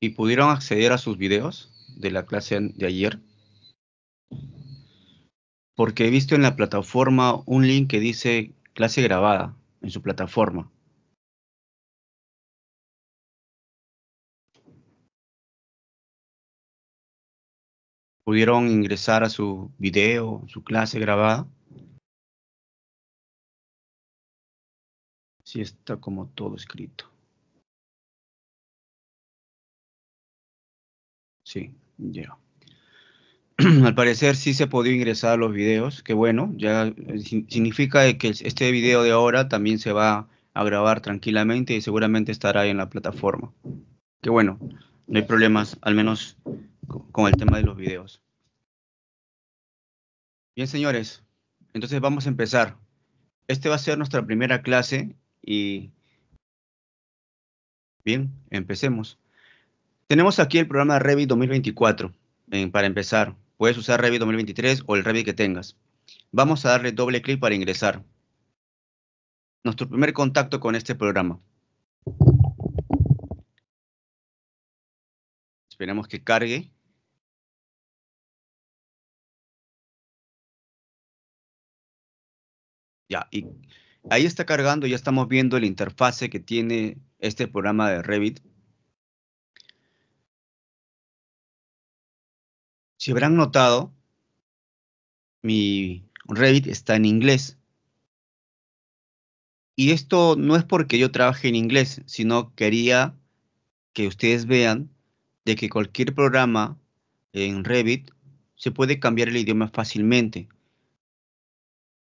y pudieron acceder a sus videos de la clase de ayer. Porque he visto en la plataforma un link que dice clase grabada en su plataforma. pudieron ingresar a su video, su clase grabada. Si sí está como todo escrito. Sí, ya. Al parecer sí se podía ingresar a los videos, que bueno, ya eh, significa que este video de ahora también se va a grabar tranquilamente y seguramente estará ahí en la plataforma. Que bueno, no hay problemas, al menos con el tema de los videos. Bien, señores, entonces vamos a empezar. Este va a ser nuestra primera clase y... Bien, empecemos. Tenemos aquí el programa Revit 2024, eh, para empezar. Puedes usar Revit 2023 o el Revit que tengas. Vamos a darle doble clic para ingresar. Nuestro primer contacto con este programa. Esperemos que cargue. Ya, y ahí está cargando, ya estamos viendo la interfase que tiene este programa de Revit. Si habrán notado, mi Revit está en inglés. Y esto no es porque yo trabaje en inglés, sino quería que ustedes vean de que cualquier programa en Revit se puede cambiar el idioma fácilmente.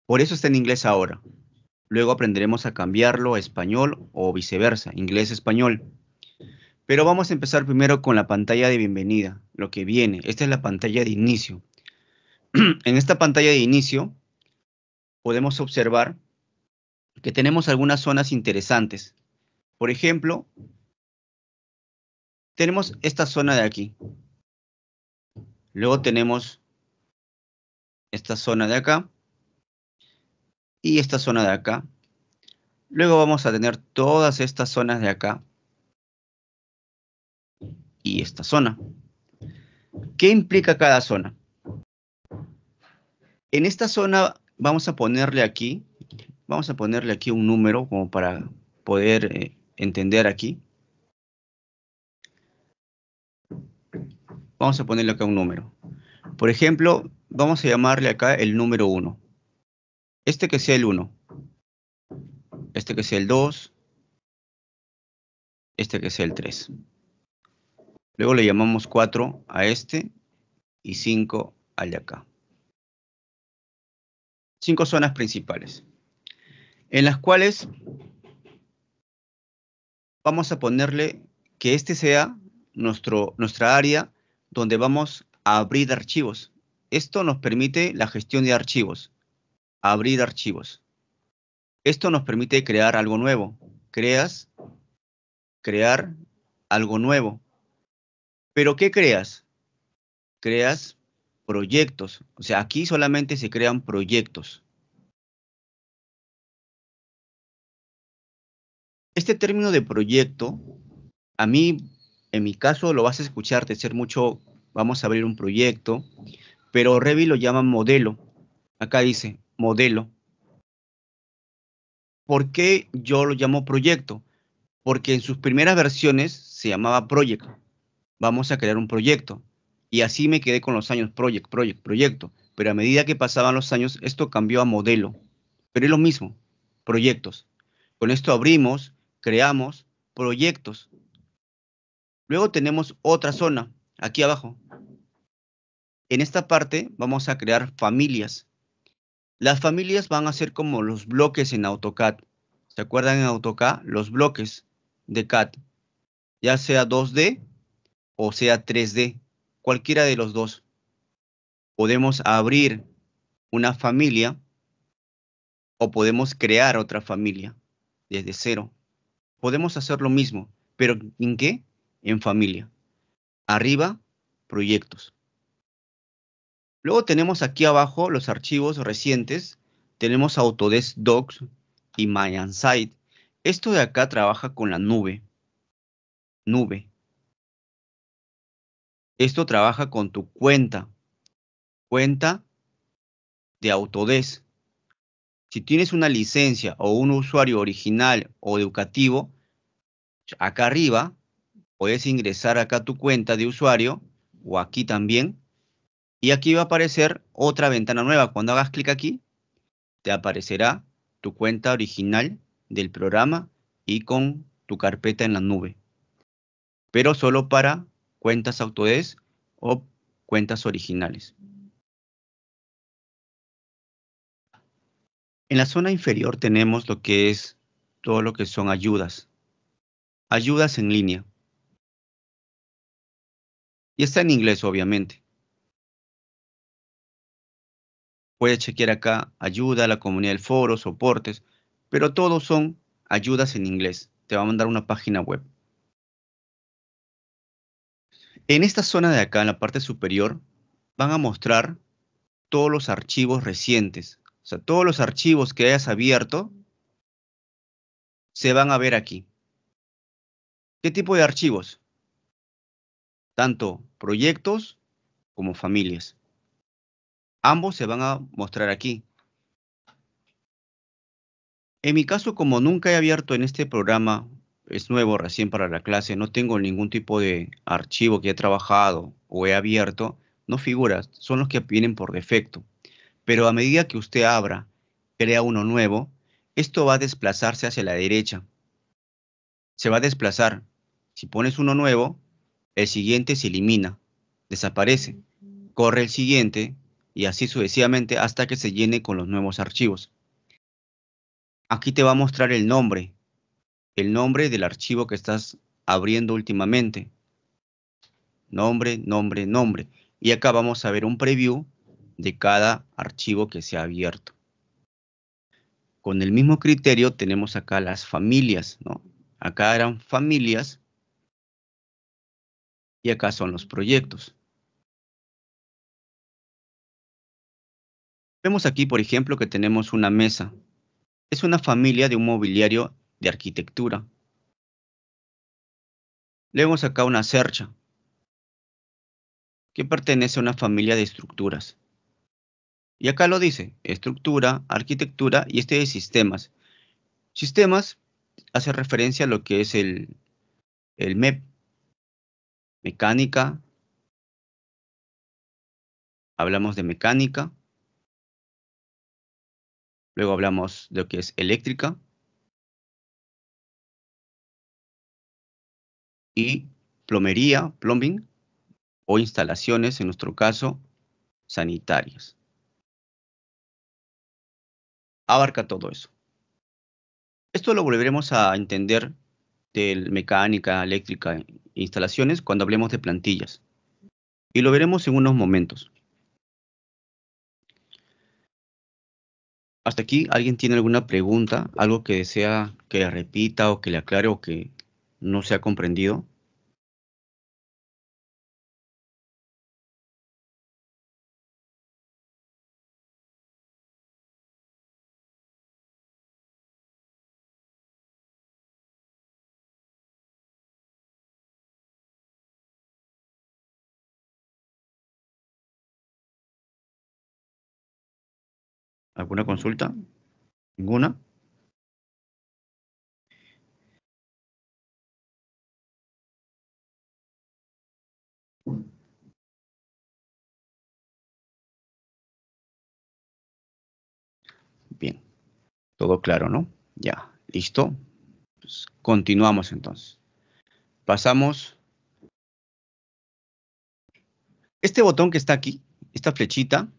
Por eso está en inglés ahora. Luego aprenderemos a cambiarlo a español o viceversa, inglés-español. Pero vamos a empezar primero con la pantalla de bienvenida, lo que viene. Esta es la pantalla de inicio. en esta pantalla de inicio podemos observar que tenemos algunas zonas interesantes. Por ejemplo, tenemos esta zona de aquí. Luego tenemos esta zona de acá y esta zona de acá. Luego vamos a tener todas estas zonas de acá y esta zona. ¿Qué implica cada zona? En esta zona vamos a ponerle aquí, vamos a ponerle aquí un número como para poder eh, entender aquí. Vamos a ponerle acá un número. Por ejemplo, vamos a llamarle acá el número 1. Este que sea el 1. Este que sea el 2. Este que sea el 3. Luego le llamamos 4 a este y 5 al de acá. Cinco zonas principales, en las cuales vamos a ponerle que este sea nuestro, nuestra área donde vamos a abrir archivos. Esto nos permite la gestión de archivos, abrir archivos. Esto nos permite crear algo nuevo. Creas, crear algo nuevo. Pero ¿qué creas? Creas proyectos. O sea, aquí solamente se crean proyectos. Este término de proyecto, a mí, en mi caso, lo vas a escuchar de ser mucho, vamos a abrir un proyecto, pero Revi lo llama modelo. Acá dice modelo. ¿Por qué yo lo llamo proyecto? Porque en sus primeras versiones se llamaba proyecto vamos a crear un proyecto. Y así me quedé con los años, project, project, proyecto. Pero a medida que pasaban los años, esto cambió a modelo. Pero es lo mismo, proyectos. Con esto abrimos, creamos proyectos. Luego tenemos otra zona, aquí abajo. En esta parte vamos a crear familias. Las familias van a ser como los bloques en AutoCAD. ¿Se acuerdan en AutoCAD? Los bloques de CAD. Ya sea 2D o sea 3D, cualquiera de los dos. Podemos abrir una familia o podemos crear otra familia desde cero. Podemos hacer lo mismo, pero ¿en qué? En familia. Arriba, proyectos. Luego tenemos aquí abajo los archivos recientes. Tenemos Autodesk Docs y MyAnsight. Esto de acá trabaja con la nube. Nube. Esto trabaja con tu cuenta, cuenta de Autodesk. Si tienes una licencia o un usuario original o educativo, acá arriba puedes ingresar acá tu cuenta de usuario o aquí también. Y aquí va a aparecer otra ventana nueva. Cuando hagas clic aquí, te aparecerá tu cuenta original del programa y con tu carpeta en la nube. Pero solo para cuentas autodes o cuentas originales. En la zona inferior tenemos lo que es todo lo que son ayudas. Ayudas en línea. Y está en inglés, obviamente. Puedes chequear acá ayuda, la comunidad del foro, soportes, pero todos son ayudas en inglés. Te va a mandar una página web. En esta zona de acá, en la parte superior, van a mostrar todos los archivos recientes. O sea, todos los archivos que hayas abierto se van a ver aquí. ¿Qué tipo de archivos? Tanto proyectos como familias. Ambos se van a mostrar aquí. En mi caso, como nunca he abierto en este programa es nuevo recién para la clase, no tengo ningún tipo de archivo que he trabajado o he abierto, no figuras, son los que vienen por defecto. Pero a medida que usted abra, crea uno nuevo, esto va a desplazarse hacia la derecha. Se va a desplazar. Si pones uno nuevo, el siguiente se elimina, desaparece, corre el siguiente y así sucesivamente hasta que se llene con los nuevos archivos. Aquí te va a mostrar el nombre, el nombre del archivo que estás abriendo últimamente. Nombre, nombre, nombre. Y acá vamos a ver un preview de cada archivo que se ha abierto. Con el mismo criterio tenemos acá las familias, ¿no? Acá eran familias y acá son los proyectos. Vemos aquí, por ejemplo, que tenemos una mesa. Es una familia de un mobiliario de arquitectura. Leemos acá una cercha, que pertenece a una familia de estructuras. Y acá lo dice, estructura, arquitectura y este de sistemas. Sistemas hace referencia a lo que es el, el MEP, mecánica, hablamos de mecánica, luego hablamos de lo que es eléctrica, y plomería, plumbing, o instalaciones, en nuestro caso, sanitarias. Abarca todo eso. Esto lo volveremos a entender de mecánica, eléctrica, instalaciones cuando hablemos de plantillas. Y lo veremos en unos momentos. Hasta aquí, ¿alguien tiene alguna pregunta? ¿Algo que desea que repita o que le aclare o que no se ha comprendido. ¿Alguna consulta? ¿Ninguna? Todo claro, ¿no? Ya, listo. Pues, continuamos entonces. Pasamos. Este botón que está aquí, esta flechita,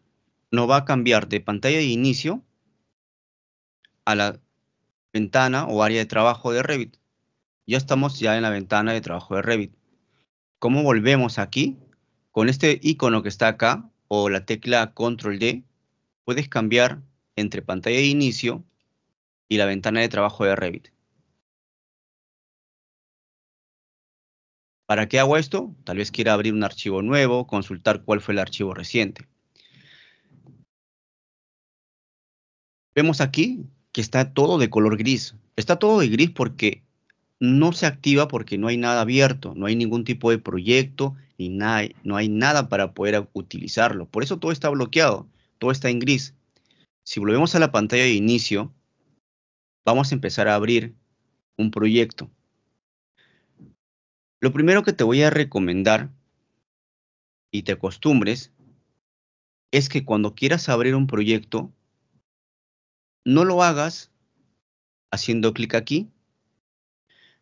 nos va a cambiar de pantalla de inicio a la ventana o área de trabajo de Revit. Ya estamos ya en la ventana de trabajo de Revit. ¿Cómo volvemos aquí? Con este icono que está acá o la tecla Control D, puedes cambiar entre pantalla de inicio y la ventana de trabajo de Revit. ¿Para qué hago esto? Tal vez quiera abrir un archivo nuevo, consultar cuál fue el archivo reciente. Vemos aquí que está todo de color gris. Está todo de gris porque no se activa porque no hay nada abierto, no hay ningún tipo de proyecto, ni no hay nada para poder utilizarlo. Por eso todo está bloqueado, todo está en gris. Si volvemos a la pantalla de inicio, vamos a empezar a abrir un proyecto. Lo primero que te voy a recomendar y te acostumbres es que cuando quieras abrir un proyecto, no lo hagas haciendo clic aquí,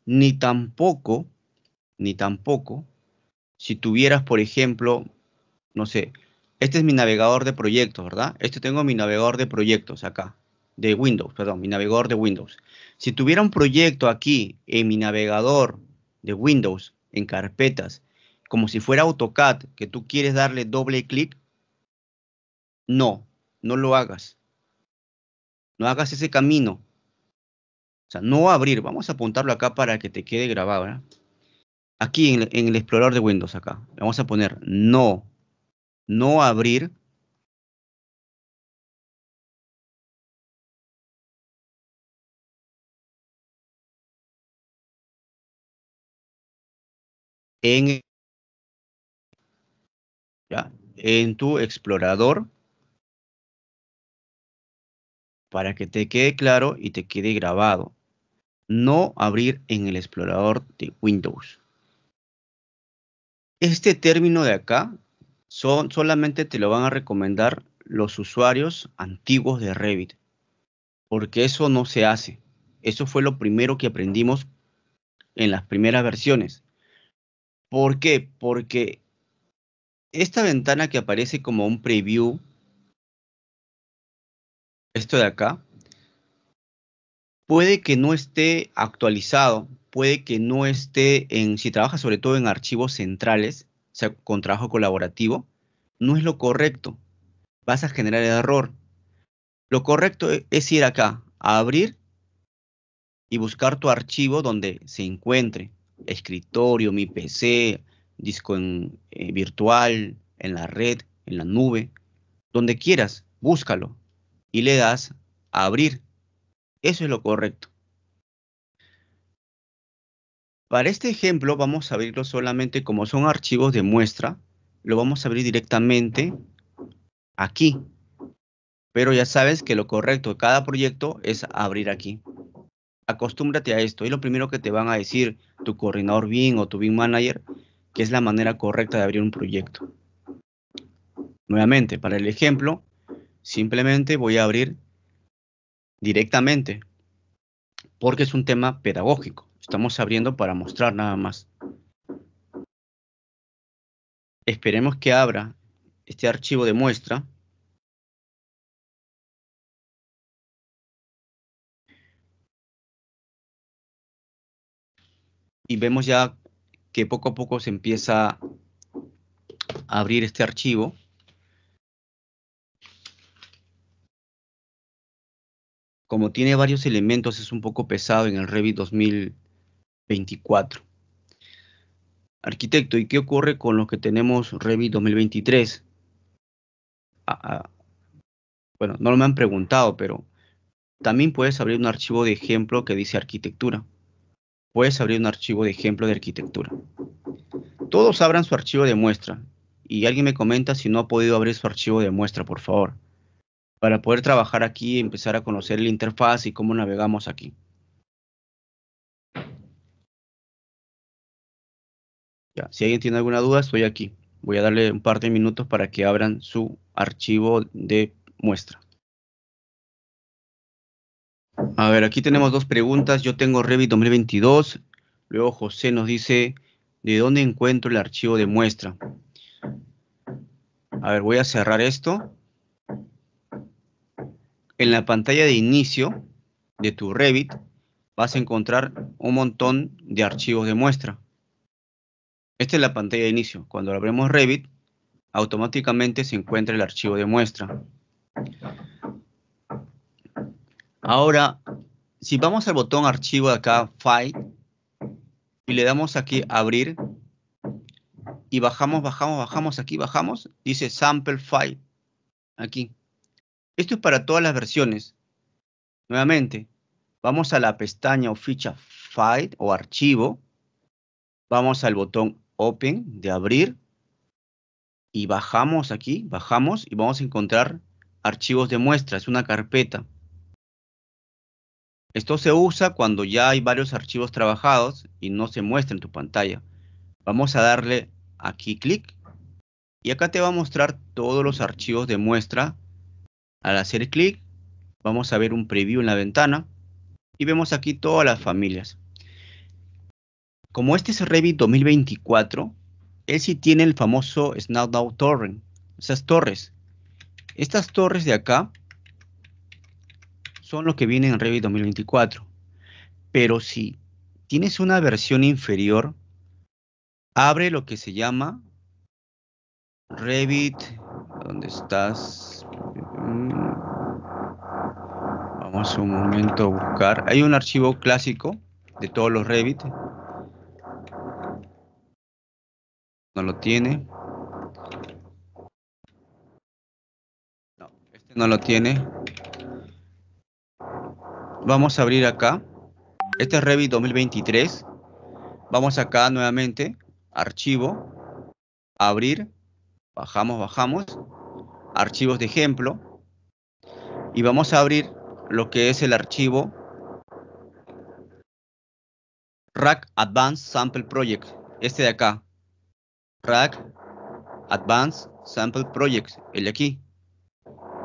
ni tampoco, ni tampoco, si tuvieras, por ejemplo, no sé, este es mi navegador de proyectos, ¿verdad? Este tengo mi navegador de proyectos acá de Windows, perdón, mi navegador de Windows. Si tuviera un proyecto aquí en mi navegador de Windows, en carpetas, como si fuera AutoCAD, que tú quieres darle doble clic, no, no lo hagas. No hagas ese camino. O sea, no abrir. Vamos a apuntarlo acá para que te quede grabado. Aquí en, en el explorador de Windows, acá. Vamos a poner no, no abrir en, tu explorador para que te quede claro y te quede grabado. No abrir en el explorador de Windows. Este término de acá son, solamente te lo van a recomendar los usuarios antiguos de Revit, porque eso no se hace. Eso fue lo primero que aprendimos en las primeras versiones. ¿Por qué? Porque esta ventana que aparece como un preview, esto de acá, puede que no esté actualizado, puede que no esté en, si trabaja sobre todo en archivos centrales, o sea, con trabajo colaborativo, no es lo correcto. Vas a generar error. Lo correcto e, es ir acá, a abrir y buscar tu archivo donde se encuentre escritorio, mi PC, disco en, eh, virtual, en la red, en la nube, donde quieras, búscalo y le das abrir. Eso es lo correcto. Para este ejemplo vamos a abrirlo solamente como son archivos de muestra, lo vamos a abrir directamente aquí. Pero ya sabes que lo correcto de cada proyecto es abrir aquí acostúmbrate a esto. y lo primero que te van a decir tu coordinador BIM o tu BIM manager, que es la manera correcta de abrir un proyecto. Nuevamente, para el ejemplo, simplemente voy a abrir directamente, porque es un tema pedagógico. Estamos abriendo para mostrar nada más. Esperemos que abra este archivo de muestra y vemos ya que poco a poco se empieza a abrir este archivo. Como tiene varios elementos, es un poco pesado en el Revit 2024. Arquitecto, ¿y qué ocurre con lo que tenemos Revit 2023? Ah, ah, bueno, no me han preguntado, pero también puedes abrir un archivo de ejemplo que dice arquitectura puedes abrir un archivo de ejemplo de arquitectura. Todos abran su archivo de muestra y alguien me comenta si no ha podido abrir su archivo de muestra, por favor, para poder trabajar aquí y empezar a conocer la interfaz y cómo navegamos aquí. si alguien tiene alguna duda, estoy aquí. Voy a darle un par de minutos para que abran su archivo de muestra. A ver, aquí tenemos dos preguntas. Yo tengo Revit 2022. Luego José nos dice, ¿de dónde encuentro el archivo de muestra? A ver, voy a cerrar esto. En la pantalla de inicio de tu Revit vas a encontrar un montón de archivos de muestra. Esta es la pantalla de inicio. Cuando abrimos Revit, automáticamente se encuentra el archivo de muestra. Ahora, si vamos al botón archivo de acá, File, y le damos aquí abrir, y bajamos, bajamos, bajamos, aquí bajamos, dice Sample File, aquí. Esto es para todas las versiones. Nuevamente, vamos a la pestaña o ficha File o archivo, vamos al botón Open de abrir, y bajamos aquí, bajamos y vamos a encontrar archivos de muestra, una carpeta. Esto se usa cuando ya hay varios archivos trabajados y no se muestra en tu pantalla. Vamos a darle aquí clic y acá te va a mostrar todos los archivos de muestra. Al hacer clic vamos a ver un preview en la ventana y vemos aquí todas las familias. Como este es Revit 2024, él sí tiene el famoso SnapDown Torrent, esas torres. Estas torres de acá son los que vienen en Revit 2024. Pero si tienes una versión inferior, abre lo que se llama Revit. ¿Dónde estás? Vamos un momento a buscar. Hay un archivo clásico de todos los Revit. No lo tiene. No, este no lo tiene. Vamos a abrir acá. Este es Revit 2023. Vamos acá nuevamente, archivo, abrir, bajamos, bajamos, archivos de ejemplo. Y vamos a abrir lo que es el archivo Rack Advanced Sample Project, este de acá. Rack Advanced Sample Project, el de aquí.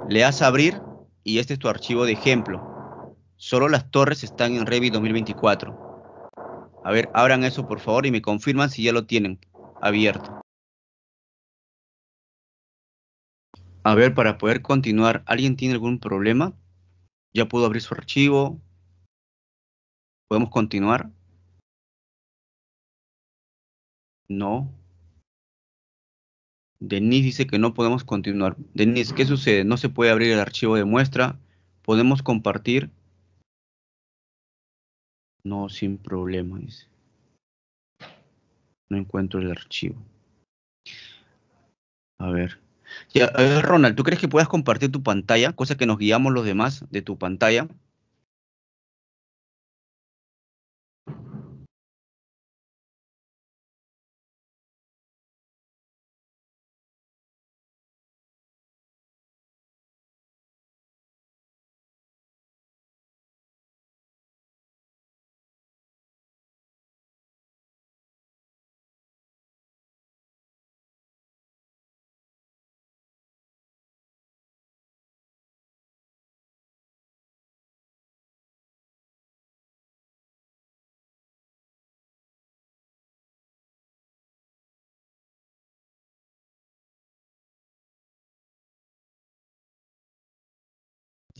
Le das abrir y este es tu archivo de ejemplo. Solo las torres están en Revit 2024. A ver, abran eso por favor y me confirman si ya lo tienen abierto. A ver, para poder continuar, ¿alguien tiene algún problema? ¿Ya pudo abrir su archivo? ¿Podemos continuar? No. Denise dice que no podemos continuar. Denise, ¿qué sucede? No se puede abrir el archivo de muestra. Podemos compartir. No, sin problemas. No encuentro el archivo. A ver. Ya, a ver, Ronald, ¿tú crees que puedas compartir tu pantalla? Cosa que nos guiamos los demás de tu pantalla.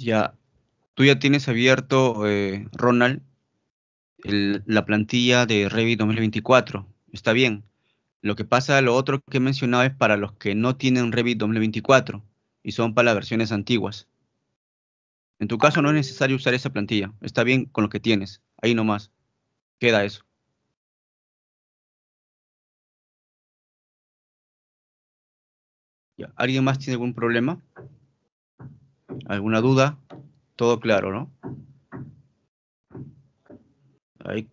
Ya, tú ya tienes abierto, eh, Ronald, la plantilla de Revit 2024. Está bien. Lo que pasa, lo otro que he mencionado es para los que no tienen Revit 2024 y son para las versiones antiguas. En tu caso no es necesario usar esa plantilla. Está bien con lo que tienes. Ahí nomás. Queda eso. ¿Alguien más tiene algún problema? ¿Alguna duda? Todo claro, ¿no? Ahí,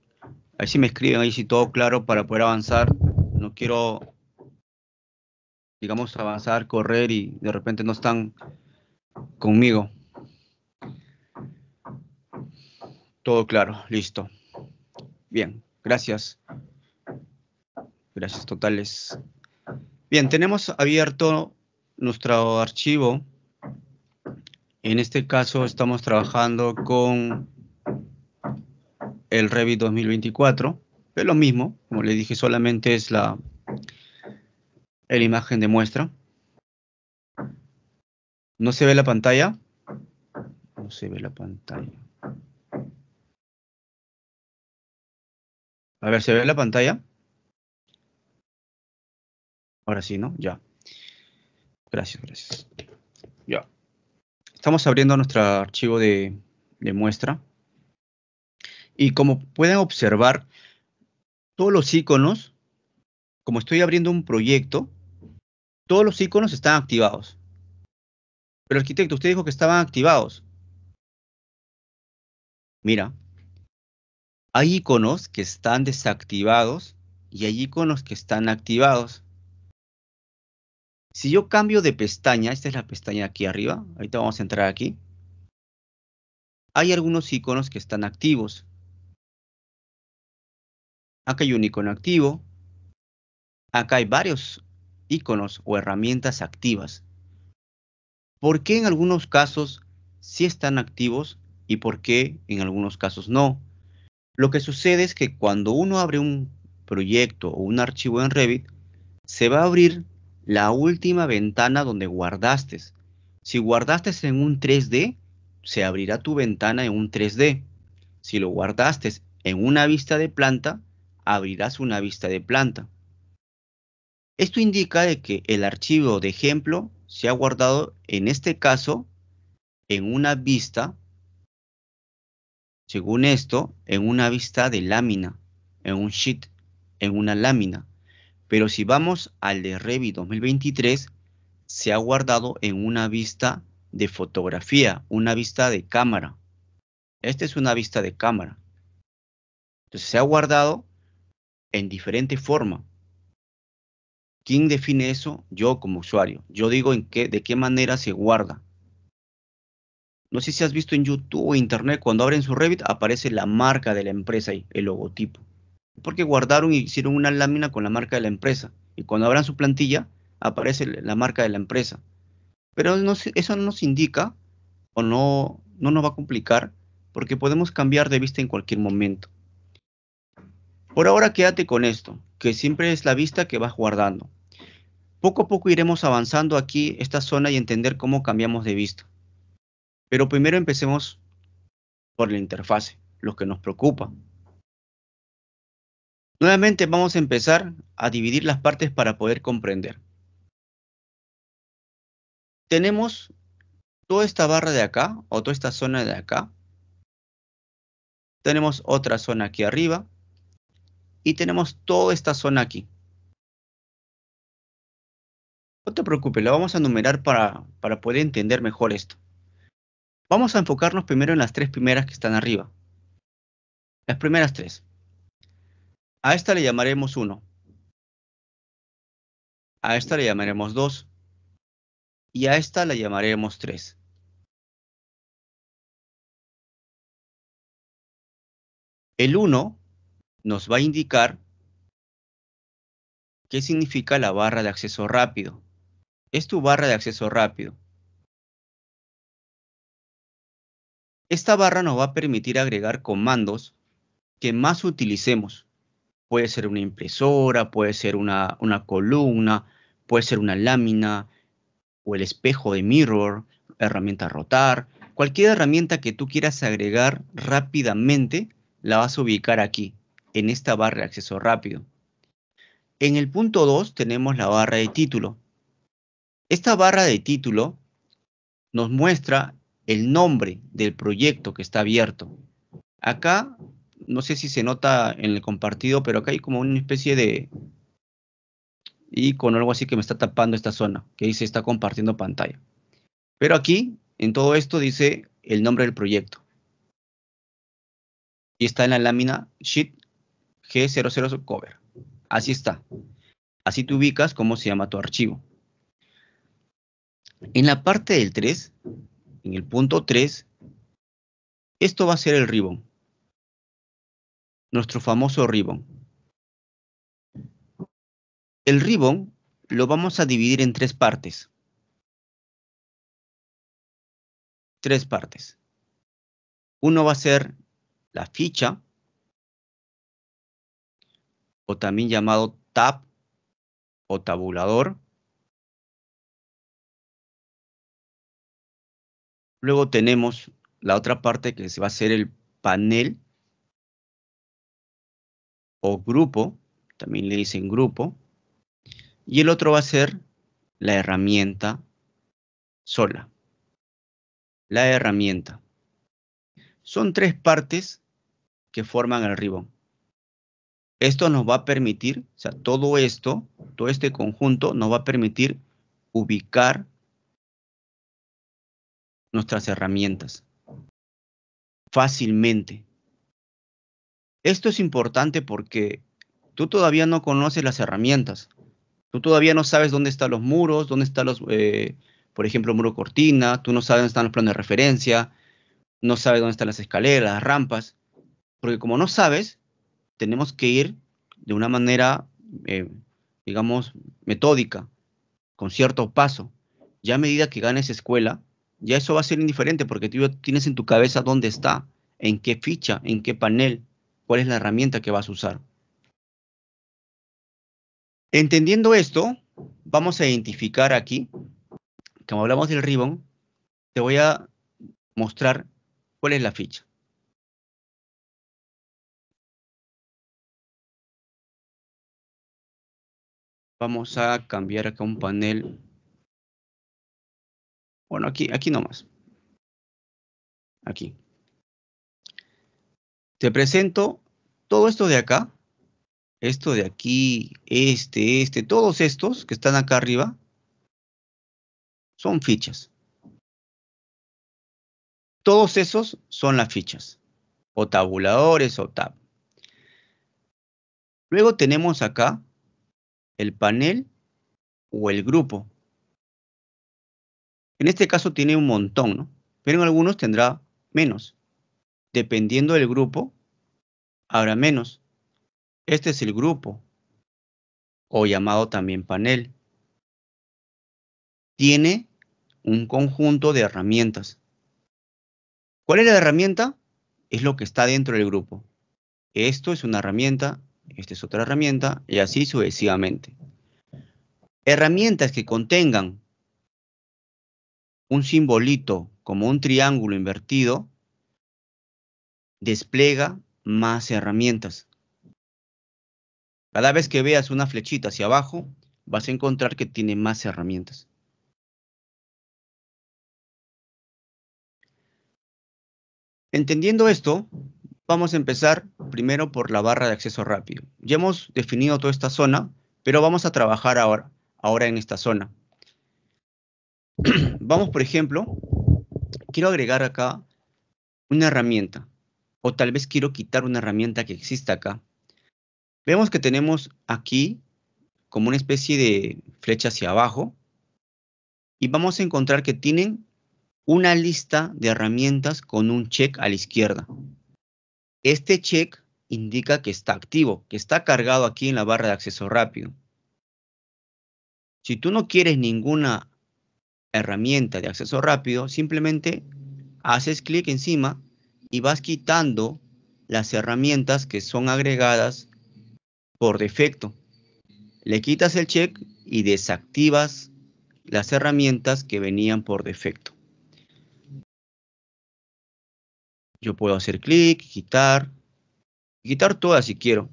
sí me escriben, ahí sí todo claro para poder avanzar. No quiero, digamos, avanzar, correr y de repente no están conmigo. Todo claro, listo. Bien, gracias. Gracias totales. Bien, tenemos abierto nuestro archivo en este caso estamos trabajando con el Revit 2024. Es lo mismo, como le dije, solamente es la, imagen de muestra. ¿No se ve la pantalla? No se ve la pantalla. A ver, ¿se ve la pantalla? Ahora sí, ¿no? Ya. Gracias, gracias estamos abriendo nuestro archivo de, muestra. Y como pueden observar, todos los iconos, como estoy abriendo un proyecto, todos los iconos están activados. Pero arquitecto, usted dijo que estaban activados. Mira, hay iconos que están desactivados y hay iconos que están activados. Si yo cambio de pestaña, esta es la pestaña aquí arriba, ahorita vamos a entrar aquí. Hay algunos iconos que están activos. Acá hay un icono activo. Acá hay varios iconos o herramientas activas. ¿Por qué en algunos casos sí están activos y por qué en algunos casos no? Lo que sucede es que cuando uno abre un proyecto o un archivo en Revit, se va a abrir la última ventana donde guardaste. Si guardaste en un 3D, se abrirá tu ventana en un 3D. Si lo guardaste en una vista de planta, abrirás una vista de planta. Esto indica que el archivo de ejemplo se ha guardado, en este caso, en una vista, según esto, en una vista de lámina, en un sheet, en una lámina. Pero si vamos al de Revit 2023, se ha guardado en una vista de fotografía, una vista de cámara. Esta es una vista de cámara. Entonces se ha guardado en diferente forma. ¿Quién define eso? Yo como usuario. Yo digo en qué, de qué manera se guarda. No sé si has visto en YouTube o Internet, cuando abren su Revit aparece la marca de la empresa y el logotipo porque guardaron y hicieron una lámina con la marca de la empresa. Y cuando abran su plantilla, aparece la marca de la empresa. Pero eso no nos indica o no, no nos va a complicar porque podemos cambiar de vista en cualquier momento. Por ahora quédate con esto, que siempre es la vista que vas guardando. Poco a poco iremos avanzando aquí esta zona y entender cómo cambiamos de vista. Pero primero empecemos por la interfase, lo que nos preocupa, Nuevamente vamos a empezar a dividir las partes para poder comprender. Tenemos toda esta barra de acá o toda esta zona de acá. Tenemos otra zona aquí arriba. Y tenemos toda esta zona aquí. No te preocupes, la vamos a numerar para, para poder entender mejor esto. Vamos a enfocarnos primero en las tres primeras que están arriba. Las primeras tres. A esta le llamaremos 1. A esta le llamaremos 2. Y a esta le llamaremos 3. El 1 nos va a indicar qué significa la barra de acceso rápido. Es tu barra de acceso rápido. Esta barra nos va a permitir agregar comandos que más utilicemos puede ser una impresora, puede ser una, columna, puede ser una lámina o el espejo de mirror, herramienta rotar, cualquier herramienta que tú quieras agregar rápidamente, la vas a ubicar aquí, en esta barra de acceso rápido. En el punto 2 tenemos la barra de título. Esta barra de título nos muestra el nombre del proyecto que está abierto. Acá no sé si se nota en el compartido, pero acá hay como una especie de con algo así que me está tapando esta zona, que dice está compartiendo pantalla. Pero aquí, en todo esto, dice el nombre del proyecto. Y está en la lámina Sheet G00 Cover. Así está. Así te ubicas cómo se llama tu archivo. En la parte del 3, en el punto 3, esto va a ser el ribbon nuestro famoso ribbon. El ribbon lo vamos a dividir en tres partes. Tres partes. Uno va a ser la ficha, o también llamado tab o tabulador. Luego tenemos la otra parte que va a ser el panel grupo, también le dicen grupo, y el otro va a ser la herramienta sola. La herramienta. Son tres partes que forman el ribón. Esto nos va a permitir, o sea, todo esto, todo este conjunto nos va a permitir ubicar nuestras herramientas fácilmente. Esto es importante porque tú todavía no conoces las herramientas. Tú todavía no sabes dónde están los muros, dónde están los, eh, por ejemplo, muro cortina, tú no sabes dónde están los planos de referencia, no sabes dónde están las escaleras, las rampas, porque como no sabes, tenemos que ir de una manera, eh, digamos, metódica, con cierto paso. Ya a medida que ganes escuela, ya eso va a ser indiferente porque tú tienes en tu cabeza dónde está, en qué ficha, en qué panel, cuál es la herramienta que vas a usar. Entendiendo esto, vamos a identificar aquí, como hablamos del ribbon, te voy a mostrar cuál es la ficha. Vamos a cambiar acá un panel. Bueno, aquí, aquí nomás. Aquí te presento todo esto de acá, esto de aquí, este, este, todos estos que están acá arriba, son fichas. Todos esos son las fichas, o tabuladores o tab. Luego tenemos acá el panel o el grupo. En este caso tiene un montón, ¿no? Pero en algunos tendrá menos. Dependiendo del grupo, habrá menos. Este es el grupo, o llamado también panel. Tiene un conjunto de herramientas. ¿Cuál es la herramienta? Es lo que está dentro del grupo. Esto es una herramienta, esta es otra herramienta, y así sucesivamente. Herramientas que contengan un simbolito como un triángulo invertido despliega más herramientas. Cada vez que veas una flechita hacia abajo, vas a encontrar que tiene más herramientas. Entendiendo esto, vamos a empezar primero por la barra de acceso rápido. Ya hemos definido toda esta zona, pero vamos a trabajar ahora, ahora en esta zona. vamos, por ejemplo, quiero agregar acá una herramienta o tal vez quiero quitar una herramienta que exista acá. Vemos que tenemos aquí como una especie de flecha hacia abajo y vamos a encontrar que tienen una lista de herramientas con un check a la izquierda. Este check indica que está activo, que está cargado aquí en la barra de acceso rápido. Si tú no quieres ninguna herramienta de acceso rápido, simplemente haces clic encima y vas quitando las herramientas que son agregadas por defecto. Le quitas el check y desactivas las herramientas que venían por defecto. Yo puedo hacer clic, quitar, quitar todas si quiero.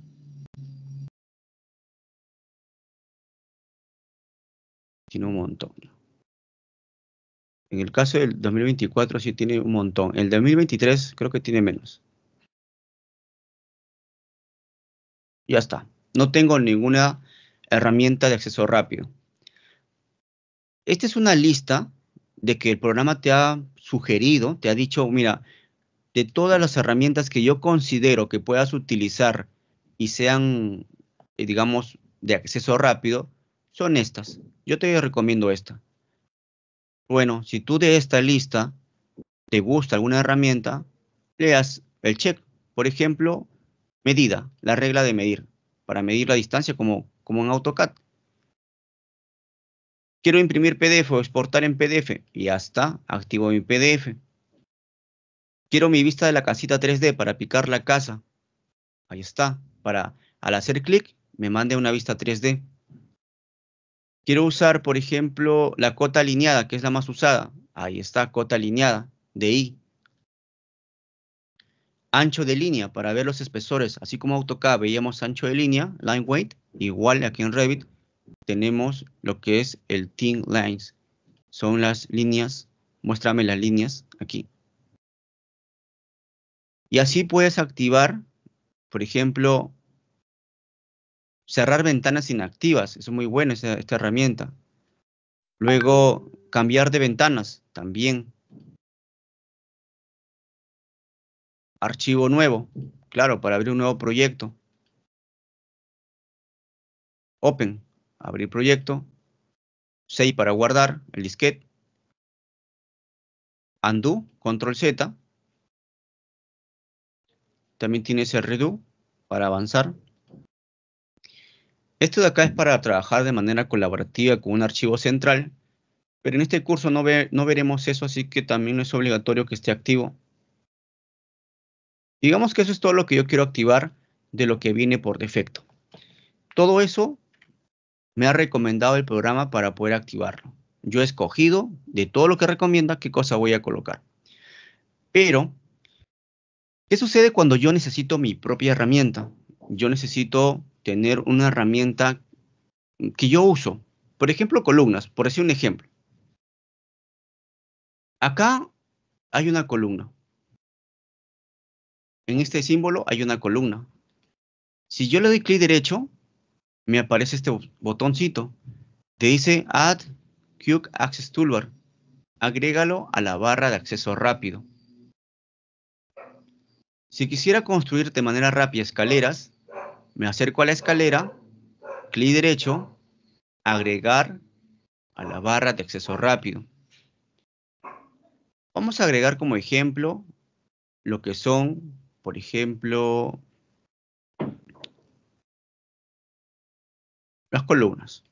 Tiene un montón. En el caso del 2024 sí tiene un montón. El 2023 creo que tiene menos. Ya está. No tengo ninguna herramienta de acceso rápido. Esta es una lista de que el programa te ha sugerido, te ha dicho, mira, de todas las herramientas que yo considero que puedas utilizar y sean, eh, digamos, de acceso rápido, son estas. Yo te recomiendo esta. Bueno, si tú de esta lista te gusta alguna herramienta, leas el check. Por ejemplo, medida, la regla de medir, para medir la distancia como, como en AutoCAD. Quiero imprimir PDF o exportar en PDF. Y ya está, activo mi PDF. Quiero mi vista de la casita 3D para picar la casa. Ahí está, para al hacer clic me mande una vista 3D. Quiero usar, por ejemplo, la cota alineada, que es la más usada. Ahí está, cota alineada de I. Ancho de línea para ver los espesores. Así como AutoCAD veíamos ancho de línea, line weight, igual aquí en Revit tenemos lo que es el thin lines. Son las líneas, muéstrame las líneas aquí. Y así puedes activar, por ejemplo, cerrar ventanas inactivas, es muy buena esta, herramienta. Luego, cambiar de ventanas, también. Archivo nuevo, claro, para abrir un nuevo proyecto. Open, abrir proyecto. Save para guardar el disquete. Undo, control Z. También tienes el redo para avanzar. Esto de acá es para trabajar de manera colaborativa con un archivo central, pero en este curso no, veremos eso, así que también no es obligatorio que esté activo. Digamos que eso es todo lo que yo quiero activar de lo que viene por defecto. Todo eso me ha recomendado el programa para poder activarlo. Yo he escogido de todo lo que recomienda qué cosa voy a colocar. Pero, ¿qué sucede cuando yo necesito mi propia herramienta? Yo necesito tener una herramienta que yo uso. Por ejemplo, columnas, por decir un ejemplo. Acá hay una columna. En este símbolo hay una columna. Si yo le doy clic derecho, me aparece este botoncito. Te dice Add Quick Access Toolbar. Agrégalo a la barra de acceso rápido. Si quisiera construir de manera rápida escaleras, me acerco a la escalera, clic derecho, agregar a la barra de acceso rápido. Vamos a agregar como ejemplo lo que son, por ejemplo, las columnas.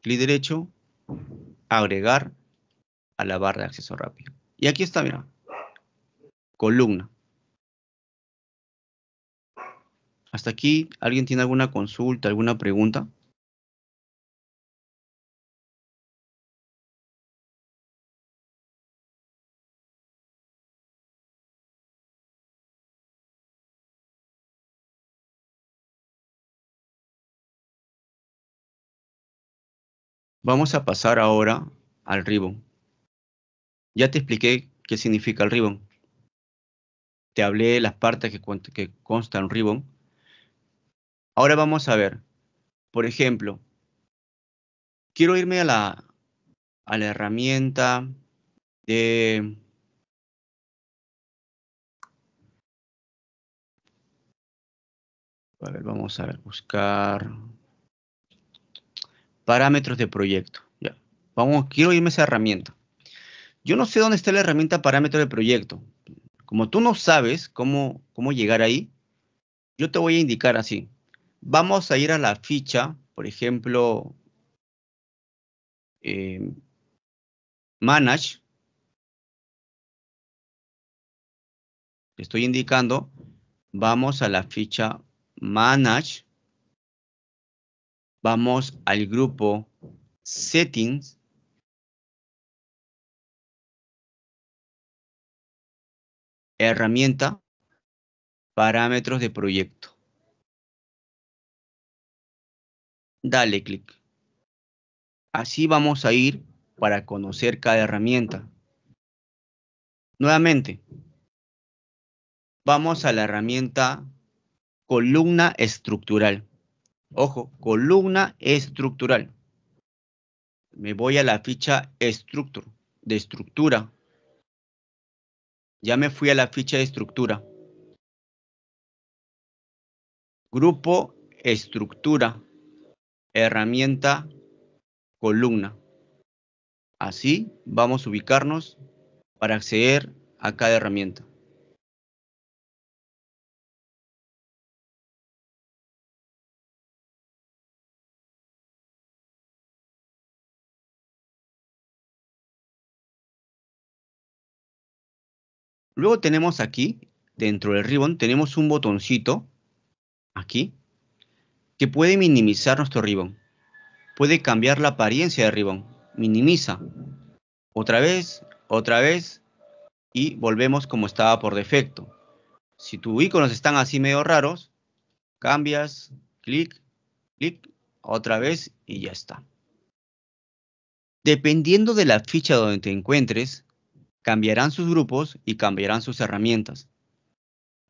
Clic derecho, agregar a la barra de acceso rápido. Y aquí está, mira, columna. Hasta aquí, ¿alguien tiene alguna consulta, alguna pregunta? Vamos a pasar ahora al ribbon. Ya te expliqué qué significa el ribbon. Te hablé de las partes que, constan consta un ribbon. Ahora vamos a ver, por ejemplo, quiero irme a la, a la herramienta de... A ver, vamos a buscar parámetros de proyecto. Ya. Vamos, quiero irme a esa herramienta. Yo no sé dónde está la herramienta parámetro de proyecto. Como tú no sabes cómo, cómo llegar ahí, yo te voy a indicar así. Vamos a ir a la ficha, por ejemplo, eh, manage. Estoy indicando, vamos a la ficha manage. Vamos al grupo settings. Herramienta, parámetros de proyecto. dale clic. Así vamos a ir para conocer cada herramienta. Nuevamente, vamos a la herramienta columna estructural. Ojo, columna estructural. Me voy a la ficha de estructura. Ya me fui a la ficha de estructura. Grupo estructura herramienta columna. Así vamos a ubicarnos para acceder a cada herramienta. Luego tenemos aquí, dentro del ribbon, tenemos un botoncito, aquí, que puede minimizar nuestro ribón, Puede cambiar la apariencia del ribón, Minimiza. Otra vez, otra vez y volvemos como estaba por defecto. Si tus iconos están así medio raros, cambias, clic, clic, otra vez y ya está. Dependiendo de la ficha donde te encuentres, cambiarán sus grupos y cambiarán sus herramientas.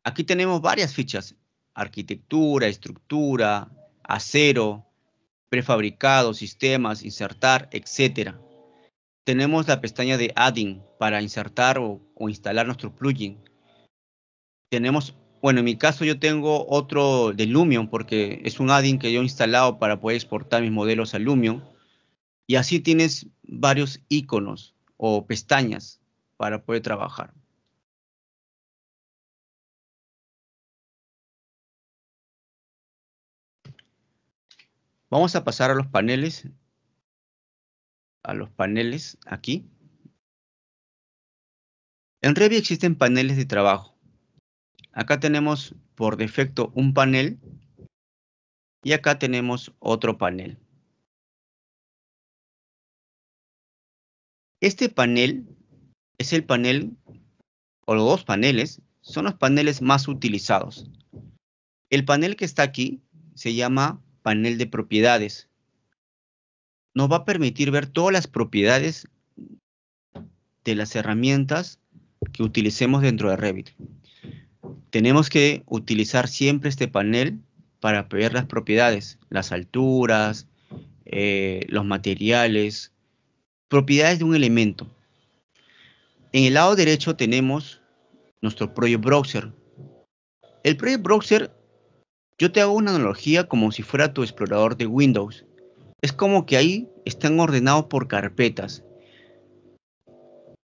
Aquí tenemos varias fichas, arquitectura, estructura, acero, prefabricado, sistemas, insertar, etc. Tenemos la pestaña de Adding para insertar o, instalar nuestro plugin. Tenemos, bueno, en mi caso yo tengo otro de Lumion porque es un Adding que yo he instalado para poder exportar mis modelos a Lumion. Y así tienes varios iconos o pestañas para poder trabajar. Vamos a pasar a los paneles. A los paneles aquí. En Revit existen paneles de trabajo. Acá tenemos por defecto un panel y acá tenemos otro panel. Este panel es el panel, o los dos paneles, son los paneles más utilizados. El panel que está aquí se llama panel de propiedades. Nos va a permitir ver todas las propiedades de las herramientas que utilicemos dentro de Revit. Tenemos que utilizar siempre este panel para ver las propiedades, las alturas, eh, los materiales, propiedades de un elemento. En el lado derecho tenemos nuestro Project Browser. El Project Browser yo te hago una analogía como si fuera tu explorador de Windows. Es como que ahí están ordenados por carpetas.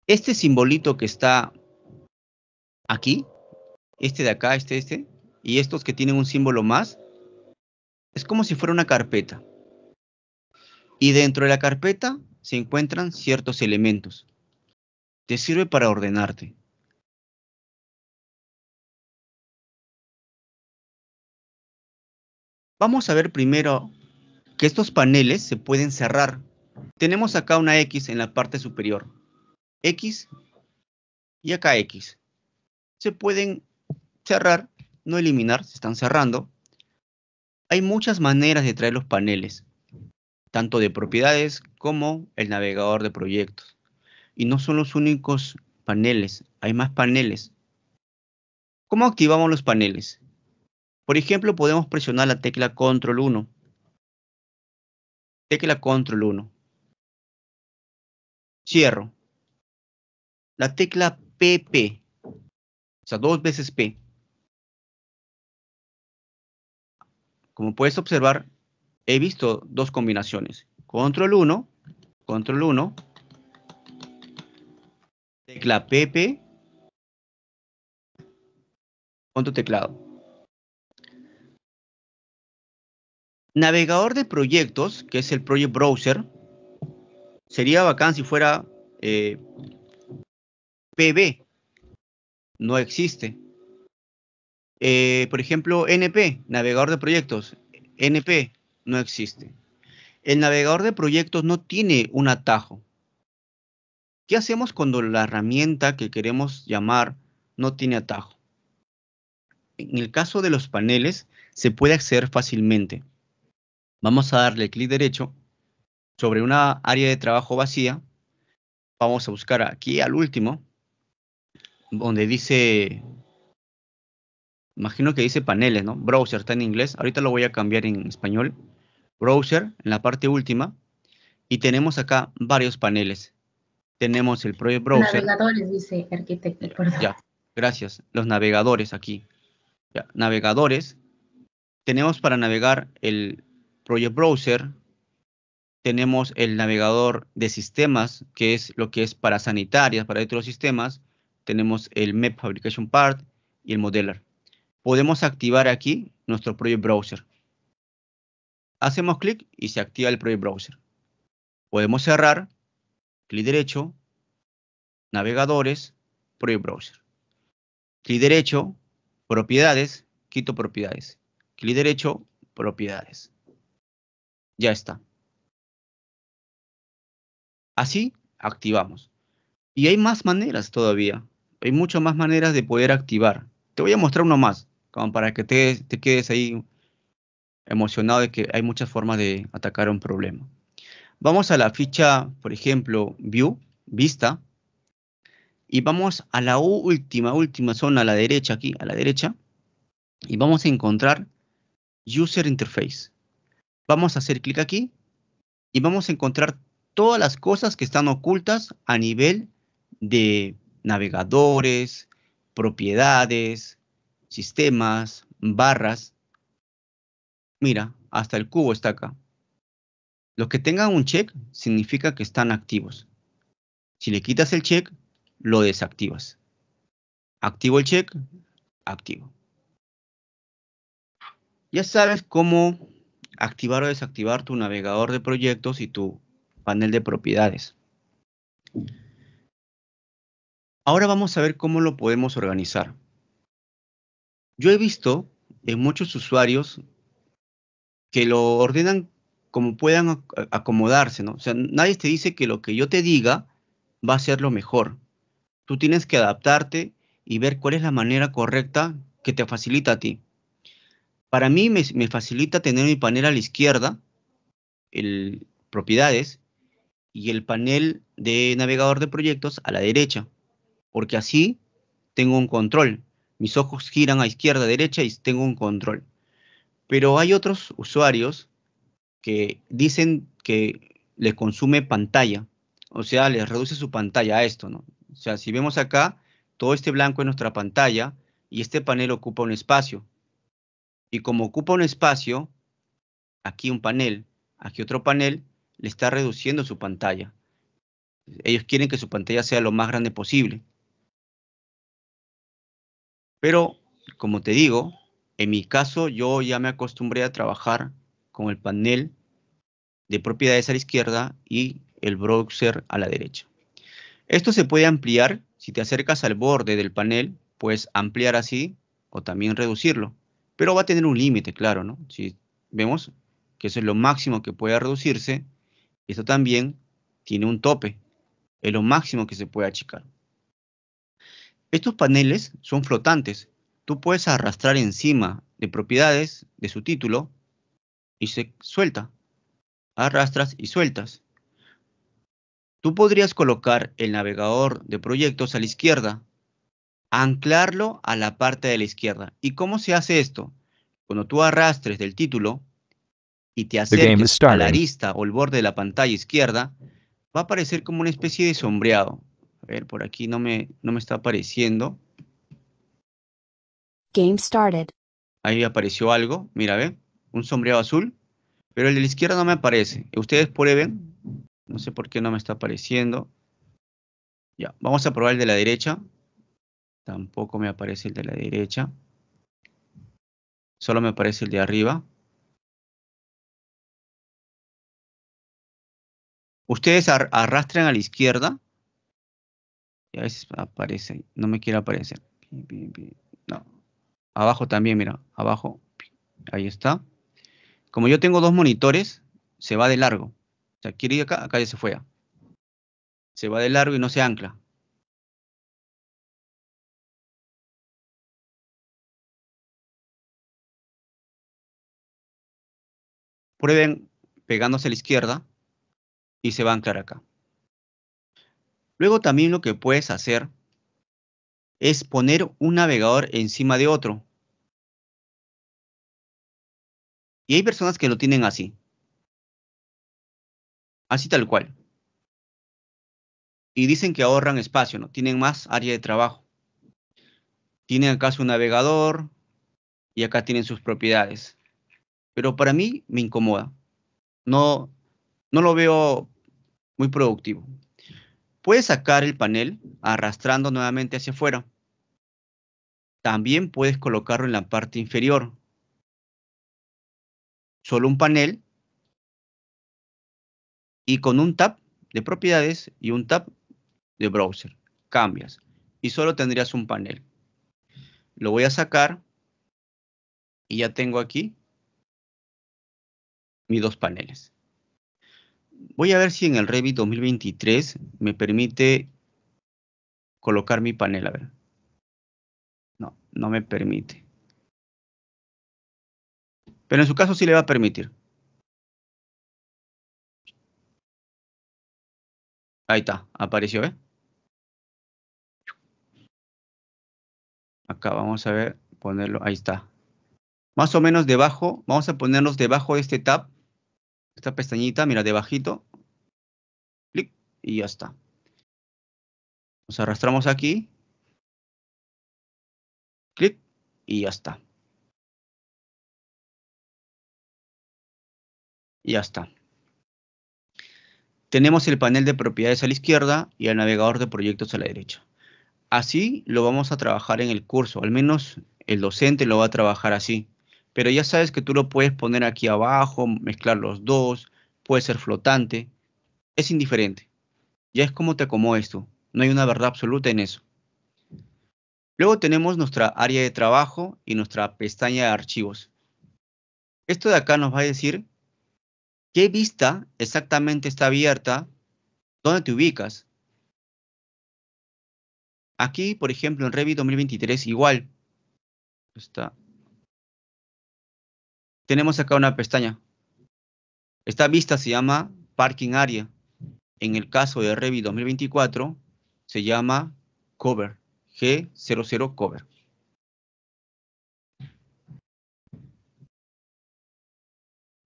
Este simbolito que está aquí, este de acá, este, este, y estos que tienen un símbolo más, es como si fuera una carpeta. Y dentro de la carpeta se encuentran ciertos elementos. Te sirve para ordenarte. Vamos a ver primero que estos paneles se pueden cerrar. Tenemos acá una X en la parte superior. X y acá X. Se pueden cerrar, no eliminar, se están cerrando. Hay muchas maneras de traer los paneles, tanto de propiedades como el navegador de proyectos. Y no son los únicos paneles, hay más paneles. ¿Cómo activamos los paneles? Por ejemplo, podemos presionar la tecla Control 1. Tecla Control 1. Cierro. La tecla PP. O sea, dos veces P. Como puedes observar, he visto dos combinaciones. Control 1, Control 1, tecla PP, punto teclado. Navegador de proyectos, que es el Project Browser, sería bacán si fuera eh, PB. No existe. Eh, por ejemplo, NP, navegador de proyectos. NP no existe. El navegador de proyectos no tiene un atajo. ¿Qué hacemos cuando la herramienta que queremos llamar no tiene atajo? En el caso de los paneles, se puede acceder fácilmente. Vamos a darle clic derecho sobre una área de trabajo vacía. Vamos a buscar aquí al último, donde dice, imagino que dice paneles, ¿no? Browser está en inglés. Ahorita lo voy a cambiar en español. Browser, en la parte última. Y tenemos acá varios paneles. Tenemos el Project Browser. Navegadores, dice arquitecto, Ya, gracias. Los navegadores aquí. navegadores. Tenemos para navegar el Project Browser, tenemos el navegador de sistemas, que es lo que es para sanitarias, para otros sistemas, tenemos el Map Fabrication Part y el Modeler. Podemos activar aquí nuestro Project Browser. Hacemos clic y se activa el Project Browser. Podemos cerrar, clic derecho, navegadores, Project Browser. Clic derecho, propiedades, quito propiedades. Clic derecho, propiedades. Ya está. Así activamos. Y hay más maneras todavía. Hay muchas más maneras de poder activar. Te voy a mostrar uno más, como para que te, te quedes ahí emocionado de que hay muchas formas de atacar un problema. Vamos a la ficha, por ejemplo, View, Vista, y vamos a la última, última zona, a la derecha aquí, a la derecha, y vamos a encontrar User Interface. Vamos a hacer clic aquí y vamos a encontrar todas las cosas que están ocultas a nivel de navegadores, propiedades, sistemas, barras. Mira, hasta el cubo está acá. Los que tengan un check significa que están activos. Si le quitas el check, lo desactivas. Activo el check, activo. Ya sabes cómo activar o desactivar tu navegador de proyectos y tu panel de propiedades. Ahora vamos a ver cómo lo podemos organizar. Yo he visto en muchos usuarios que lo ordenan como puedan acomodarse, ¿no? O sea, nadie te dice que lo que yo te diga va a ser lo mejor. Tú tienes que adaptarte y ver cuál es la manera correcta que te facilita a ti. Para mí me, facilita tener mi panel a la izquierda, el propiedades, y el panel de navegador de proyectos a la derecha, porque así tengo un control. Mis ojos giran a izquierda, derecha y tengo un control. Pero hay otros usuarios que dicen que les consume pantalla, o sea, les reduce su pantalla a esto, ¿no? O sea, si vemos acá, todo este blanco es nuestra pantalla y este panel ocupa un espacio. Y como ocupa un espacio, aquí un panel, aquí otro panel, le está reduciendo su pantalla. Ellos quieren que su pantalla sea lo más grande posible. Pero, como te digo, en mi caso yo ya me acostumbré a trabajar con el panel de propiedades a la izquierda y el browser a la derecha. Esto se puede ampliar, si te acercas al borde del panel, puedes ampliar así o también reducirlo pero va a tener un límite, claro, ¿no? Si vemos que eso es lo máximo que puede reducirse, esto también tiene un tope, es lo máximo que se puede achicar. Estos paneles son flotantes, tú puedes arrastrar encima de propiedades de su título y se suelta, arrastras y sueltas. Tú podrías colocar el navegador de proyectos a la izquierda anclarlo a la parte de la izquierda. ¿Y cómo se hace esto? Cuando tú arrastres del título y te acerques a la arista o el borde de la pantalla izquierda, va a aparecer como una especie de sombreado. A ver, por aquí no me, no me está apareciendo. Game started. Ahí apareció algo, mira, ve, un sombreado azul, pero el de la izquierda no me aparece. Ustedes prueben, no sé por qué no me está apareciendo. Ya, vamos a probar el de la derecha. Tampoco me aparece el de la derecha. Solo me aparece el de arriba. Ustedes arrastran a la izquierda. Y a veces aparece. No me quiere aparecer. No. Abajo también, mira. Abajo. Ahí está. Como yo tengo dos monitores, se va de largo. O sea, quiere ir acá, acá ya se fue. Se va de largo y no se ancla. Prueben pegándose a la izquierda y se va a anclar acá. Luego también lo que puedes hacer es poner un navegador encima de otro. Y hay personas que lo tienen así. Así tal cual. Y dicen que ahorran espacio, ¿no? Tienen más área de trabajo. Tienen acá su navegador y acá tienen sus propiedades pero para mí me incomoda. No, no lo veo muy productivo. Puedes sacar el panel arrastrando nuevamente hacia afuera. También puedes colocarlo en la parte inferior. Solo un panel y con un tab de propiedades y un tab de browser. Cambias y solo tendrías un panel. Lo voy a sacar y ya tengo aquí mis dos paneles. Voy a ver si en el Revit 2023 me permite colocar mi panel, a ver. No, no me permite. Pero en su caso sí le va a permitir. Ahí está, apareció, ¿eh? Acá vamos a ver, ponerlo, ahí está. Más o menos debajo, vamos a ponernos debajo de este tab esta pestañita, mira, debajito, clic, y ya está. Nos arrastramos aquí, clic, y ya está. Ya está. Tenemos el panel de propiedades a la izquierda y el navegador de proyectos a la derecha. Así lo vamos a trabajar en el curso, al menos el docente lo va a trabajar así pero ya sabes que tú lo puedes poner aquí abajo, mezclar los dos, puede ser flotante, es indiferente. Ya es como te acomodo esto. no hay una verdad absoluta en eso. Luego tenemos nuestra área de trabajo y nuestra pestaña de archivos. Esto de acá nos va a decir qué vista exactamente está abierta, dónde te ubicas. Aquí, por ejemplo, en Revit 2023 igual. Está tenemos acá una pestaña. Esta vista se llama Parking Area. En el caso de Revit 2024, se llama Cover, G00 Cover.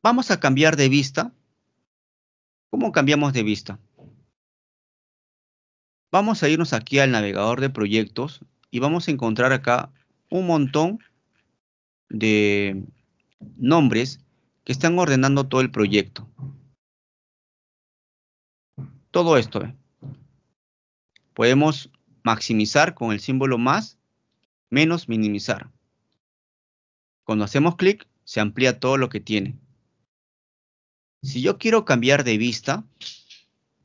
Vamos a cambiar de vista. ¿Cómo cambiamos de vista? Vamos a irnos aquí al navegador de proyectos y vamos a encontrar acá un montón de nombres que están ordenando todo el proyecto. Todo esto. ¿eh? Podemos maximizar con el símbolo más, menos minimizar. Cuando hacemos clic, se amplía todo lo que tiene. Si yo quiero cambiar de vista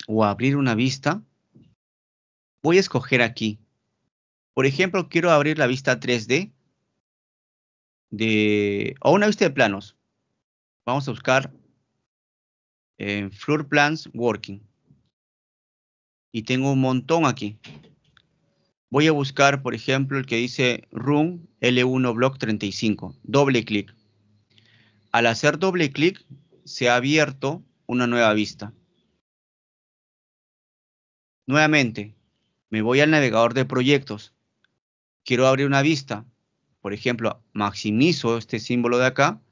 o abrir una vista, voy a escoger aquí. Por ejemplo, quiero abrir la vista 3D de, o una vista de planos. Vamos a buscar En eh, floor plans working. Y tengo un montón aquí. Voy a buscar, por ejemplo, el que dice room L1 block 35. Doble clic. Al hacer doble clic, se ha abierto una nueva vista. Nuevamente, me voy al navegador de proyectos. Quiero abrir una vista por ejemplo, maximizo este símbolo de acá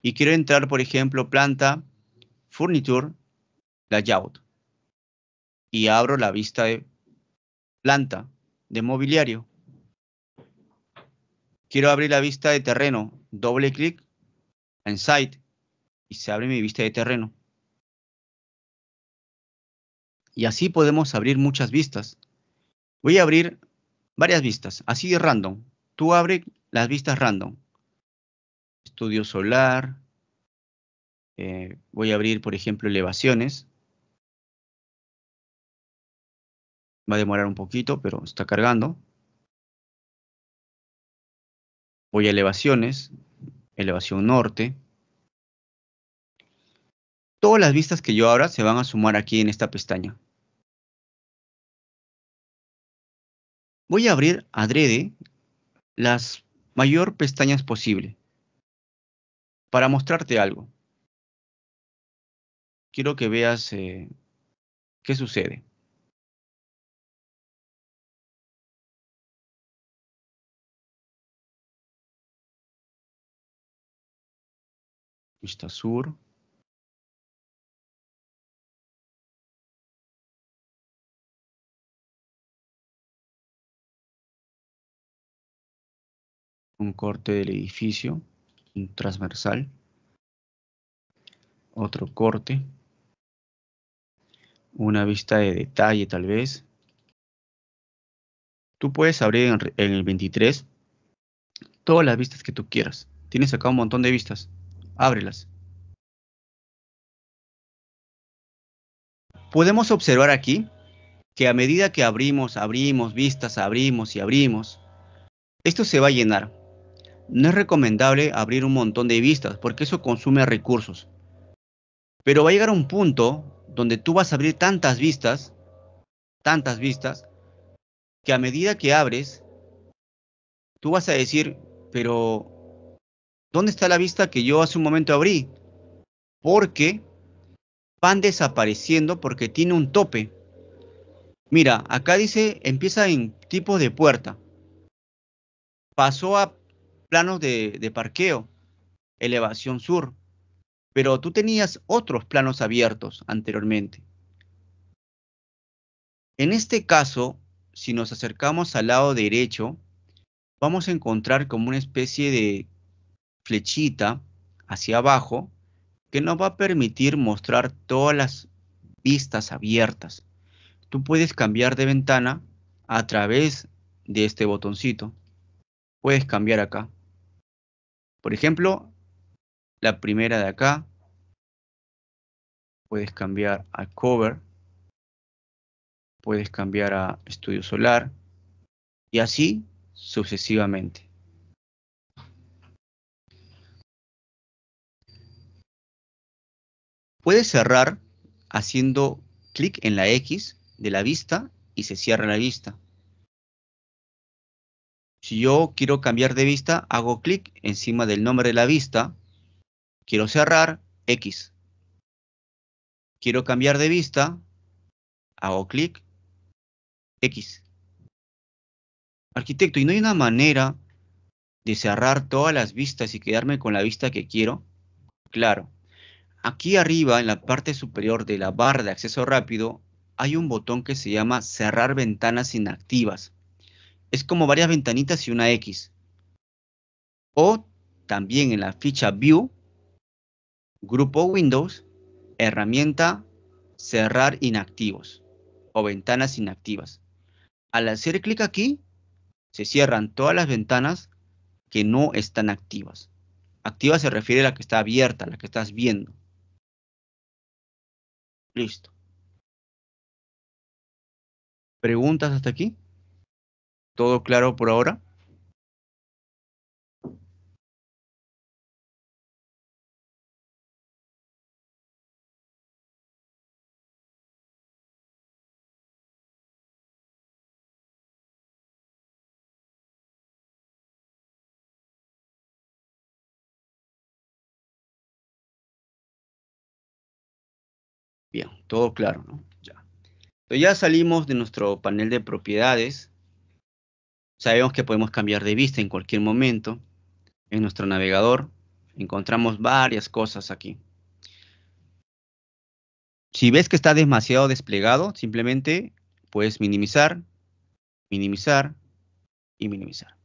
y quiero entrar, por ejemplo, planta, furniture, layout. Y abro la vista de planta, de mobiliario. Quiero abrir la vista de terreno, doble clic en site y se abre mi vista de terreno. Y así podemos abrir muchas vistas. Voy a abrir varias vistas, así de random. Tú abre las vistas random. Estudio solar. Eh, voy a abrir, por ejemplo, elevaciones. Va a demorar un poquito, pero está cargando. Voy a elevaciones, elevación norte. Todas las vistas que yo abra se van a sumar aquí en esta pestaña. Voy a abrir adrede las mayor pestañas posible para mostrarte algo. Quiero que veas eh, qué sucede. Vista sur. un corte del edificio, un transversal, otro corte, una vista de detalle tal vez. Tú puedes abrir en, el 23 todas las vistas que tú quieras. Tienes acá un montón de vistas. Ábrelas. Podemos observar aquí que a medida que abrimos, abrimos vistas, abrimos y abrimos, esto se va a llenar no es recomendable abrir un montón de vistas porque eso consume recursos. Pero va a llegar un punto donde tú vas a abrir tantas vistas, tantas vistas, que a medida que abres, tú vas a decir, pero ¿dónde está la vista que yo hace un momento abrí? Porque van desapareciendo porque tiene un tope. Mira, acá dice, empieza en tipo de puerta. Pasó a planos de, parqueo, elevación sur, pero tú tenías otros planos abiertos anteriormente. En este caso, si nos acercamos al lado derecho, vamos a encontrar como una especie de flechita hacia abajo que nos va a permitir mostrar todas las vistas abiertas. Tú puedes cambiar de ventana a través de este botoncito. Puedes cambiar acá. Por ejemplo, la primera de acá, puedes cambiar a cover, puedes cambiar a estudio solar y así sucesivamente. Puedes cerrar haciendo clic en la X de la vista y se cierra la vista. Si yo quiero cambiar de vista, hago clic encima del nombre de la vista, quiero cerrar, X. Quiero cambiar de vista, hago clic, X. Arquitecto, ¿y no hay una manera de cerrar todas las vistas y quedarme con la vista que quiero? Claro. Aquí arriba, en la parte superior de la barra de acceso rápido, hay un botón que se llama cerrar ventanas inactivas es como varias ventanitas y una X. O también en la ficha View, Grupo Windows, herramienta Cerrar inactivos o ventanas inactivas. Al hacer clic aquí, se cierran todas las ventanas que no están activas. Activa se refiere a la que está abierta, la que estás viendo. Listo. ¿Preguntas hasta aquí? ¿Todo claro por ahora? Bien, todo claro, ¿no? Ya. Entonces ya salimos de nuestro panel de propiedades Sabemos que podemos cambiar de vista en cualquier momento. En nuestro navegador encontramos varias cosas aquí. Si ves que está demasiado desplegado, simplemente puedes minimizar, minimizar y minimizar.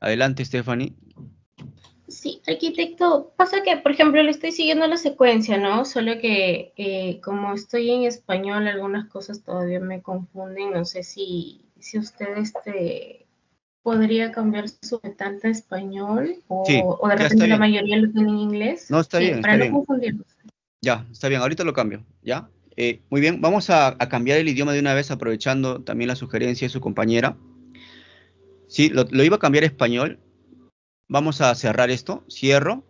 Adelante, Stephanie. Sí, arquitecto, pasa que, por ejemplo, le estoy siguiendo la secuencia, ¿no? Solo que eh, como estoy en español, algunas cosas todavía me confunden. No sé si, si usted este, podría cambiar su tanto a español o, sí, o de repente la mayoría lo tienen en inglés. No, está bien. Para no confundirnos. Ya, está bien, ahorita lo cambio, ¿ya? Eh, muy bien, vamos a, cambiar el idioma de una vez aprovechando también la sugerencia de su compañera. Sí, lo, lo iba a cambiar a español. Vamos a cerrar esto, cierro.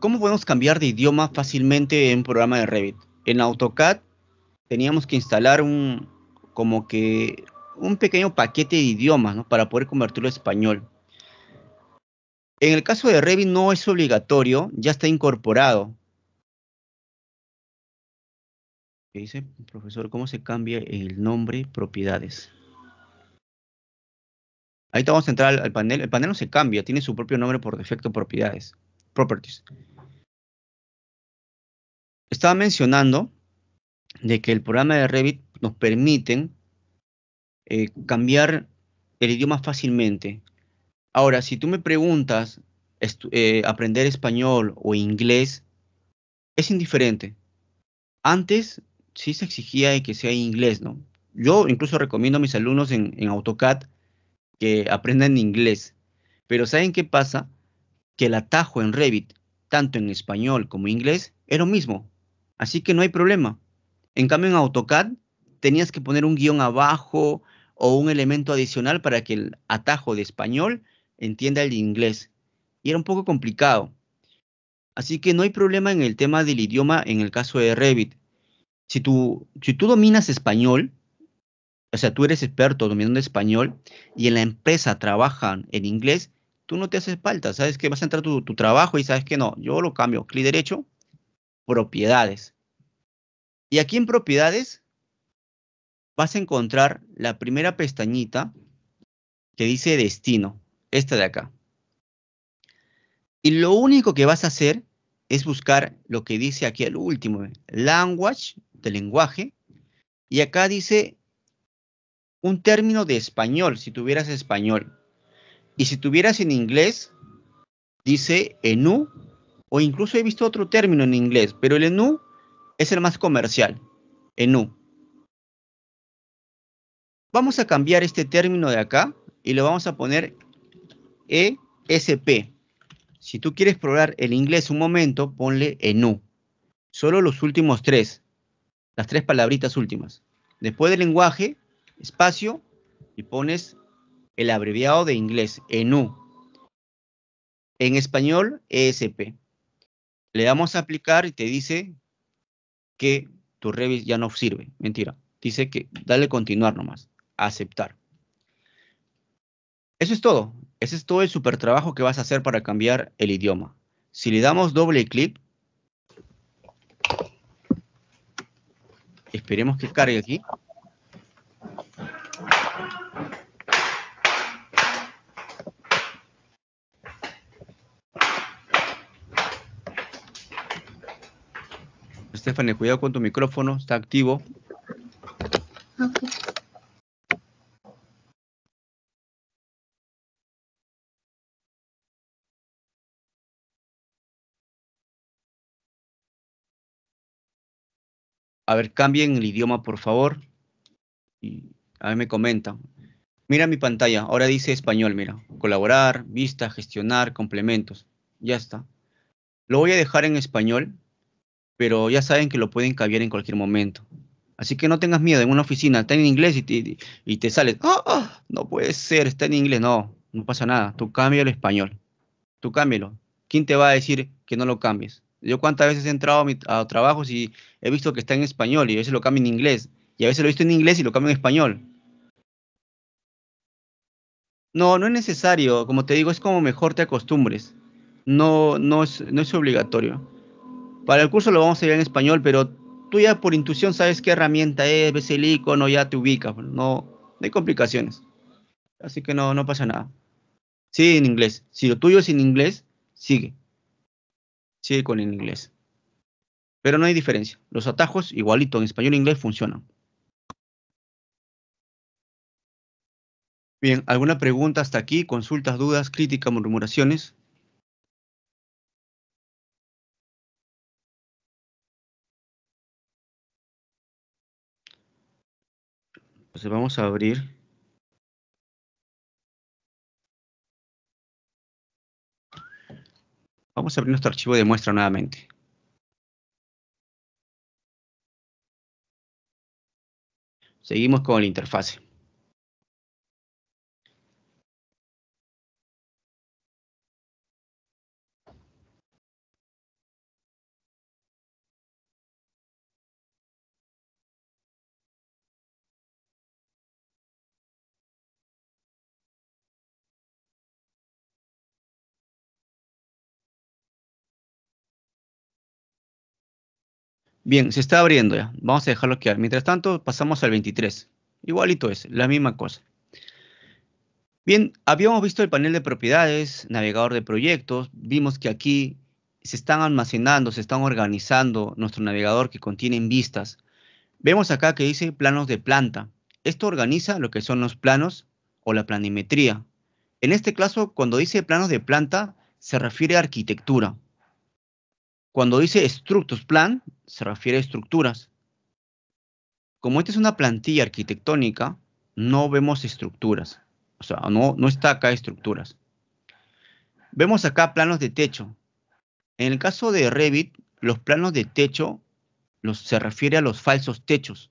¿Cómo podemos cambiar de idioma fácilmente en un programa de Revit? En AutoCAD teníamos que instalar un, como que un pequeño paquete de idiomas para poder convertirlo a español. En el caso de Revit no es obligatorio, ya está incorporado. ¿Qué dice, profesor? ¿Cómo se cambia el nombre propiedades? te vamos a entrar al, panel. El panel no se cambia, tiene su propio nombre por defecto, propiedades, properties. Estaba mencionando de que el programa de Revit nos permiten eh, cambiar el idioma fácilmente. Ahora, si tú me preguntas eh, aprender español o inglés, es indiferente. Antes sí se exigía que sea inglés, ¿no? Yo incluso recomiendo a mis alumnos en, AutoCAD que aprendan inglés. Pero ¿saben qué pasa? Que el atajo en Revit, tanto en español como inglés, es lo mismo. Así que no hay problema. En cambio, en AutoCAD tenías que poner un guión abajo, o un elemento adicional para que el atajo de español entienda el inglés. Y era un poco complicado. Así que no hay problema en el tema del idioma en el caso de Revit. Si tú, si tú dominas español, o sea, tú eres experto dominando español y en la empresa trabajan en inglés, tú no te haces falta, sabes que vas a entrar tu, tu trabajo y sabes que no, yo lo cambio, clic derecho, propiedades. Y aquí en propiedades vas a encontrar la primera pestañita que dice destino, esta de acá. Y lo único que vas a hacer es buscar lo que dice aquí el último, language, de lenguaje, y acá dice un término de español, si tuvieras español. Y si tuvieras en inglés, dice ENU, o incluso he visto otro término en inglés, pero el ENU es el más comercial, ENU. Vamos a cambiar este término de acá y lo vamos a poner ESP. Si tú quieres probar el inglés un momento, ponle ENU. Solo los últimos tres, las tres palabritas últimas. Después del lenguaje, espacio y pones el abreviado de inglés, ENU. En español, ESP. Le damos a aplicar y te dice que tu revis ya no sirve. Mentira. Dice que dale continuar nomás aceptar. Eso es todo. Ese es todo el super trabajo que vas a hacer para cambiar el idioma. Si le damos doble clic, esperemos que cargue aquí. Stephanie, cuidado con tu micrófono, está activo. a ver, cambien el idioma, por favor. Y a ver, me comentan. Mira mi pantalla, ahora dice español, mira. Colaborar, vista, gestionar, complementos. Ya está. Lo voy a dejar en español, pero ya saben que lo pueden cambiar en cualquier momento. Así que no tengas miedo, en una oficina está en inglés y te, y te sales, ah, ah, no puede ser, está en inglés. No, no pasa nada, tú cambia el español. Tú cámbialo. ¿Quién te va a decir que no lo cambies? Yo cuántas veces he entrado a, mi, trabajos y he visto que está en español y a veces lo cambio en inglés. Y a veces lo he visto en inglés y lo cambio en español. No, no es necesario. Como te digo, es como mejor te acostumbres. No, no, es, no es obligatorio. Para el curso lo vamos a ver en español, pero tú ya por intuición sabes qué herramienta es, ves el icono, ya te ubicas. Pues, no, no hay complicaciones. Así que no, no pasa nada. Sigue en inglés. Si lo tuyo es en inglés, sigue sigue con el inglés. Pero no hay diferencia. Los atajos, igualito, en español e inglés funcionan. Bien, ¿alguna pregunta hasta aquí? ¿Consultas, dudas, críticas, murmuraciones? Entonces pues vamos a abrir Vamos a abrir nuestro archivo de muestra nuevamente. Seguimos con la interfase. Bien, se está abriendo ya. Vamos a dejarlo quedar. Mientras tanto, pasamos al 23. Igualito es, la misma cosa. Bien, habíamos visto el panel de propiedades, navegador de proyectos, vimos que aquí se están almacenando, se están organizando nuestro navegador que contiene vistas. Vemos acá que dice planos de planta. Esto organiza lo que son los planos o la planimetría. En este caso, cuando dice planos de planta, se refiere a arquitectura. Cuando dice structus plan, se refiere a estructuras. Como esta es una plantilla arquitectónica, no vemos estructuras. O sea, no, no está acá estructuras. Vemos acá planos de techo. En el caso de Revit, los planos de techo los, se refiere a los falsos techos.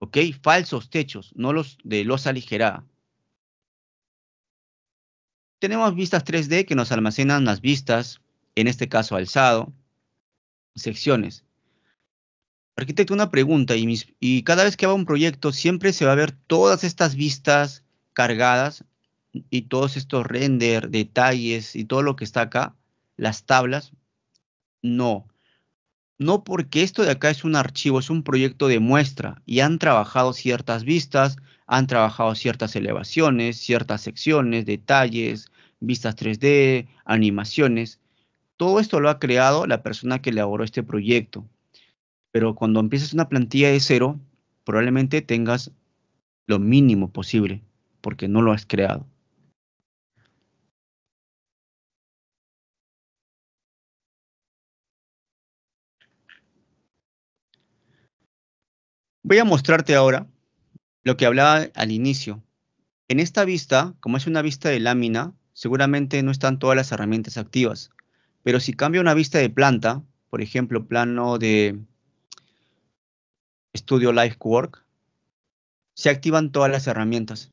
¿Ok? Falsos techos, no los de losa aligerada. Tenemos vistas 3D que nos almacenan las vistas, en este caso alzado, secciones. Arquitecto, una pregunta, y, y cada vez que hago un proyecto siempre se va a ver todas estas vistas cargadas y todos estos render, detalles y todo lo que está acá, las tablas. No, no porque esto de acá es un archivo, es un proyecto de muestra y han trabajado ciertas vistas, han trabajado ciertas elevaciones, ciertas secciones, detalles, vistas 3D, animaciones. Todo esto lo ha creado la persona que elaboró este proyecto. Pero cuando empiezas una plantilla de cero, probablemente tengas lo mínimo posible, porque no lo has creado. Voy a mostrarte ahora lo que hablaba al inicio. En esta vista, como es una vista de lámina, seguramente no están todas las herramientas activas. Pero si cambio una vista de planta, por ejemplo, plano de Studio Live Work, se activan todas las herramientas.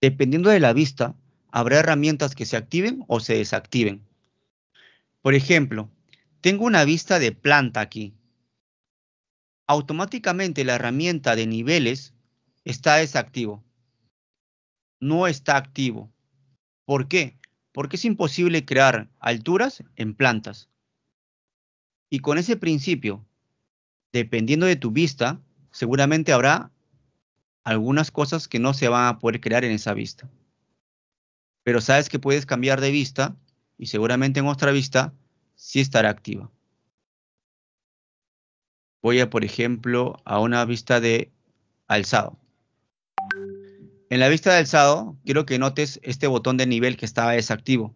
Dependiendo de la vista, habrá herramientas que se activen o se desactiven. Por ejemplo, tengo una vista de planta aquí. Automáticamente la herramienta de niveles está desactivo. No está activo. ¿Por qué? porque es imposible crear alturas en plantas. Y con ese principio, dependiendo de tu vista, seguramente habrá algunas cosas que no se van a poder crear en esa vista. Pero sabes que puedes cambiar de vista y seguramente en otra vista sí estará activa. Voy a, por ejemplo, a una vista de alzado. En la vista de alzado, quiero que notes este botón de nivel que estaba desactivo.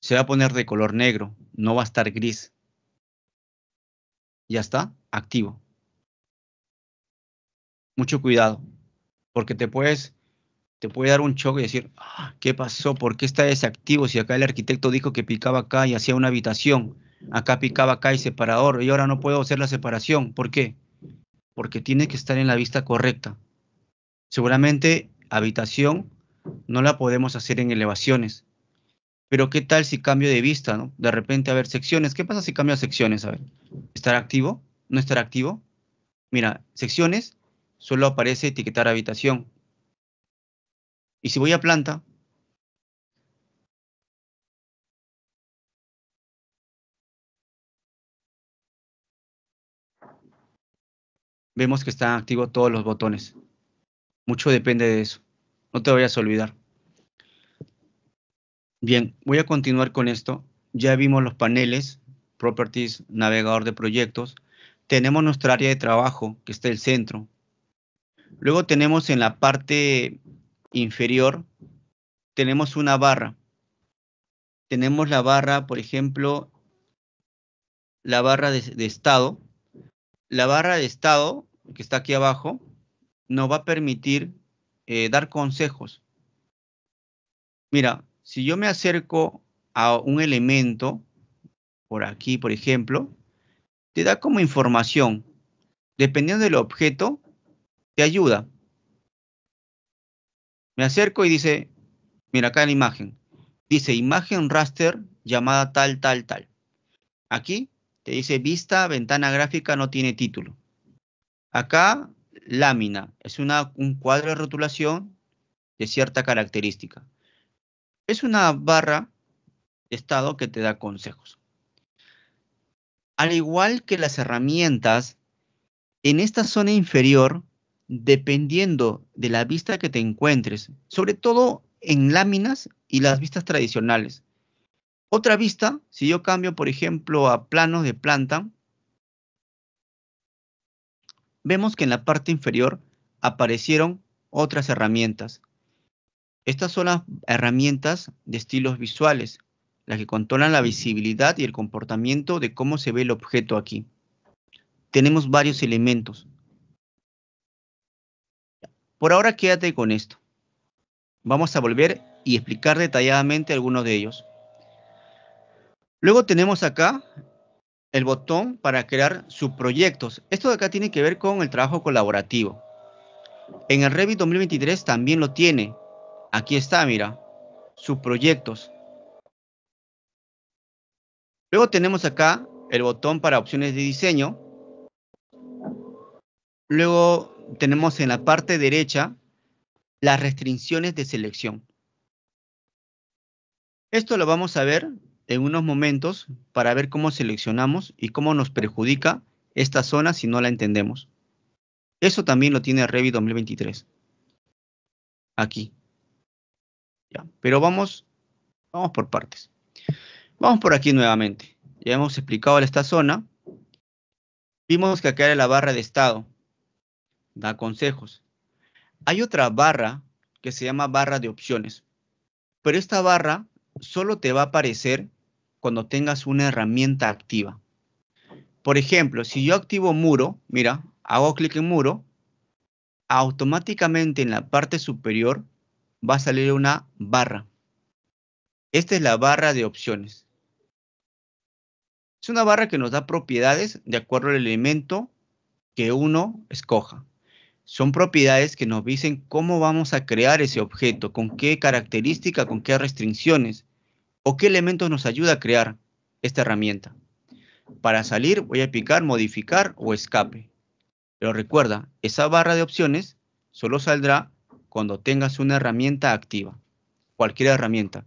Se va a poner de color negro, no va a estar gris. Ya está, activo. Mucho cuidado, porque te puedes te puede dar un choque y decir, ah, ¿qué pasó? ¿Por qué está desactivo? Si acá el arquitecto dijo que picaba acá y hacía una habitación, acá picaba acá y separador, y ahora no puedo hacer la separación. ¿Por qué? porque tiene que estar en la vista correcta. Seguramente habitación no la podemos hacer en elevaciones, pero ¿qué tal si cambio de vista? De repente, a ver, secciones. ¿Qué pasa si cambio a secciones? A ver, ¿estar activo? ¿No estar activo? Mira, secciones solo aparece etiquetar habitación. Y si voy a planta, vemos que están activos todos los botones. Mucho depende de eso. No te vayas a olvidar. Bien, voy a continuar con esto. Ya vimos los paneles, properties, navegador de proyectos. Tenemos nuestra área de trabajo, que está el centro. Luego tenemos en la parte inferior, tenemos una barra. Tenemos la barra, por ejemplo, la barra de estado, la barra de estado, que está aquí abajo, nos va a permitir eh, dar consejos. Mira, si yo me acerco a un elemento, por aquí, por ejemplo, te da como información. Dependiendo del objeto, te ayuda. Me acerco y dice, mira acá en la imagen, dice imagen raster llamada tal, tal, tal. Aquí te dice vista, ventana gráfica, no tiene título. Acá, lámina. Es una, un cuadro de rotulación de cierta característica. Es una barra de estado que te da consejos. Al igual que las herramientas, en esta zona inferior, dependiendo de la vista que te encuentres, sobre todo en láminas y las vistas tradicionales, otra vista, si yo cambio, por ejemplo, a planos de planta, vemos que en la parte inferior aparecieron otras herramientas. Estas son las herramientas de estilos visuales, las que controlan la visibilidad y el comportamiento de cómo se ve el objeto aquí. Tenemos varios elementos. Por ahora quédate con esto. Vamos a volver y explicar detalladamente algunos de ellos. Luego tenemos acá el botón para crear subproyectos. Esto de acá tiene que ver con el trabajo colaborativo. En el Revit 2023 también lo tiene. Aquí está, mira, subproyectos. Luego tenemos acá el botón para opciones de diseño. Luego tenemos en la parte derecha las restricciones de selección. Esto lo vamos a ver en unos momentos para ver cómo seleccionamos y cómo nos perjudica esta zona si no la entendemos. Eso también lo tiene Revit 2023. Aquí. Ya, pero vamos, vamos por partes. Vamos por aquí nuevamente. Ya hemos explicado esta zona. Vimos que acá era la barra de estado. Da consejos. Hay otra barra que se llama barra de opciones. Pero esta barra solo te va a aparecer cuando tengas una herramienta activa. Por ejemplo, si yo activo muro, mira, hago clic en muro, automáticamente en la parte superior va a salir una barra. Esta es la barra de opciones. Es una barra que nos da propiedades de acuerdo al elemento que uno escoja. Son propiedades que nos dicen cómo vamos a crear ese objeto, con qué característica, con qué restricciones o qué elementos nos ayuda a crear esta herramienta. Para salir voy a picar modificar o escape. Pero recuerda, esa barra de opciones solo saldrá cuando tengas una herramienta activa. Cualquier herramienta.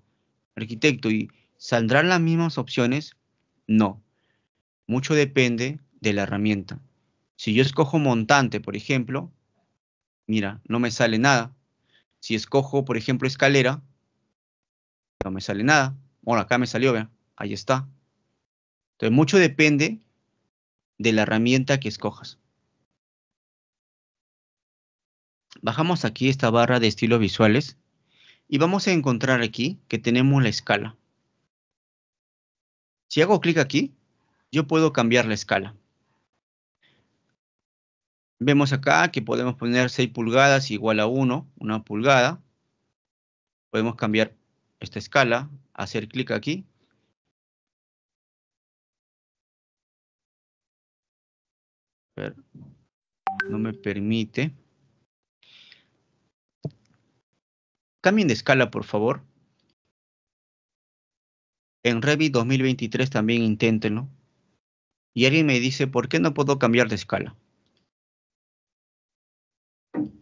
Arquitecto, ¿y saldrán las mismas opciones? No. Mucho depende de la herramienta. Si yo escojo montante, por ejemplo, mira, no me sale nada. Si escojo, por ejemplo, escalera, no me sale nada. Bueno, acá me salió, vean, ahí está. Entonces, mucho depende de la herramienta que escojas. Bajamos aquí esta barra de estilos visuales y vamos a encontrar aquí que tenemos la escala. Si hago clic aquí, yo puedo cambiar la escala. Vemos acá que podemos poner 6 pulgadas igual a 1, una pulgada. Podemos cambiar esta escala hacer clic aquí. no me permite. Cambien de escala, por favor. En Revit 2023 también inténtenlo. Y alguien me dice, ¿por qué no puedo cambiar de escala?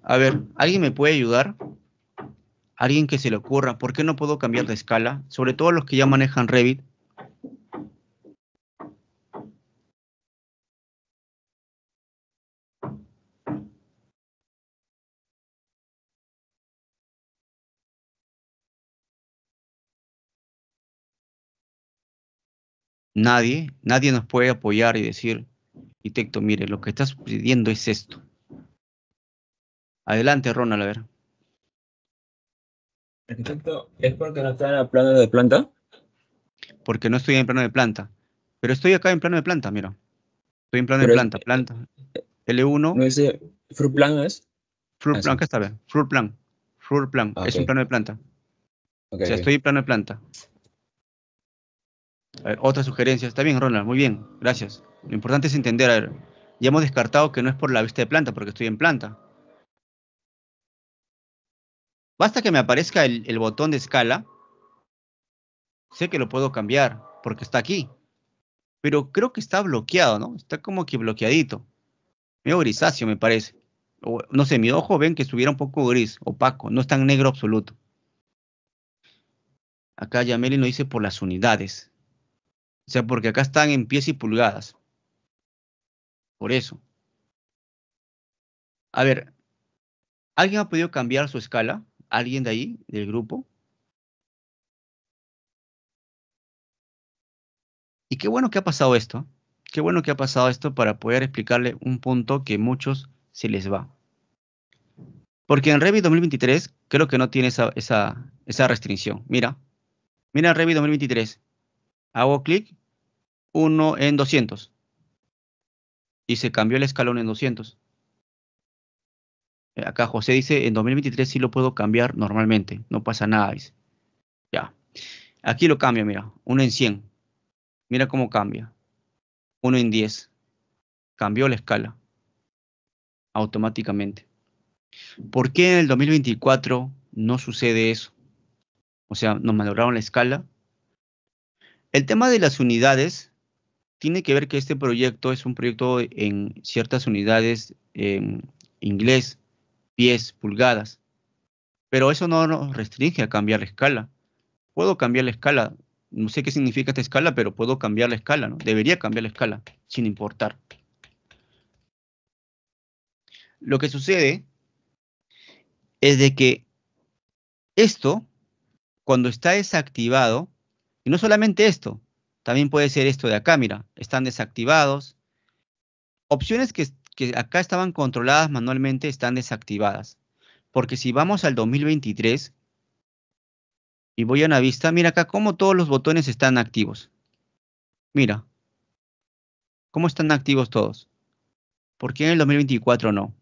A ver, ¿alguien me puede ayudar? alguien que se le ocurra, ¿por qué no puedo cambiar de escala? Sobre todo los que ya manejan Revit. Nadie, nadie nos puede apoyar y decir, arquitecto, mire, lo que estás pidiendo es esto. Adelante, Ronald, a ver. ¿es porque no está en el plano de planta? Porque no estoy en plano de planta. Pero estoy acá en plano de planta, mira. Estoy en plano de planta, planta. L1. Eh, ¿No es fruit ah, plan es? Fruit plan, ¿qué está, Fruit plan. fruit plan. Ah, es un plano de planta. o sea, estoy en plano de planta. otra sugerencia. Está bien, Ronald, muy bien. Gracias. Lo importante es entender, ya hemos descartado que no es por la vista de planta, porque estoy en planta. Basta que me aparezca el, botón de escala. Sé que lo puedo cambiar porque está aquí. Pero creo que está bloqueado, ¿no? Está como que bloqueadito. Medio grisáceo, me parece. no sé, mi ojo ven que estuviera un poco gris, opaco. No es tan negro absoluto. Acá Yameli lo dice por las unidades. O sea, porque acá están en pies y pulgadas. Por eso. A ver, ¿alguien ha podido cambiar su escala? ¿Alguien de ahí, del grupo? Y qué bueno que ha pasado esto. Qué bueno que ha pasado esto para poder explicarle un punto que muchos se les va. Porque en Revit 2023 creo que no tiene esa, restricción. Mira, mira Revit 2023. Hago clic, 1 en 200. Y se cambió el escalón en 200. Eh, acá José dice, en 2023 sí lo puedo cambiar normalmente, no pasa nada, Ya. Aquí lo cambia, mira, uno en 100. Mira cómo cambia. Uno en 10. Cambió la escala automáticamente. ¿Por qué en el 2024 no sucede eso? O sea, nos malograron la escala. El tema de las unidades tiene que ver que este proyecto es un proyecto en ciertas unidades en inglés pies, pulgadas. Pero eso no nos restringe a cambiar la escala. Puedo cambiar la escala. No sé qué significa esta escala, pero puedo cambiar la escala, ¿no? Debería cambiar la escala, sin importar. Lo que sucede es de que esto, cuando está desactivado, y no solamente esto, también puede ser esto de acá, mira, están desactivados. Opciones que que acá estaban controladas manualmente están desactivadas. Porque si vamos al 2023 y voy a una vista, mira acá cómo todos los botones están activos. Mira, cómo están activos todos. ¿Por qué en el 2024 no?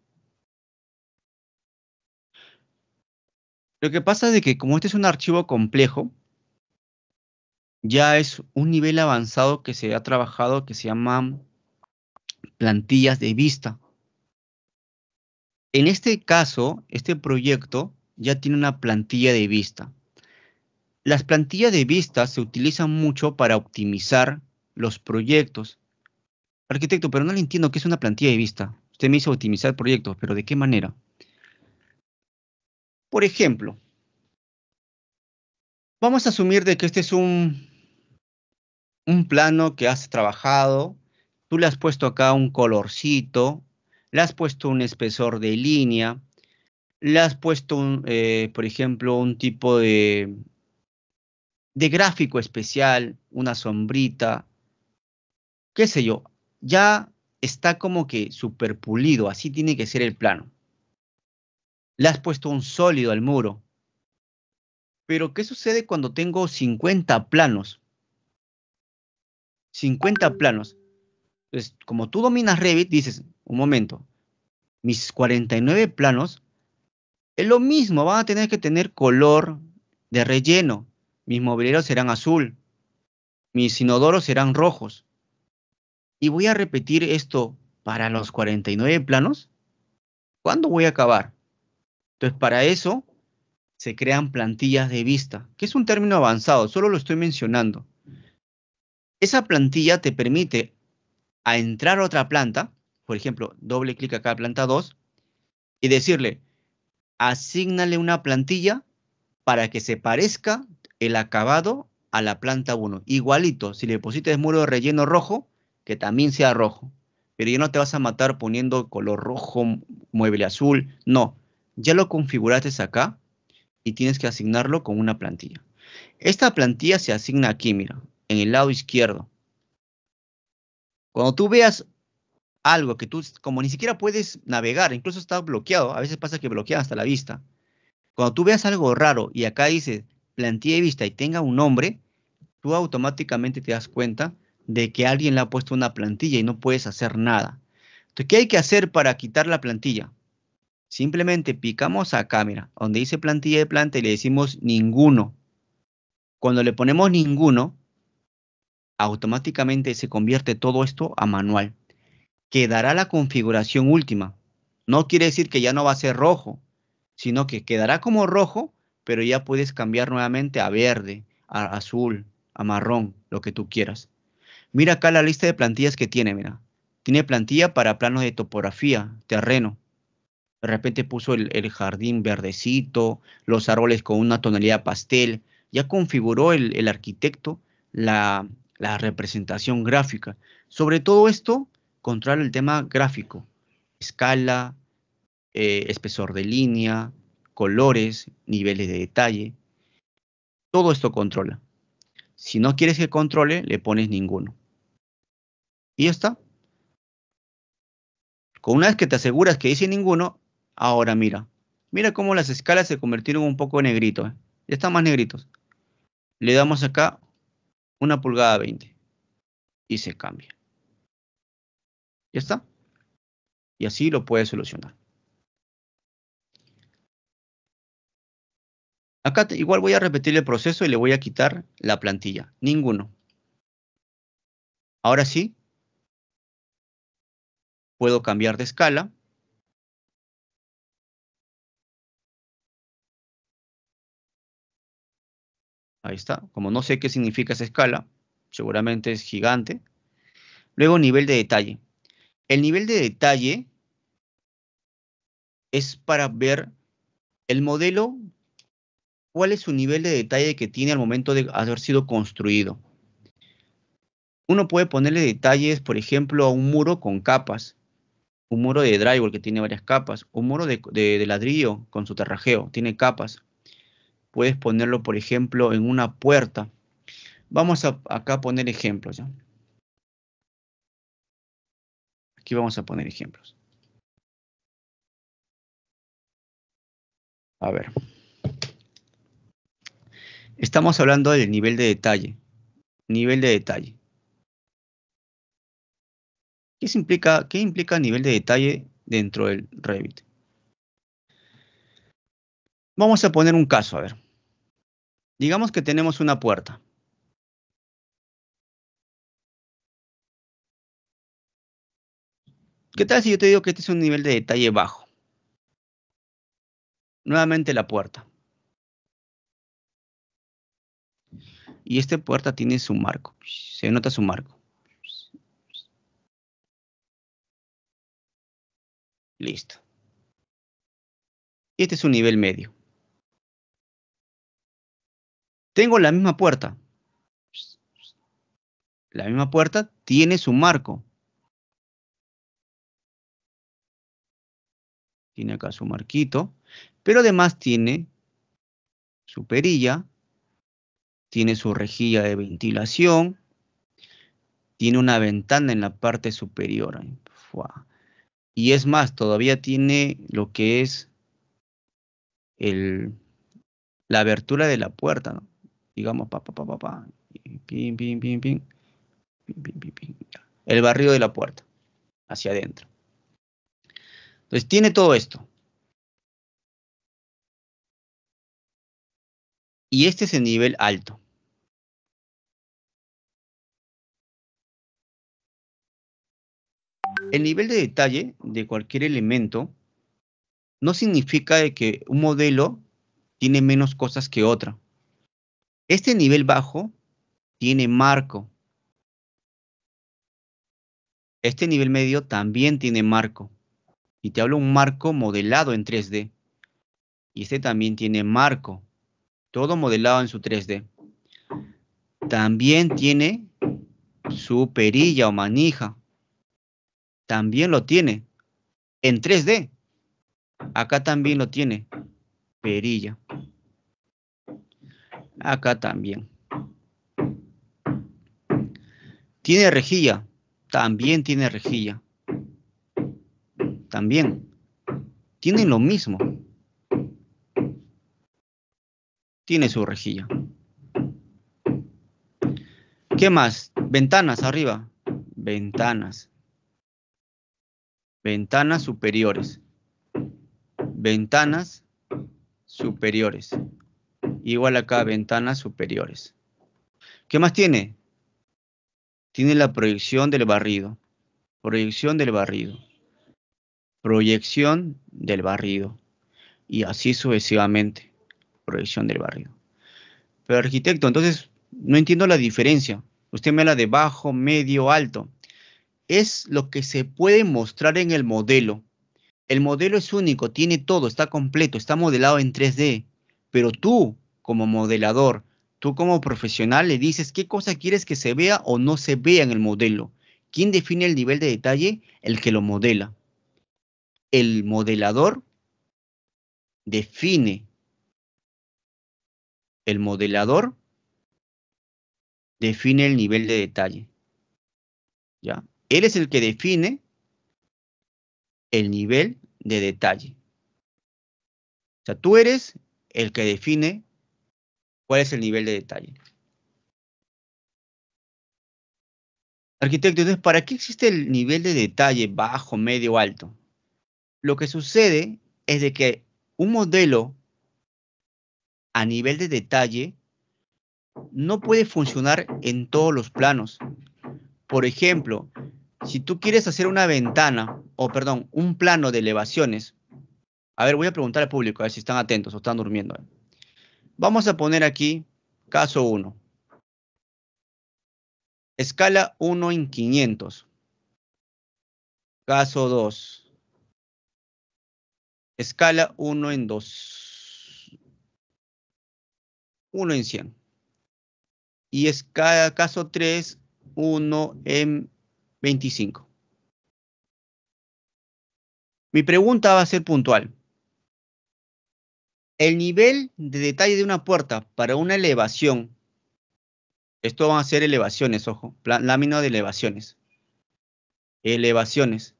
Lo que pasa es que como este es un archivo complejo, ya es un nivel avanzado que se ha trabajado que se llama plantillas de vista. En este caso, este proyecto ya tiene una plantilla de vista. Las plantillas de vista se utilizan mucho para optimizar los proyectos. Arquitecto, pero no le entiendo qué es una plantilla de vista. Usted me hizo optimizar proyectos, pero ¿de qué manera? Por ejemplo, vamos a asumir de que este es un, un plano que has trabajado Tú le has puesto acá un colorcito, le has puesto un espesor de línea, le has puesto, un, eh, por ejemplo, un tipo de, de gráfico especial, una sombrita, qué sé yo, ya está como que super pulido, así tiene que ser el plano. Le has puesto un sólido al muro. Pero, ¿qué sucede cuando tengo 50 planos? 50 planos. Entonces, como tú dominas Revit, dices, un momento, mis 49 planos es lo mismo, van a tener que tener color de relleno. Mis mobileros serán azul, mis inodoros serán rojos. Y voy a repetir esto para los 49 planos. ¿Cuándo voy a acabar? Entonces, para eso se crean plantillas de vista, que es un término avanzado, solo lo estoy mencionando. Esa plantilla te permite a entrar a otra planta, por ejemplo, doble clic acá a planta 2, y decirle, asignale una plantilla para que se parezca el acabado a la planta 1. Igualito, si le pusiste muro de relleno rojo, que también sea rojo. Pero ya no te vas a matar poniendo color rojo, mueble azul, no. Ya lo configuraste acá y tienes que asignarlo con una plantilla. Esta plantilla se asigna aquí, mira, en el lado izquierdo. Cuando tú veas algo que tú, como ni siquiera puedes navegar, incluso está bloqueado, a veces pasa que bloquea hasta la vista. Cuando tú veas algo raro y acá dice plantilla de vista y tenga un nombre, tú automáticamente te das cuenta de que alguien le ha puesto una plantilla y no puedes hacer nada. Entonces, ¿qué hay que hacer para quitar la plantilla? Simplemente picamos acá, mira, donde dice plantilla de planta y le decimos ninguno. Cuando le ponemos ninguno, automáticamente se convierte todo esto a manual. Quedará la configuración última. No quiere decir que ya no va a ser rojo, sino que quedará como rojo, pero ya puedes cambiar nuevamente a verde, a azul, a marrón, lo que tú quieras. Mira acá la lista de plantillas que tiene, mira. Tiene plantilla para planos de topografía, terreno. De repente puso el, jardín verdecito, los árboles con una tonalidad pastel. Ya configuró el, el arquitecto la, la representación gráfica. Sobre todo esto, Controla el tema gráfico, escala, eh, espesor de línea, colores, niveles de detalle. Todo esto controla. Si no quieres que controle, le pones ninguno. Y ya está. Con una vez que te aseguras que dice ninguno, ahora mira. Mira cómo las escalas se convirtieron un poco en negrito. ¿eh? Ya están más negritos. Le damos acá una pulgada 20 y se cambia. Ya está. Y así lo puedes solucionar. Acá igual voy a repetir el proceso y le voy a quitar la plantilla. Ninguno. Ahora sí, puedo cambiar de escala Ahí está. Como no sé qué significa esa escala, seguramente es gigante. Luego nivel de detalle. El nivel de detalle es para ver el modelo, cuál es su nivel de detalle que tiene al momento de haber sido construido. Uno puede ponerle detalles, por ejemplo, a un muro con capas, un muro de drywall que tiene varias capas, un muro de, ladrillo con su terrajeo, tiene capas puedes ponerlo, por ejemplo, en una puerta. Vamos acá a poner ejemplos. Aquí vamos a poner ejemplos. A ver. Estamos hablando del nivel de detalle. Nivel de detalle. ¿Qué implica, qué implica nivel de detalle dentro del Revit? Vamos a poner un caso, a ver. Digamos que tenemos una puerta. ¿Qué tal si yo te digo que este es un nivel de detalle bajo? Nuevamente la puerta. Y esta puerta tiene su marco. Se nota su marco. Listo. Y este es un nivel medio. Tengo la misma puerta. La misma puerta tiene su marco. Tiene acá su marquito, pero además tiene su perilla, tiene su rejilla de ventilación, tiene una ventana en la parte superior. Y es más, todavía tiene lo que es la abertura de la puerta. ¿no? digamos, pa, el barrio de la puerta, hacia adentro. Entonces tiene todo esto. Y este es el nivel alto. El nivel de detalle de cualquier elemento no significa que un modelo tiene menos cosas que otra. Este nivel bajo tiene marco. Este nivel medio también tiene marco. Y te hablo un marco modelado en 3D. Y este también tiene marco. Todo modelado en su 3D. También tiene su perilla o manija. También lo tiene. En 3D. Acá también lo tiene. Perilla acá también. Tiene rejilla, también tiene rejilla. También. Tienen lo mismo. Tiene su rejilla. ¿Qué más? Ventanas arriba. Ventanas. Ventanas superiores. Ventanas superiores igual acá ventanas superiores. ¿Qué más tiene? Tiene la proyección del barrido, proyección del barrido, proyección del barrido y así sucesivamente, proyección del barrido. Pero arquitecto, entonces no entiendo la diferencia. Usted me habla de bajo, medio, alto. Es lo que se puede mostrar en el modelo. El modelo es único, tiene todo, está completo, está modelado en 3D. Pero tú, como modelador, tú como profesional le dices qué cosa quieres que se vea o no se vea en el modelo. ¿Quién define el nivel de detalle? El que lo modela. El modelador define. El modelador define el nivel de detalle. ¿Ya? Él es el que define el nivel de detalle. O sea, tú eres el que define cuál es el nivel de detalle. Arquitecto, entonces, ¿para qué existe el nivel de detalle bajo, medio, alto? Lo que sucede es de que un modelo a nivel de detalle no puede funcionar en todos los planos. Por ejemplo, si tú quieres hacer una ventana, o perdón, un plano de elevaciones, a ver, voy a preguntar al público, a ver si están atentos o están durmiendo. Vamos a poner aquí caso 1. Escala 1 en 500. Caso 2. Escala 1 en 2. 1 en 100. Y escala, caso 3, 1 en 25. Mi pregunta va a ser puntual el nivel de detalle de una puerta para una elevación, esto van a ser elevaciones, ojo, lámina de elevaciones. Elevaciones.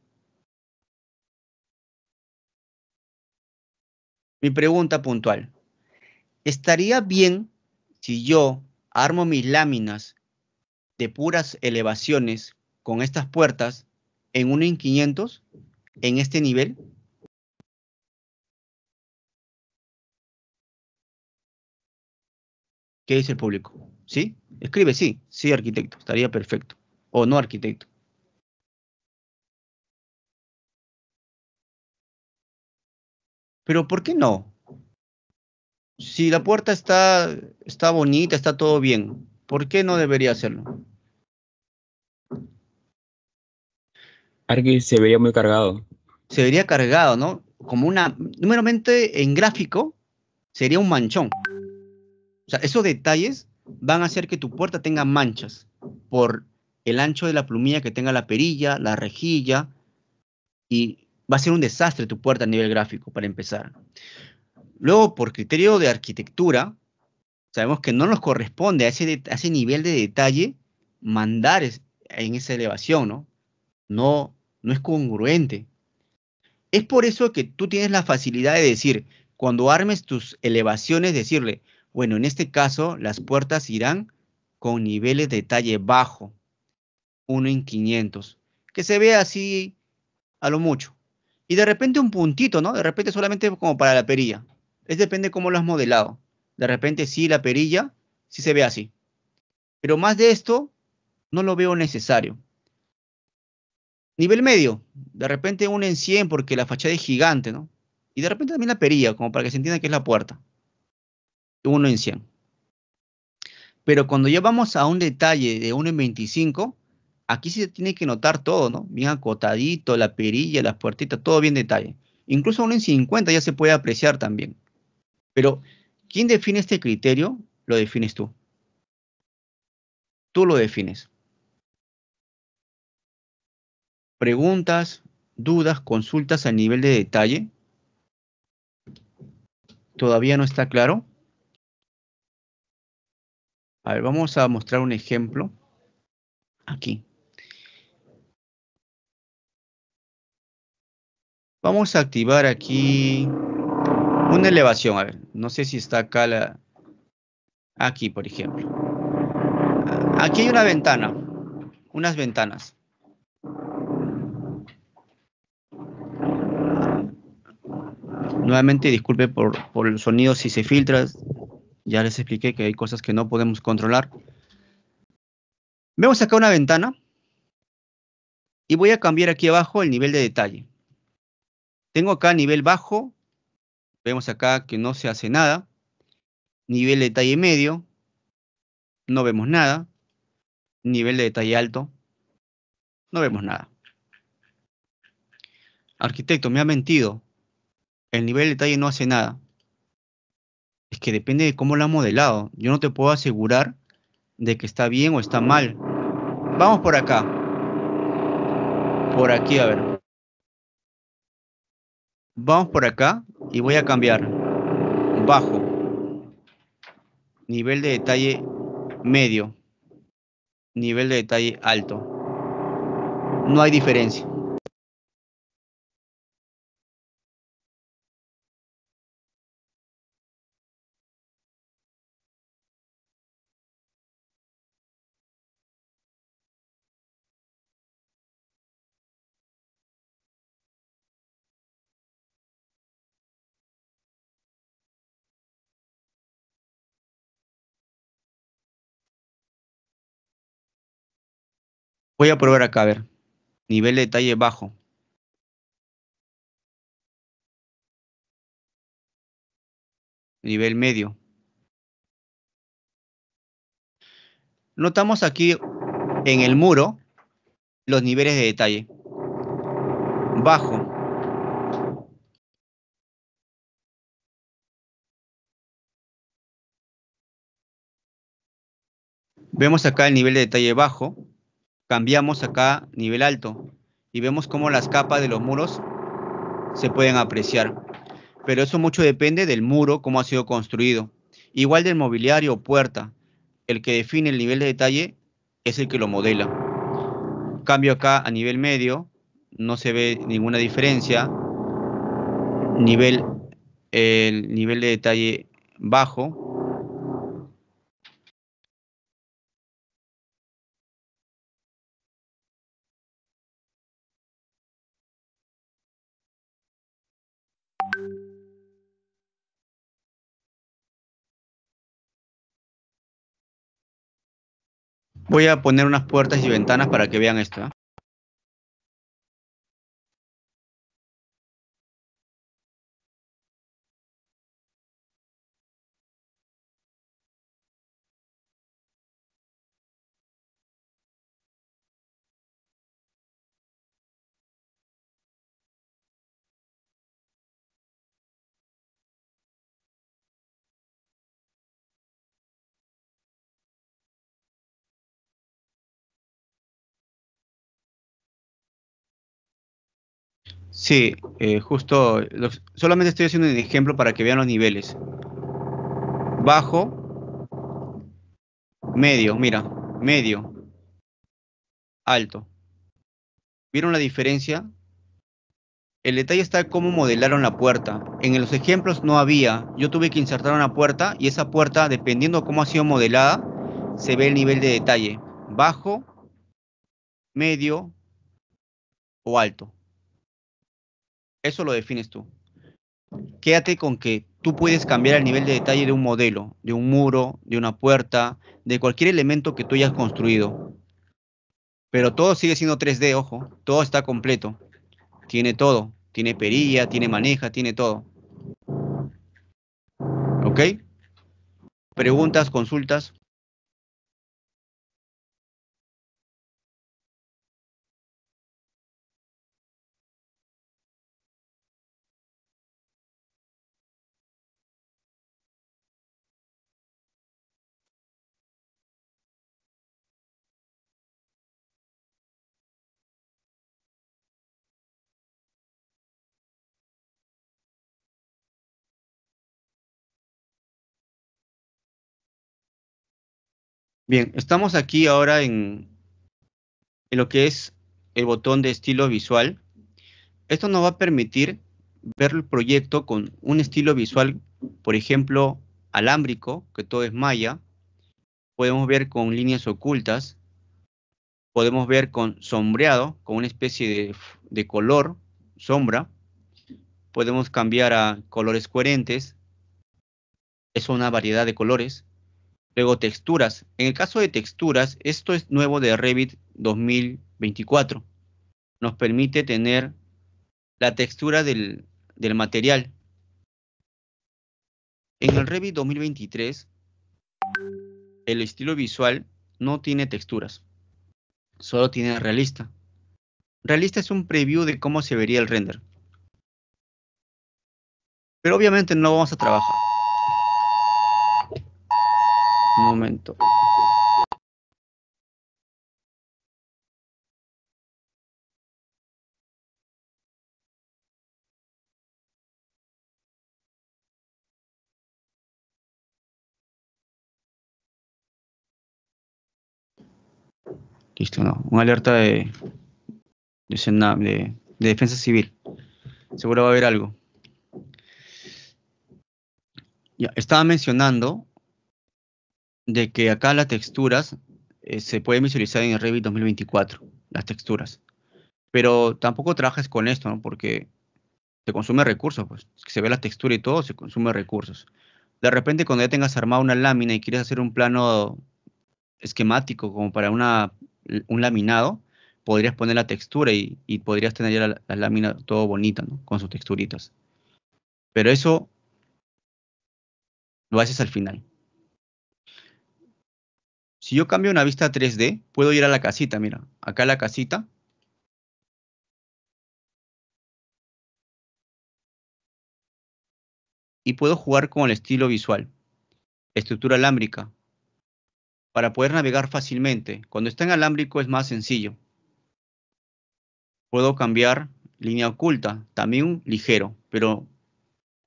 Mi pregunta puntual. ¿Estaría bien si yo armo mis láminas de puras elevaciones con estas puertas en un 500 en este nivel? ¿Qué dice el público? ¿Sí? Escribe sí, sí, arquitecto, estaría perfecto. O no, arquitecto. Pero ¿por qué no? Si la puerta está, está bonita, está todo bien, ¿por qué no debería hacerlo? Arqui se vería muy cargado. Se vería cargado, ¿no? Como una, númeramente en gráfico, sería un manchón. O sea, esos detalles van a hacer que tu puerta tenga manchas por el ancho de la plumilla que tenga la perilla, la rejilla, y va a ser un desastre tu puerta a nivel gráfico para empezar. Luego, por criterio de arquitectura, sabemos que no nos corresponde a ese, ese nivel de detalle mandar en esa elevación, ¿no? No, no es congruente. Es por eso que tú tienes la facilidad de decir, cuando armes tus elevaciones, decirle, bueno, en este caso, las puertas irán con niveles de talle bajo, 1 en 500, que se vea así a lo mucho. Y de repente un puntito, ¿no? De repente solamente como para la perilla. Es depende cómo lo has modelado. De repente sí la perilla, sí se ve así. Pero más de esto, no lo veo necesario. Nivel medio, de repente uno en 100 porque la fachada es gigante, ¿no? Y de repente también la perilla, como para que se entienda que es la puerta. 1 en 100. Pero cuando ya vamos a un detalle de 1 en 25, aquí se tiene que notar todo, ¿no? Bien acotadito, la perilla, las puertitas, todo bien detalle. Incluso 1 en 50 ya se puede apreciar también. Pero, ¿quién define este criterio? Lo defines tú. Tú lo defines. Preguntas, dudas, consultas a nivel de detalle. ¿Todavía no está claro? A ver, vamos a mostrar un ejemplo aquí. Vamos a activar aquí una elevación. A ver, no sé si está acá la... Aquí, por ejemplo. Aquí hay una ventana. Unas ventanas. Nuevamente, disculpe por, por el sonido si se filtra, ya les expliqué que hay cosas que no podemos controlar. Vemos acá una ventana y voy a cambiar aquí abajo el nivel de detalle. Tengo acá nivel bajo, vemos acá que no se hace nada. Nivel de detalle medio, no vemos nada. Nivel de detalle alto, no vemos nada. Arquitecto, me ha mentido. El nivel de detalle no hace nada es que depende de cómo la ha modelado. Yo no te puedo asegurar de que está bien o está mal. Vamos por acá. Por aquí, a ver. Vamos por acá y voy a cambiar. Bajo. Nivel de detalle medio. Nivel de detalle alto. No hay diferencia. Voy a probar acá, a ver. Nivel de detalle bajo. Nivel medio. Notamos aquí en el muro los niveles de detalle. Bajo. Vemos acá el nivel de detalle bajo, cambiamos acá nivel alto y vemos cómo las capas de los muros se pueden apreciar. Pero eso mucho depende del muro, cómo ha sido construido. Igual del mobiliario o puerta. El que define el nivel de detalle es el que lo modela. Cambio acá a nivel medio, no se ve ninguna diferencia. Nivel, el nivel de detalle bajo, Voy a poner unas puertas y ventanas para que vean esto. ¿eh? Sí, eh, justo, solamente estoy haciendo un ejemplo para que vean los niveles. Bajo, medio, mira, medio, alto. ¿Vieron la diferencia? El detalle está cómo modelaron la puerta. En los ejemplos no había. Yo tuve que insertar una puerta y esa puerta, dependiendo cómo ha sido modelada, se ve el nivel de detalle. Bajo, medio o alto. Eso lo defines tú. Quédate con que tú puedes cambiar el nivel de detalle de un modelo, de un muro, de una puerta, de cualquier elemento que tú hayas construido. Pero todo sigue siendo 3D, ojo, todo está completo. Tiene todo, tiene perilla, tiene maneja, tiene todo. ¿Ok? Preguntas, consultas. Bien, estamos aquí ahora en, en, lo que es el botón de estilo visual. Esto nos va a permitir ver el proyecto con un estilo visual, por ejemplo, alámbrico, que todo es malla. Podemos ver con líneas ocultas. Podemos ver con sombreado, con una especie de color, sombra. Podemos cambiar a colores coherentes. Es una variedad de colores Luego texturas. En el caso de texturas, esto es nuevo de Revit 2024. Nos permite tener la textura del, material. En el Revit 2023, el estilo visual no tiene texturas, solo tiene realista. Realista es un preview de cómo se vería el render. Pero obviamente no vamos a trabajar. Un momento. Listo, no. Una alerta de, de, de defensa civil. Seguro va a haber algo. Ya, estaba mencionando de que acá las texturas eh, se pueden visualizar en Revit 2024, las texturas. Pero tampoco trabajes con esto, ¿no? Porque se consume recursos, pues. se ve la textura y todo, se consume recursos. De repente, cuando ya tengas armado una lámina y quieres hacer un plano esquemático como para una, un laminado, podrías poner la textura y, y podrías tener ya la, lámina todo bonita, Con sus texturitas. Pero eso lo haces al final. Si yo cambio una vista 3D, puedo ir a la casita, mira, acá la casita. Y puedo jugar con el estilo visual, estructura alámbrica, para poder navegar fácilmente. Cuando está en alámbrico es más sencillo. Puedo cambiar línea oculta, también ligero, pero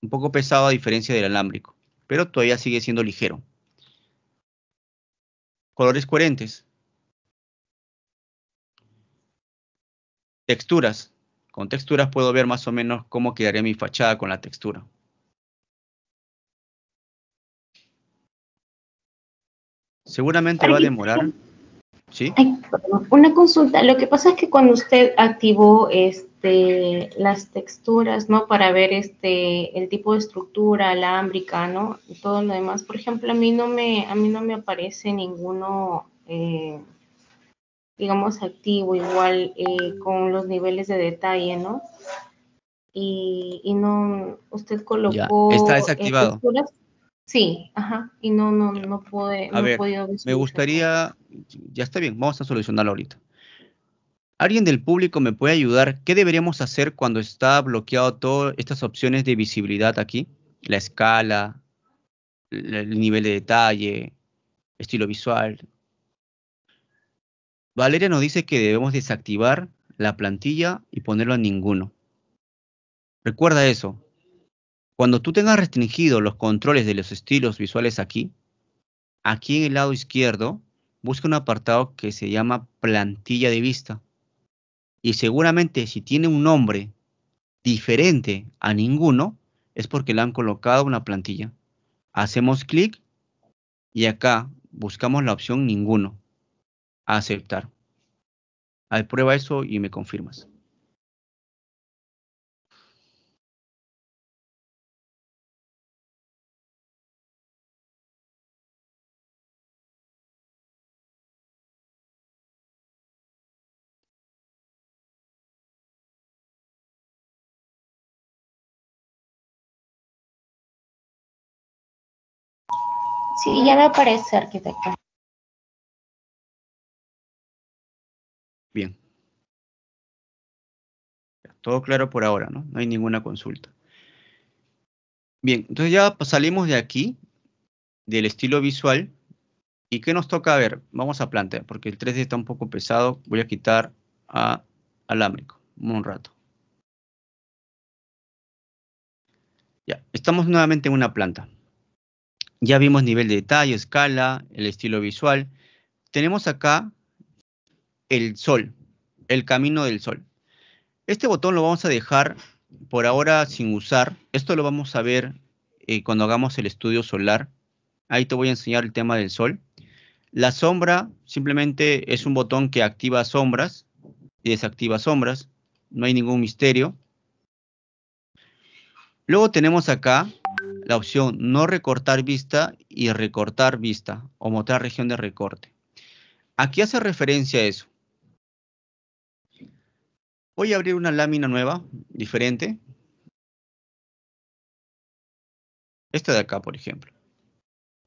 un poco pesado a diferencia del alámbrico, pero todavía sigue siendo ligero colores coherentes. Texturas. Con texturas puedo ver más o menos cómo quedaría mi fachada con la textura. Seguramente va a demorar Sí. una consulta. Lo que pasa es que cuando usted activó este, las texturas, ¿no? Para ver este, el tipo de estructura, alámbrica, ¿no? Y todo lo demás. Por ejemplo, a mí no me, a mí no me aparece ninguno, eh, digamos, activo, igual eh, con los niveles de detalle, ¿no? Y, no, usted colocó... Ya, está eh, desactivado. Sí, ajá. Y no, no, no pude. A ver, me gustaría, ya está bien, vamos a solucionarlo ahorita. ¿Alguien del público me puede ayudar? ¿Qué deberíamos hacer cuando está bloqueado todas estas opciones de visibilidad aquí? La escala, el nivel de detalle, estilo visual. Valeria nos dice que debemos desactivar la plantilla y ponerlo a ninguno. Recuerda eso. Cuando tú tengas restringidos los controles de los estilos visuales aquí, aquí en el lado izquierdo busca un apartado que se llama plantilla de vista. Y seguramente si tiene un nombre diferente a ninguno, es porque le han colocado una plantilla. Hacemos clic y acá buscamos la opción ninguno. Aceptar. Ahí prueba eso y me confirmas. Sí, ya me aparece, arquitecto. Bien. Todo claro por ahora, ¿no? No hay ninguna consulta. Bien, entonces ya pues, salimos de aquí, del estilo visual. ¿Y qué nos toca ver? Vamos a plantear, porque el 3D está un poco pesado. Voy a quitar a alámbrico un rato. Ya, estamos nuevamente en una planta. Ya vimos nivel de detalle, escala, el estilo visual. Tenemos acá el sol, el camino del sol. Este botón lo vamos a dejar por ahora sin usar. Esto lo vamos a ver eh, cuando hagamos el estudio solar. Ahí te voy a enseñar el tema del sol. La sombra simplemente es un botón que activa sombras y desactiva sombras. No hay ningún misterio. Luego tenemos acá la opción no recortar vista y recortar vista o mostrar región de recorte. Aquí hace referencia a eso? Voy a abrir una lámina nueva, diferente. Esta de acá, por ejemplo.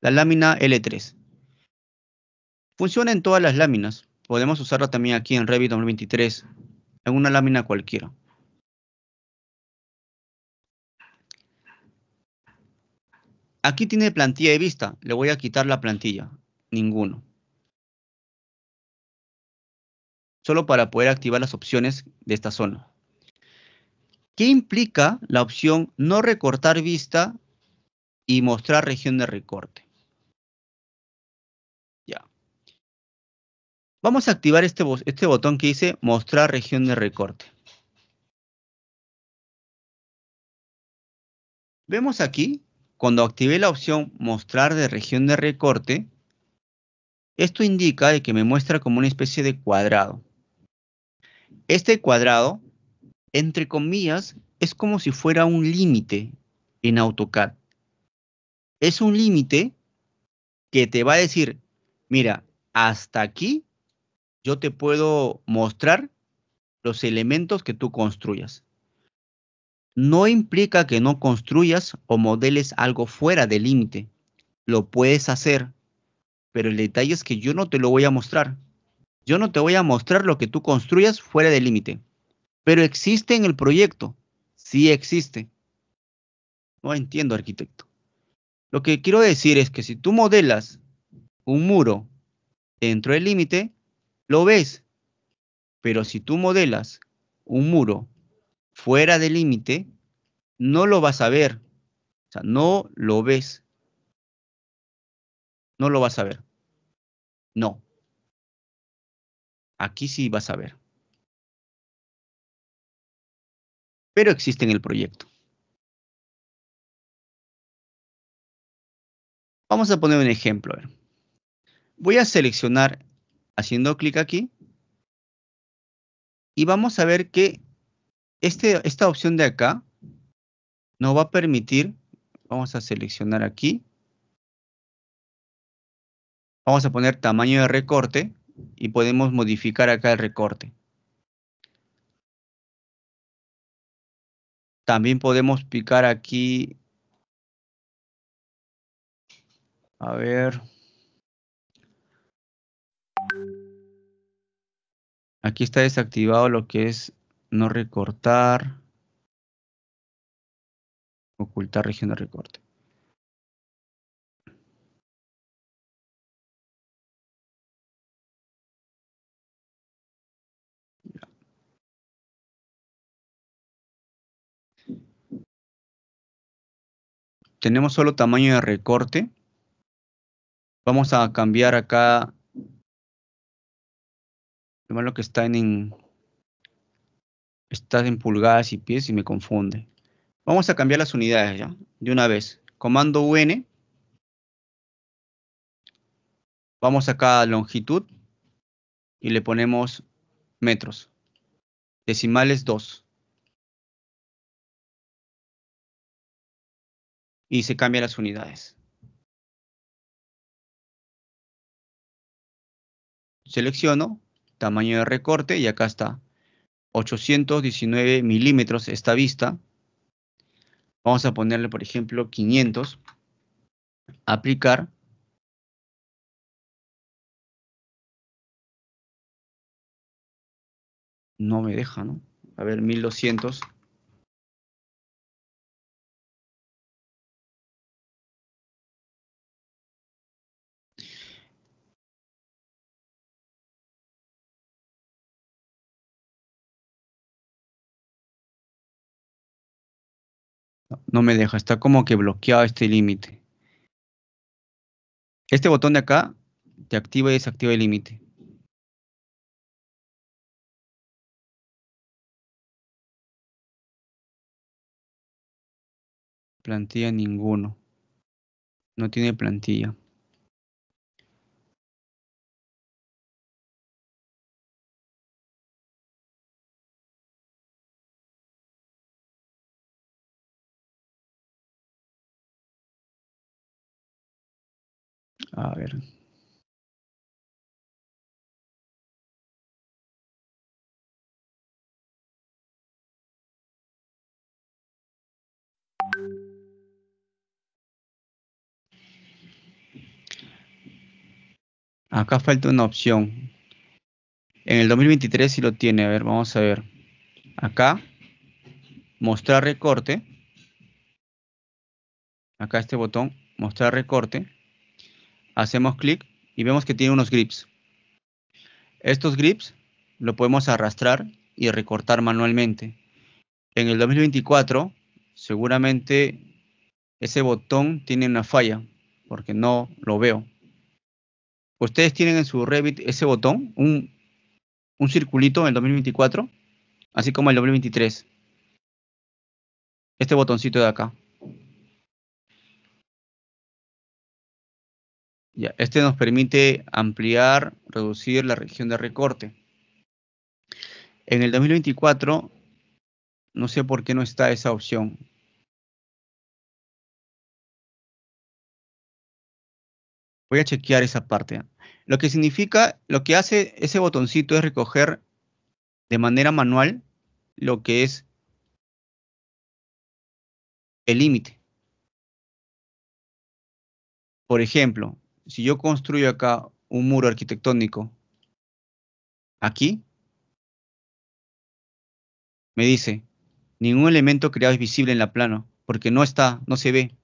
La lámina L3. Funciona en todas las láminas. Podemos usarla también aquí en Revit 2023, en una lámina cualquiera. Aquí tiene plantilla de vista. Le voy a quitar la plantilla. Ninguno. Solo para poder activar las opciones de esta zona. ¿Qué implica la opción no recortar vista y mostrar región de recorte? Ya. Vamos a activar este, este botón que dice mostrar región de recorte. Vemos aquí cuando activé la opción Mostrar de región de recorte, esto indica de que me muestra como una especie de cuadrado. Este cuadrado, entre comillas, es como si fuera un límite en AutoCAD. Es un límite que te va a decir, mira, hasta aquí yo te puedo mostrar los elementos que tú construyas no implica que no construyas o modeles algo fuera del límite. Lo puedes hacer, pero el detalle es que yo no te lo voy a mostrar. Yo no te voy a mostrar lo que tú construyas fuera del límite. Pero existe en el proyecto. Sí existe. No entiendo, arquitecto. Lo que quiero decir es que si tú modelas un muro dentro del límite, lo ves. Pero si tú modelas un muro fuera del límite, no lo vas a ver. O sea, no lo ves. No lo vas a ver. No. Aquí sí vas a ver. Pero existe en el proyecto. Vamos a poner un ejemplo. Voy a seleccionar haciendo clic aquí y vamos a ver que este, esta opción de acá nos va a permitir, vamos a seleccionar aquí, vamos a poner tamaño de recorte y podemos modificar acá el recorte. También podemos picar aquí, a ver, aquí está desactivado lo que es no recortar, ocultar región de recorte. tenemos solo tamaño de recorte. Vamos a cambiar acá. Lo que está en, Estás en pulgadas y pies y me confunde. Vamos a cambiar las unidades ya, de una vez. Comando UN. Vamos acá a longitud y le ponemos metros. Decimales 2. Y se cambian las unidades. Selecciono tamaño de recorte y acá está 819 milímetros esta vista. Vamos a ponerle, por ejemplo, 500. Aplicar. No me deja, ¿no? A ver, 1200. no me deja, está como que bloqueado este límite. Este botón de acá te activa y desactiva el límite. Plantilla ninguno. No tiene plantilla. A ver. Acá falta una opción. En el 2023 sí lo tiene. A ver, vamos a ver. Acá, mostrar recorte. Acá este botón, mostrar recorte hacemos clic y vemos que tiene unos grips. Estos grips lo podemos arrastrar y recortar manualmente. En el 2024 seguramente ese botón tiene una falla porque no lo veo. ¿Ustedes tienen en su Revit ese botón? Un, un circulito en el 2024, así como el 2023. Este botoncito de acá. este nos permite ampliar, reducir la región de recorte. En el 2024, no sé por qué no está esa opción. Voy a chequear esa parte. ¿ah? Lo que significa, lo que hace ese botoncito es recoger de manera manual lo que es el límite. Por ejemplo, si yo construyo acá un muro arquitectónico, aquí, me dice, ningún elemento creado es visible en la plano, porque no está, no se ve.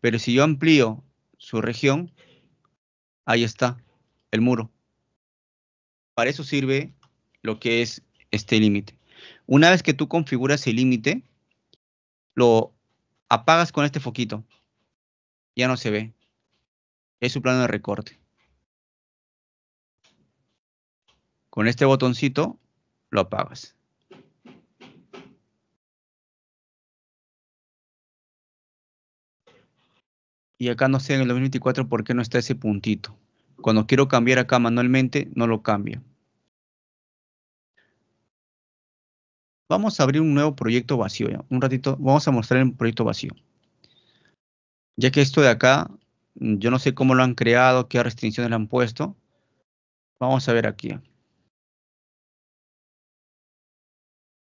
Pero si yo amplío su región, ahí está el muro. Para eso sirve lo que es este límite. Una vez que tú configuras el límite, lo apagas con este foquito. Ya no se ve es su plano de recorte. Con este botoncito lo apagas. Y acá no sé en el 2024 por qué no está ese puntito. Cuando quiero cambiar acá manualmente, no lo cambio. Vamos a abrir un nuevo proyecto vacío. Un ratito, vamos a mostrar el proyecto vacío. Ya que esto de acá Mm, yo no sé cómo lo han creado, qué restricciones le han puesto. Vamos a ver aquí.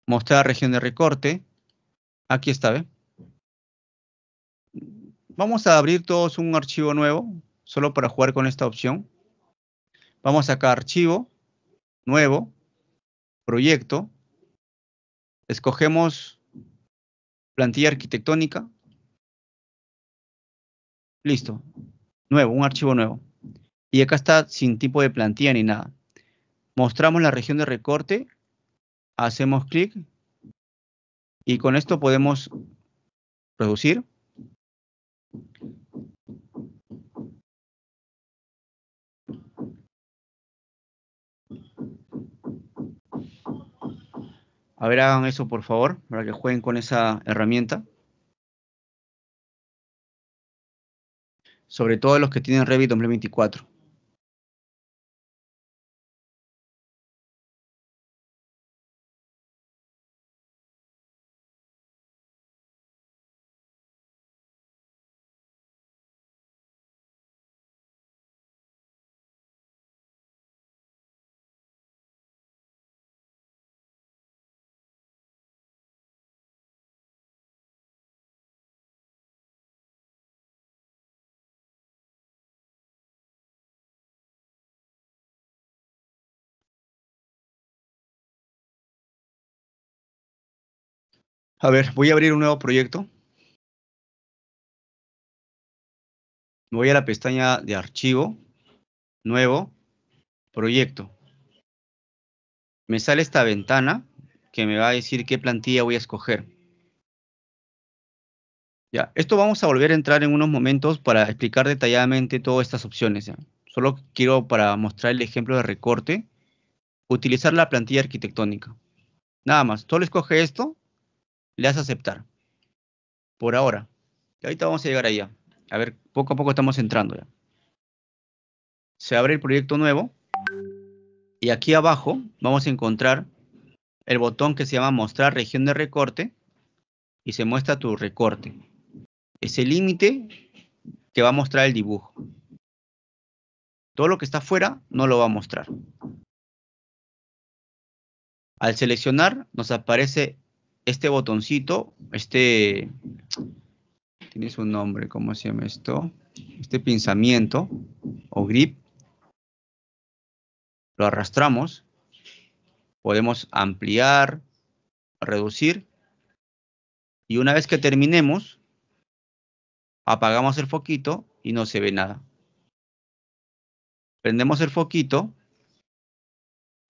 Mostrar región de recorte. Aquí está, ¿ve? Vamos a abrir todos un archivo nuevo, solo para jugar con esta opción. Vamos acá archivo, nuevo, proyecto. Escogemos plantilla arquitectónica, Listo. Nuevo, un archivo nuevo. Y acá está sin tipo de plantilla ni nada. Mostramos la región de recorte. Hacemos clic. Y con esto podemos producir. A ver, hagan eso por favor, para que jueguen con esa herramienta. sobre todo los que tienen Revit 2024. A ver, voy a abrir un nuevo proyecto. voy a la pestaña de archivo, nuevo, proyecto. Me sale esta ventana que me va a decir qué plantilla voy a escoger. Ya, esto vamos a volver a entrar en unos momentos para explicar detalladamente todas estas opciones. Solo quiero para mostrar el ejemplo de recorte, utilizar la plantilla arquitectónica. Nada más, solo escoge esto le hace aceptar. Por ahora. Y ahorita vamos a llegar allá. A ver, poco a poco estamos entrando ya. Se abre el proyecto nuevo. Y aquí abajo vamos a encontrar el botón que se llama mostrar región de recorte. Y se muestra tu recorte. Es el límite que va a mostrar el dibujo. Todo lo que está afuera no lo va a mostrar. Al seleccionar nos aparece este botoncito, este, tiene su nombre, ¿cómo se llama esto? Este pinzamiento o grip, lo arrastramos, podemos ampliar, reducir, y una vez que terminemos, apagamos el foquito y no se ve nada. Prendemos el foquito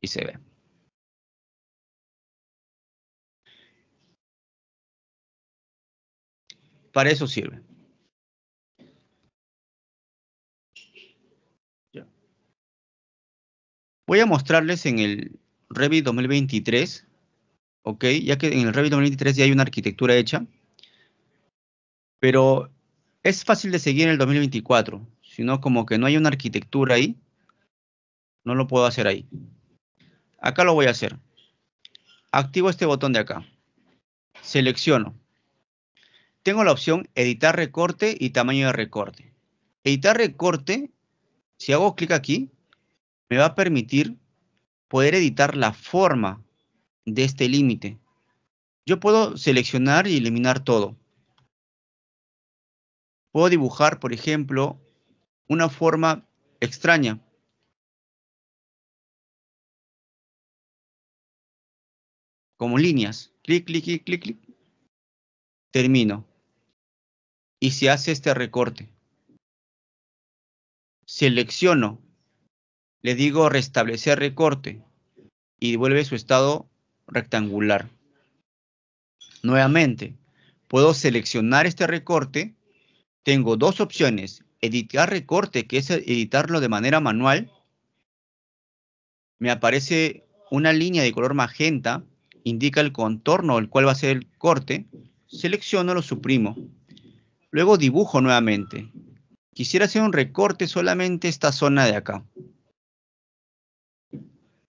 y se ve. Para eso sirve. Voy a mostrarles en el Revit 2023, ¿ok? Ya que en el Revit 2023 ya hay una arquitectura hecha, pero es fácil de seguir en el 2024, Si no, como que no hay una arquitectura ahí, no lo puedo hacer ahí. Acá lo voy a hacer. Activo este botón de acá. Selecciono tengo la opción editar recorte y tamaño de recorte. Editar recorte, si hago clic aquí, me va a permitir poder editar la forma de este límite. Yo puedo seleccionar y eliminar todo. Puedo dibujar, por ejemplo, una forma extraña. Como líneas. Clic, clic, clic, clic, clic. Termino y se hace este recorte. Selecciono, le digo restablecer recorte y devuelve su estado rectangular. Nuevamente, puedo seleccionar este recorte. Tengo dos opciones. Editar recorte, que es editarlo de manera manual. Me aparece una línea de color magenta, indica el contorno el cual va a ser el corte. Selecciono, lo suprimo Luego dibujo nuevamente. Quisiera hacer un recorte solamente esta zona de acá.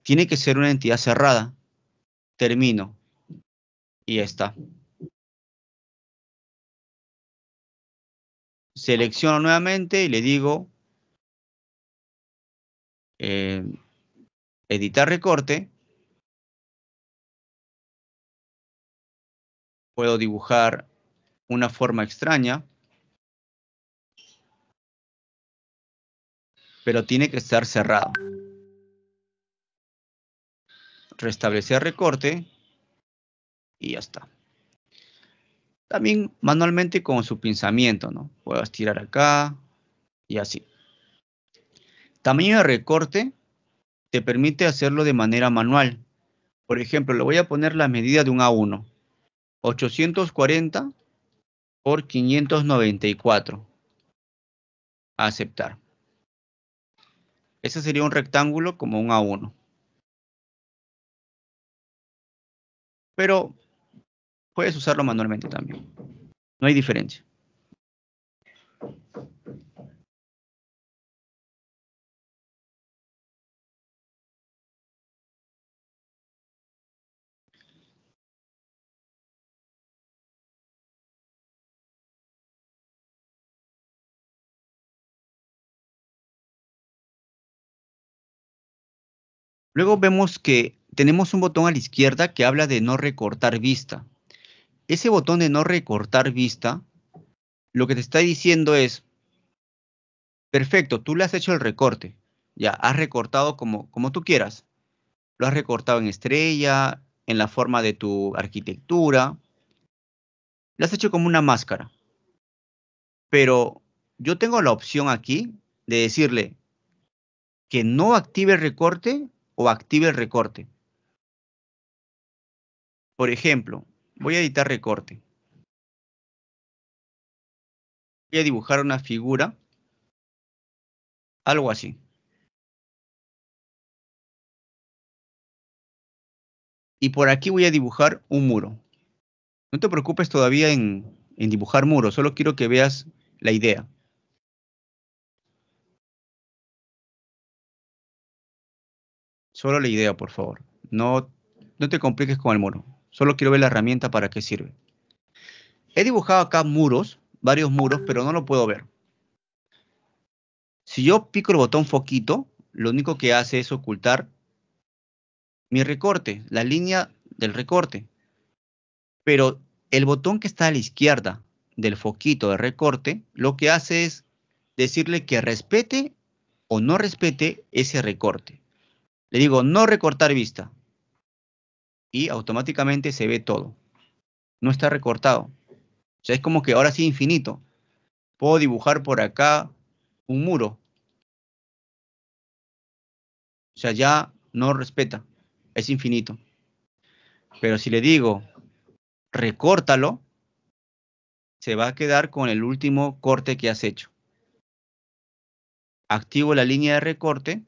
Tiene que ser una entidad cerrada. Termino. Y está. Selecciono nuevamente y le digo eh, editar recorte. Puedo dibujar una forma extraña. pero tiene que estar cerrado. Restablecer recorte y ya está. También manualmente con su pinzamiento, ¿no? Puedes tirar acá y así. Tamaño de recorte te permite hacerlo de manera manual. Por ejemplo, le voy a poner la medida de un A1. 840 por 594. Aceptar. Ese sería un rectángulo como un A1. Pero puedes usarlo manualmente también. No hay diferencia. Luego vemos que tenemos un botón a la izquierda que habla de no recortar vista. Ese botón de no recortar vista, lo que te está diciendo es, perfecto, tú le has hecho el recorte, ya, has recortado como, como tú quieras. Lo has recortado en estrella, en la forma de tu arquitectura. Lo has hecho como una máscara. Pero yo tengo la opción aquí de decirle que no active el recorte o active el recorte. Por ejemplo, voy a editar recorte. Voy a dibujar una figura, algo así. Y por aquí voy a dibujar un muro. No te preocupes todavía en, dibujar muros, solo quiero que veas la idea. Solo la idea, por favor. No, no te compliques con el muro. Solo quiero ver la herramienta para qué sirve. He dibujado acá muros, varios muros, pero no lo puedo ver. Si yo pico el botón foquito, lo único que hace es ocultar mi recorte, la línea del recorte. Pero el botón que está a la izquierda del foquito de recorte, lo que hace es decirle que respete o no respete ese recorte. Le digo no recortar vista. Y automáticamente se ve todo. No está recortado. O sea, es como que ahora sí infinito. Puedo dibujar por acá un muro. O sea, ya no respeta. Es infinito. Pero si le digo, recórtalo, se va a quedar con el último corte que has hecho. Activo la línea de recorte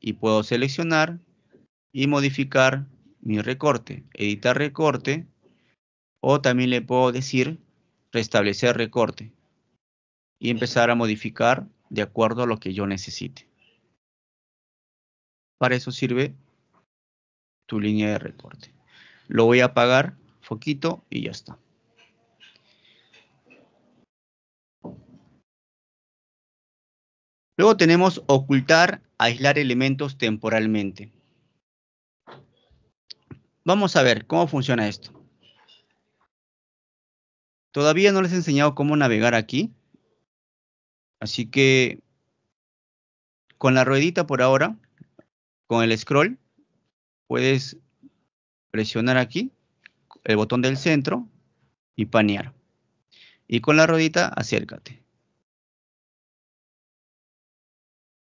y puedo seleccionar y modificar mi recorte, editar recorte o también le puedo decir restablecer recorte y empezar a modificar de acuerdo a lo que yo necesite. Para eso sirve tu línea de recorte. Lo voy a apagar, foquito y ya está. Luego tenemos ocultar aislar elementos temporalmente. Vamos a ver cómo funciona esto. Todavía no les he enseñado cómo navegar aquí. Así que con la ruedita por ahora, con el scroll, puedes presionar aquí el botón del centro y panear. Y con la ruedita acércate.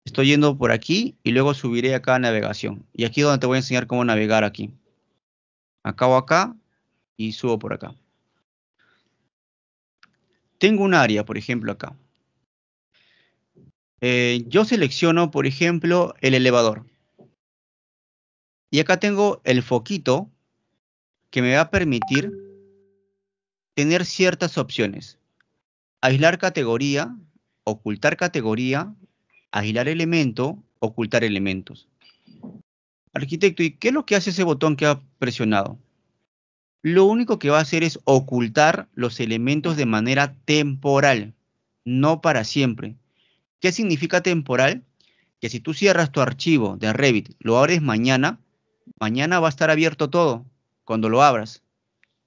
estoy yendo por aquí y luego subiré acá a navegación. Y aquí es donde te voy a enseñar cómo navegar aquí. Acabo acá y subo por acá. Tengo un área, por ejemplo, acá. Eh, yo selecciono, por ejemplo, el elevador. Y acá tengo el foquito que me va a permitir tener ciertas opciones. Aislar categoría, ocultar categoría Agilar elemento, ocultar elementos. Arquitecto, ¿y qué es lo que hace ese botón que ha presionado? Lo único que va a hacer es ocultar los elementos de manera temporal, no para siempre. ¿Qué significa temporal? Que si tú cierras tu archivo de Revit, lo abres mañana, mañana va a estar abierto todo cuando lo abras.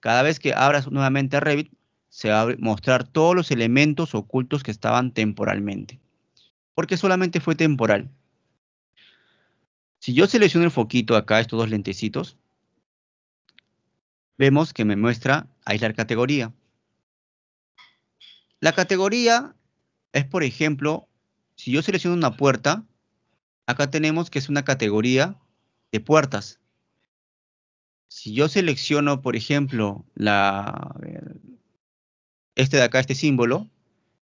Cada vez que abras nuevamente Revit, se va a mostrar todos los elementos ocultos que estaban temporalmente porque solamente fue temporal. Si yo selecciono el foquito acá, estos dos lentecitos, vemos que me muestra aislar categoría. La categoría es, por ejemplo, si yo selecciono una puerta, acá tenemos que es una categoría de puertas. Si yo selecciono, por ejemplo, la, este de acá, este símbolo,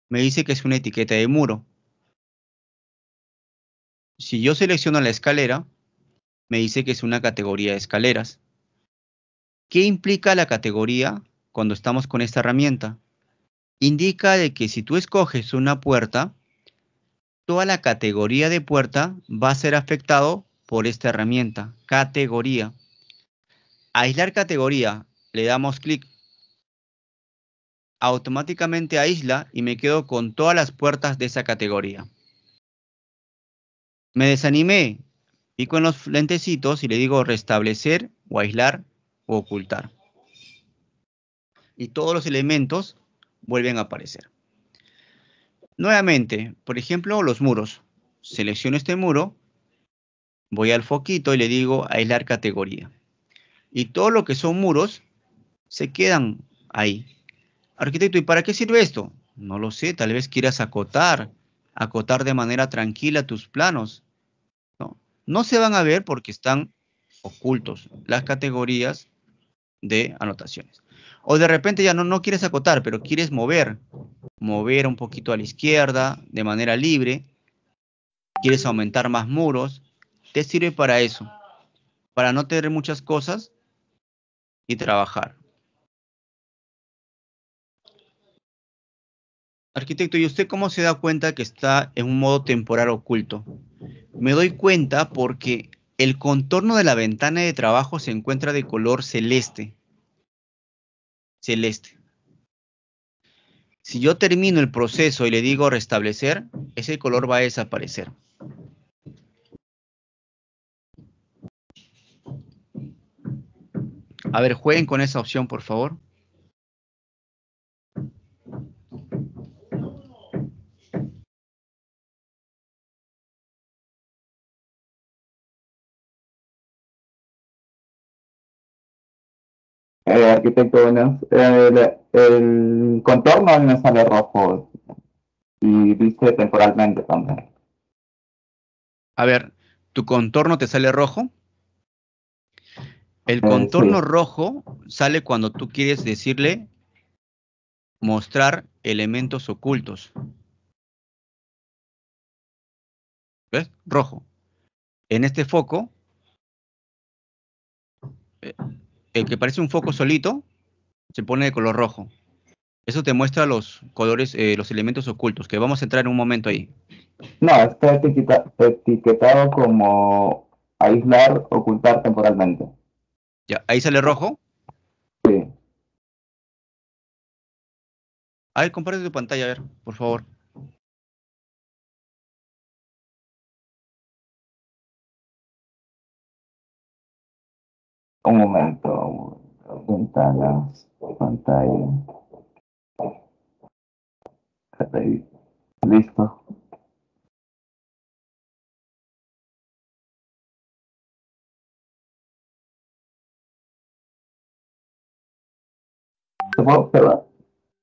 me dice que es una etiqueta de muro. Si yo selecciono la escalera, me dice que es una categoría de escaleras. ¿Qué implica la categoría cuando estamos con esta herramienta? Indica de que si tú escoges una puerta, toda la categoría de puerta va a ser afectado por esta herramienta, categoría. Aislar categoría, le damos clic. Automáticamente aísla y me quedo con todas las puertas de esa categoría. Me desanimé. y en los lentecitos y le digo restablecer o aislar o ocultar. Y todos los elementos vuelven a aparecer. Nuevamente, por ejemplo, los muros. Selecciono este muro, voy al foquito y le digo aislar categoría. Y todo lo que son muros se quedan ahí. Arquitecto, ¿y para qué sirve esto? No lo sé, tal vez quieras acotar, acotar de manera tranquila tus planos. No, no se van a ver porque están ocultos las categorías de anotaciones. O de repente ya no, no quieres acotar, pero quieres mover, mover un poquito a la izquierda de manera libre, quieres aumentar más muros, te sirve para eso, para no tener muchas cosas y trabajar. Arquitecto, ¿y usted cómo se da cuenta que está en un modo temporal oculto? Me doy cuenta porque el contorno de la ventana de trabajo se encuentra de color celeste. Celeste. Si yo termino el proceso y le digo restablecer, ese color va a desaparecer. A ver, jueguen con esa opción, por favor. el eh, arquitecto eh, el, contorno me sale rojo y dice temporalmente también. A ver, tu contorno te sale rojo. El eh, contorno rojo sale cuando tú quieres decirle mostrar elementos ocultos. ¿Ves? Rojo. En este foco, el que parece un foco solito se pone de color rojo. Eso te muestra los colores, eh, los elementos ocultos, que vamos a entrar en un momento ahí. No, está etiquetado como aislar, ocultar temporalmente. Ya, ahí sale rojo. Sí. A ver, comparte tu pantalla, a ver, por favor. Un momento, las Ventanas, pantalla. Listo. ¿Se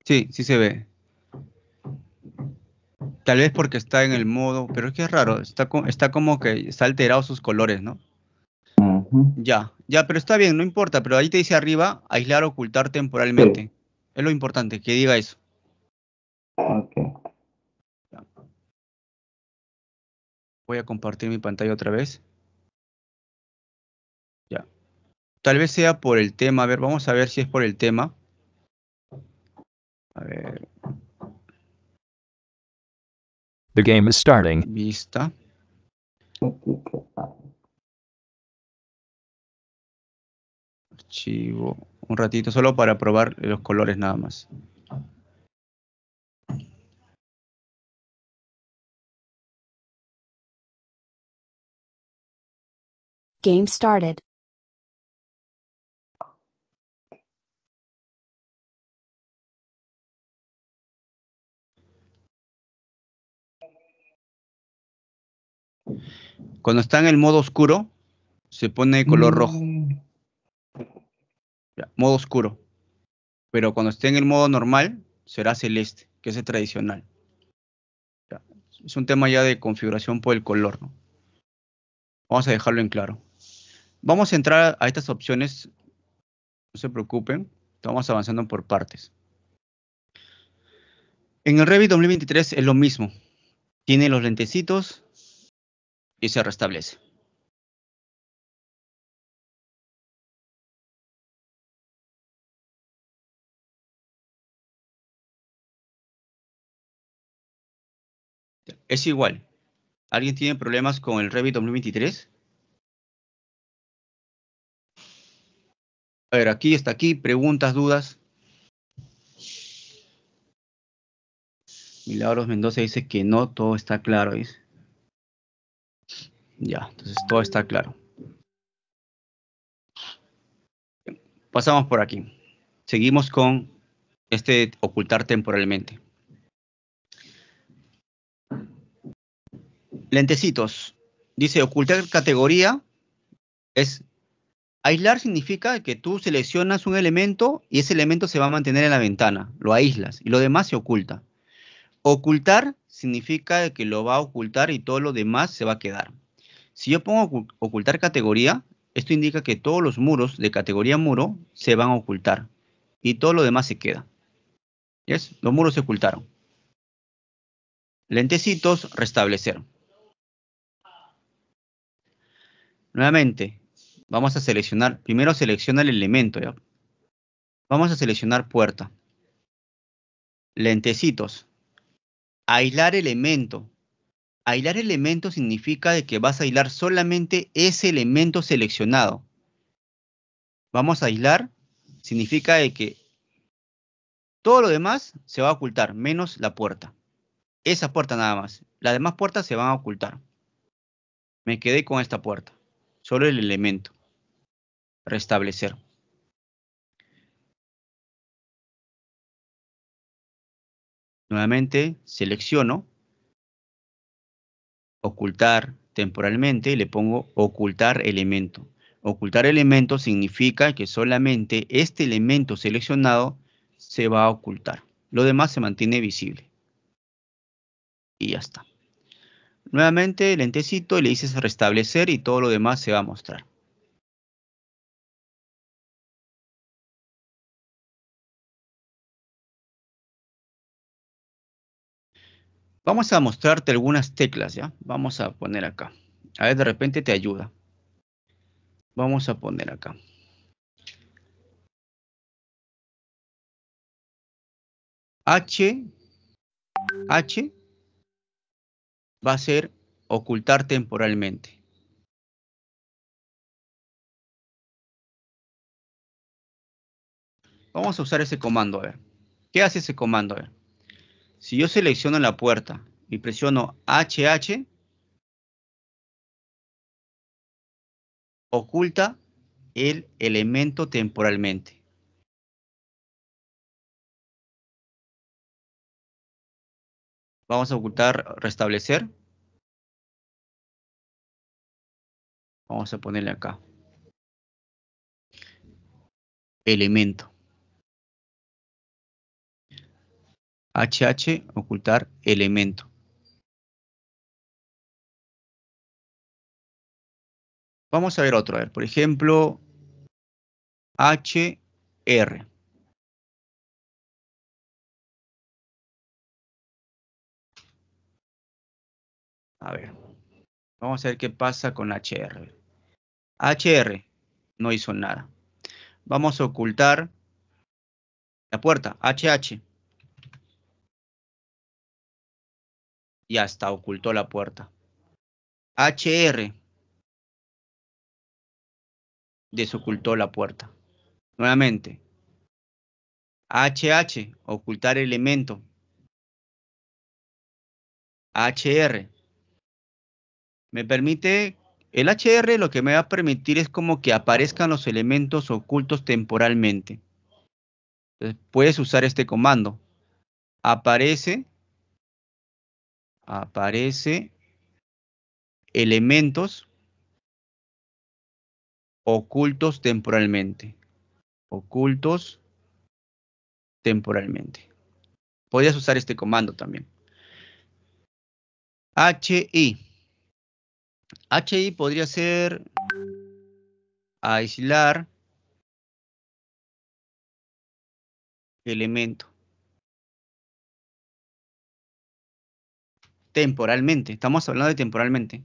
Sí, sí se ve. Tal vez porque está en el modo, pero es que es raro, está, está como que está alterado sus colores, ¿no? Ya, ya, pero está bien, no importa, pero ahí te dice arriba, aislar ocultar temporalmente. Es lo importante, que diga eso. Ah, okay. Voy a compartir mi pantalla otra vez. Ya. Tal vez sea por el tema. A ver, vamos a ver si es por el tema. A ver. The game is starting. Vista. un ratito, solo para probar los colores nada más. Game started. Cuando está en el modo oscuro, se pone color rojo. Mm modo oscuro. Pero cuando esté en el modo normal, será celeste, que es el tradicional. es un tema ya de configuración por el color, ¿no? Vamos a dejarlo en claro. Vamos a entrar a estas opciones. No se preocupen. Estamos avanzando por partes. En el Revit 2023 es lo mismo. Tiene los lentecitos y se restablece. es igual. ¿Alguien tiene problemas con el Revit 2023? A ver, aquí está aquí, preguntas, dudas. Milagros Mendoza dice que no, todo está claro. Ya, entonces todo está claro. Pasamos por aquí. Seguimos con este ocultar temporalmente. Lentecitos. Dice ocultar categoría. Es aislar significa que tú seleccionas un elemento y ese elemento se va a mantener en la ventana. Lo aíslas y lo demás se oculta. Ocultar significa que lo va a ocultar y todo lo demás se va a quedar. Si yo pongo ocultar categoría, esto indica que todos los muros de categoría muro se van a ocultar y todo lo demás se queda. ¿Yes? Los muros se ocultaron. Lentecitos, restablecer. Nuevamente, vamos a seleccionar, primero selecciona el elemento. Vamos a seleccionar puerta. Lentecitos. Aislar elemento. Aislar elemento significa de que vas a aislar solamente ese elemento seleccionado. Vamos a aislar significa de que todo lo demás se va a ocultar, menos la puerta. Esa puerta nada más. Las demás puertas se van a ocultar. Me quedé con esta puerta solo el elemento. Restablecer. Nuevamente selecciono, ocultar temporalmente y le pongo ocultar elemento. Ocultar elemento significa que solamente este elemento seleccionado se va a ocultar. Lo demás se mantiene visible. Y ya está. Nuevamente, el y le dices restablecer y todo lo demás se va a mostrar. Vamos a mostrarte algunas teclas, ¿ya? Vamos a poner acá. A ver, de repente te ayuda. Vamos a poner acá. H, H, va a ser ocultar temporalmente. Vamos a usar ese comando, ¿Qué hace ese comando? ver. Si yo selecciono la puerta y presiono HH, oculta el elemento temporalmente. Vamos a ocultar restablecer. Vamos a ponerle acá. Elemento. HH, ocultar elemento. Vamos a ver otro. A ver, por ejemplo, HR. A ver, vamos a ver qué pasa con HR. HR no hizo nada. Vamos a ocultar la puerta, HH. Y hasta ocultó la puerta. HR desocultó la puerta. Nuevamente. HH, ocultar elemento. HR, me permite, el HR lo que me va a permitir es como que aparezcan los elementos ocultos temporalmente. puedes usar este comando. Aparece, aparece elementos ocultos temporalmente. Ocultos temporalmente. Podrías usar este comando también. HI. HI podría ser aislar elemento. Temporalmente, estamos hablando de temporalmente.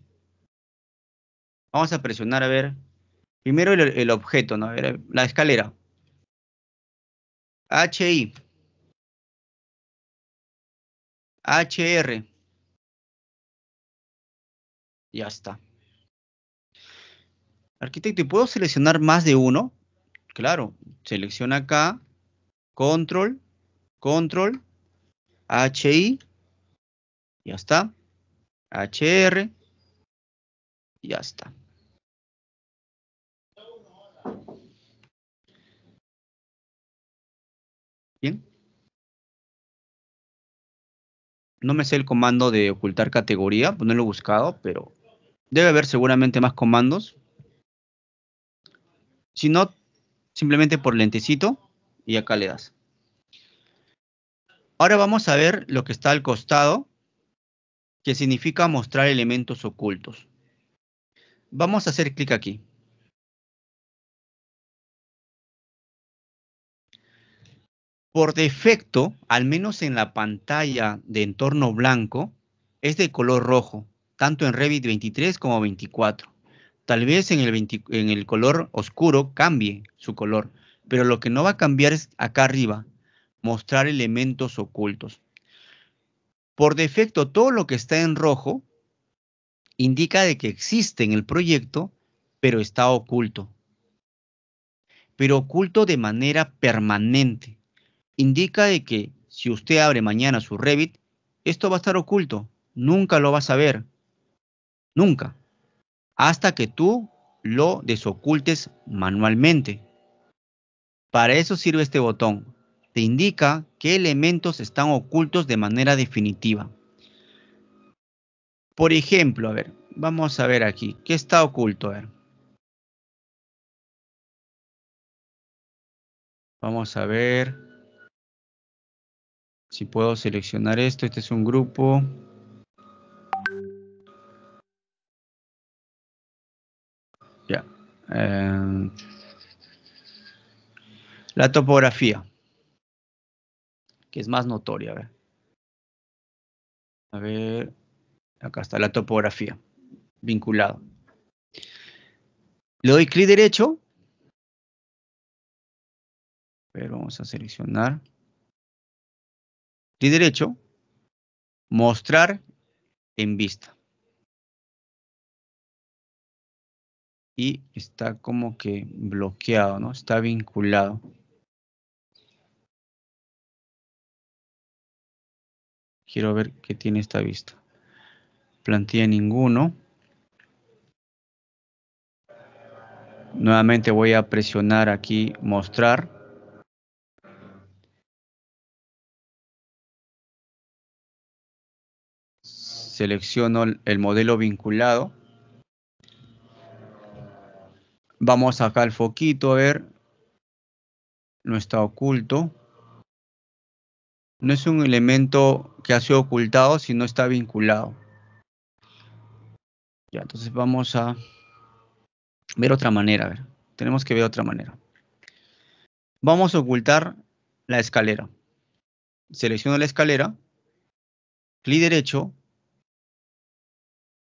Vamos a presionar, a ver, primero el, objeto, ¿no? ver, la escalera. HI. HR. Ya está. Arquitecto, ¿y puedo seleccionar más de uno? Claro, selecciona acá, control, control, HI, ya está, HR, ya está. Bien. No me sé el comando de ocultar categoría, pues no lo he buscado, pero debe haber seguramente más comandos. Si no, simplemente por lentecito y acá le das. Ahora vamos a ver lo que está al costado, que significa mostrar elementos ocultos. Vamos a hacer clic aquí. Por defecto, al menos en la pantalla de entorno blanco, es de color rojo, tanto en Revit 23 como 24. Tal vez en el, color oscuro cambie su color, pero lo que no va a cambiar es acá arriba, mostrar elementos ocultos. Por defecto, todo lo que está en rojo indica de que existe en el proyecto, pero está oculto. Pero oculto de manera permanente. Indica de que si usted abre mañana su Revit, esto va a estar oculto. Nunca lo va a saber. Nunca hasta que tú lo desocultes manualmente. Para eso sirve este botón. Te indica qué elementos están ocultos de manera definitiva. Por ejemplo, a ver, vamos a ver aquí. ¿Qué está oculto? A ver. Vamos a ver si puedo seleccionar esto. Este es un grupo. Eh, la topografía, que es más notoria. A ver. a ver, acá está la topografía, vinculado. Le doy clic derecho. Pero vamos a seleccionar. Clic derecho. Mostrar en vista. y está como que bloqueado, ¿no? Está vinculado. Quiero ver qué tiene esta vista. Plantilla ninguno. Nuevamente voy a presionar aquí mostrar. Selecciono el modelo vinculado Vamos acá al foquito, a ver. No está oculto. No es un elemento que ha sido ocultado, sino está vinculado. Ya, entonces vamos a ver otra manera. ver, tenemos que ver otra manera. Vamos a ocultar la escalera. Selecciono la escalera, clic derecho,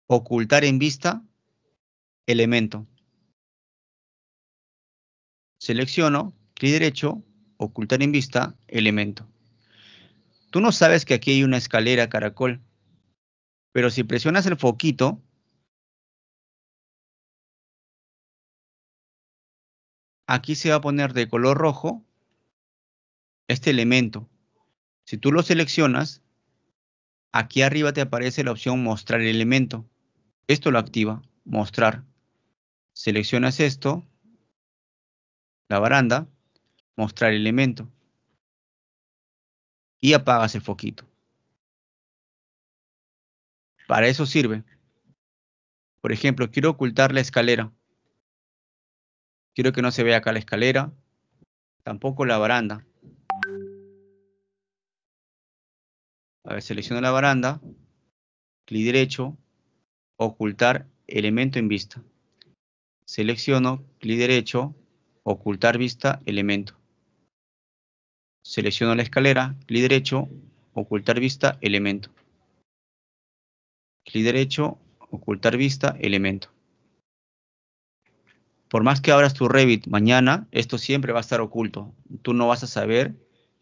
ocultar en vista, elemento. Selecciono, clic derecho, ocultar en vista, elemento. Tú no sabes que aquí hay una escalera caracol, pero si presionas el foquito, aquí se va a poner de color rojo este elemento. Si tú lo seleccionas, aquí arriba te aparece la opción mostrar elemento. Esto lo activa, mostrar. Seleccionas esto, la baranda, mostrar elemento y apagas el foquito. Para eso sirve. Por ejemplo, quiero ocultar la escalera. Quiero que no se vea acá la escalera, tampoco la baranda. A ver, selecciono la baranda, clic derecho, ocultar elemento en vista. Selecciono, clic derecho, ocultar vista, elemento. Selecciono la escalera, clic derecho, ocultar vista, elemento. Clic derecho, ocultar vista, elemento. Por más que abras tu Revit mañana, esto siempre va a estar oculto. Tú no vas a saber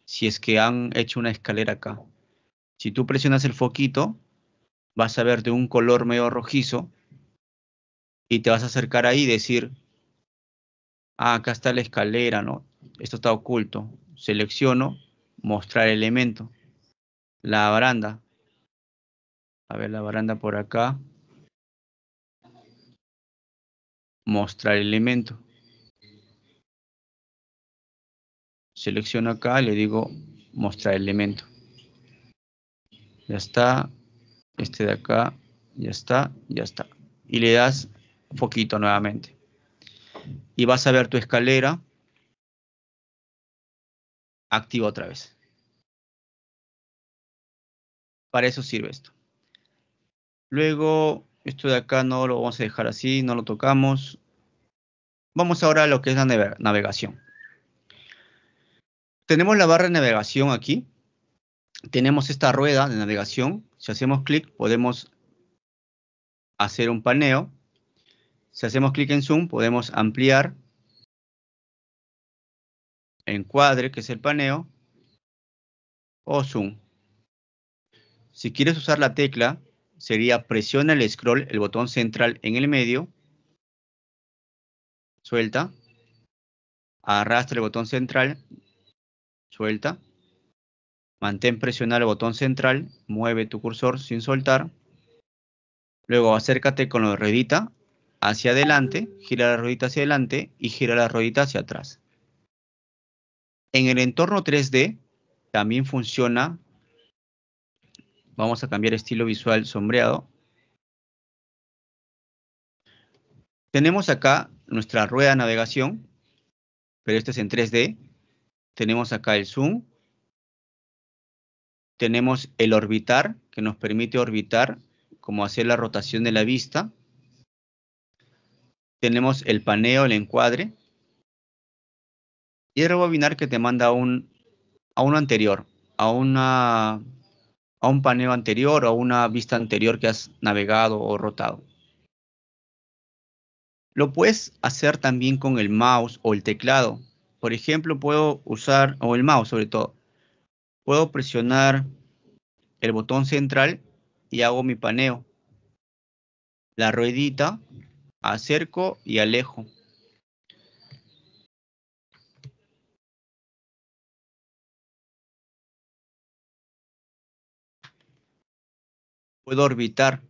si es que han hecho una escalera acá. Si tú presionas el foquito, vas a ver de un color medio rojizo y te vas a acercar ahí y decir, ah, acá está la escalera, ¿no? Esto está oculto. Selecciono, mostrar elemento. La baranda. A ver, la baranda por acá. Mostrar elemento. Selecciono acá, le digo mostrar elemento. Ya está. Este de acá, ya está, ya está. Y le das foquito nuevamente y vas a ver tu escalera activa otra vez. Para eso sirve esto. Luego, esto de acá no lo vamos a dejar así, no lo tocamos. Vamos ahora a lo que es la navegación. Tenemos la barra de navegación aquí. Tenemos esta rueda de navegación. Si hacemos clic, podemos hacer un paneo si hacemos clic en zoom, podemos ampliar encuadre, que es el paneo, o zoom. Si quieres usar la tecla, sería presiona el scroll, el botón central en el medio, suelta, arrastra el botón central, suelta, mantén presionado el botón central, mueve tu cursor sin soltar, luego acércate con la ruedita hacia adelante, gira la ruedita hacia adelante y gira la ruedita hacia atrás. En el entorno 3D también funciona. Vamos a cambiar estilo visual sombreado. Tenemos acá nuestra rueda de navegación, pero esta es en 3D. Tenemos acá el zoom. Tenemos el orbitar, que nos permite orbitar, como hacer la rotación de la vista tenemos el paneo, el encuadre, y el rebobinar que te manda a, un, a uno anterior, a, una, a un paneo anterior o a una vista anterior que has navegado o rotado. Lo puedes hacer también con el mouse o el teclado. Por ejemplo, puedo usar, o el mouse sobre todo, puedo presionar el botón central y hago mi paneo. La ruedita acerco y alejo. Puedo orbitar.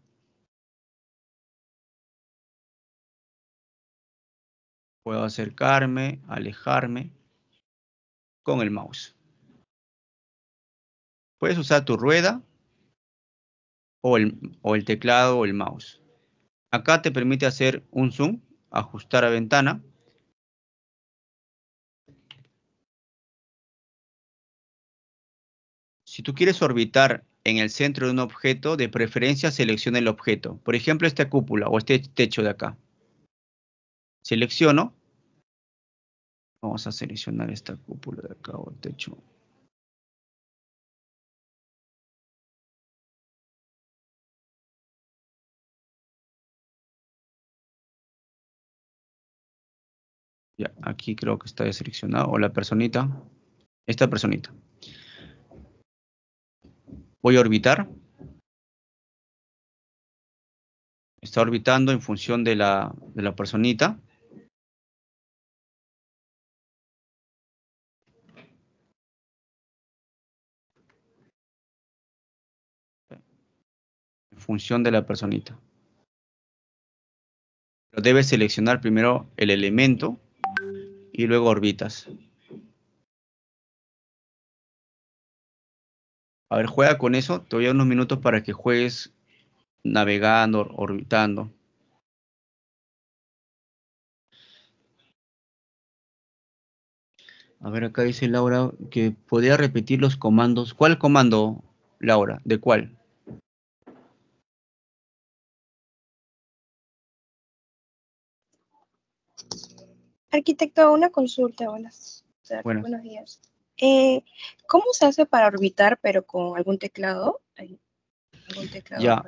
Puedo acercarme, alejarme con el mouse. Puedes usar tu rueda o el, o el teclado o el mouse. Acá te permite hacer un zoom, ajustar a ventana. Si tú quieres orbitar en el centro de un objeto, de preferencia selecciona el objeto. Por ejemplo, esta cúpula o este techo de acá. Selecciono. Vamos a seleccionar esta cúpula de acá o el techo. aquí creo que está seleccionado. O la personita. Esta personita. Voy a orbitar. Está orbitando en función de la, de la personita. En función de la personita. Pero debe seleccionar primero el elemento y luego orbitas A ver, juega con eso. Te voy a dar unos minutos para que juegues navegando, orbitando. A ver, acá dice Laura que podría repetir los comandos. ¿Cuál comando, Laura? ¿De cuál? Arquitecto, una consulta, buenas, buenos. días. Eh, ¿Cómo se hace para orbitar, pero con algún teclado? ya.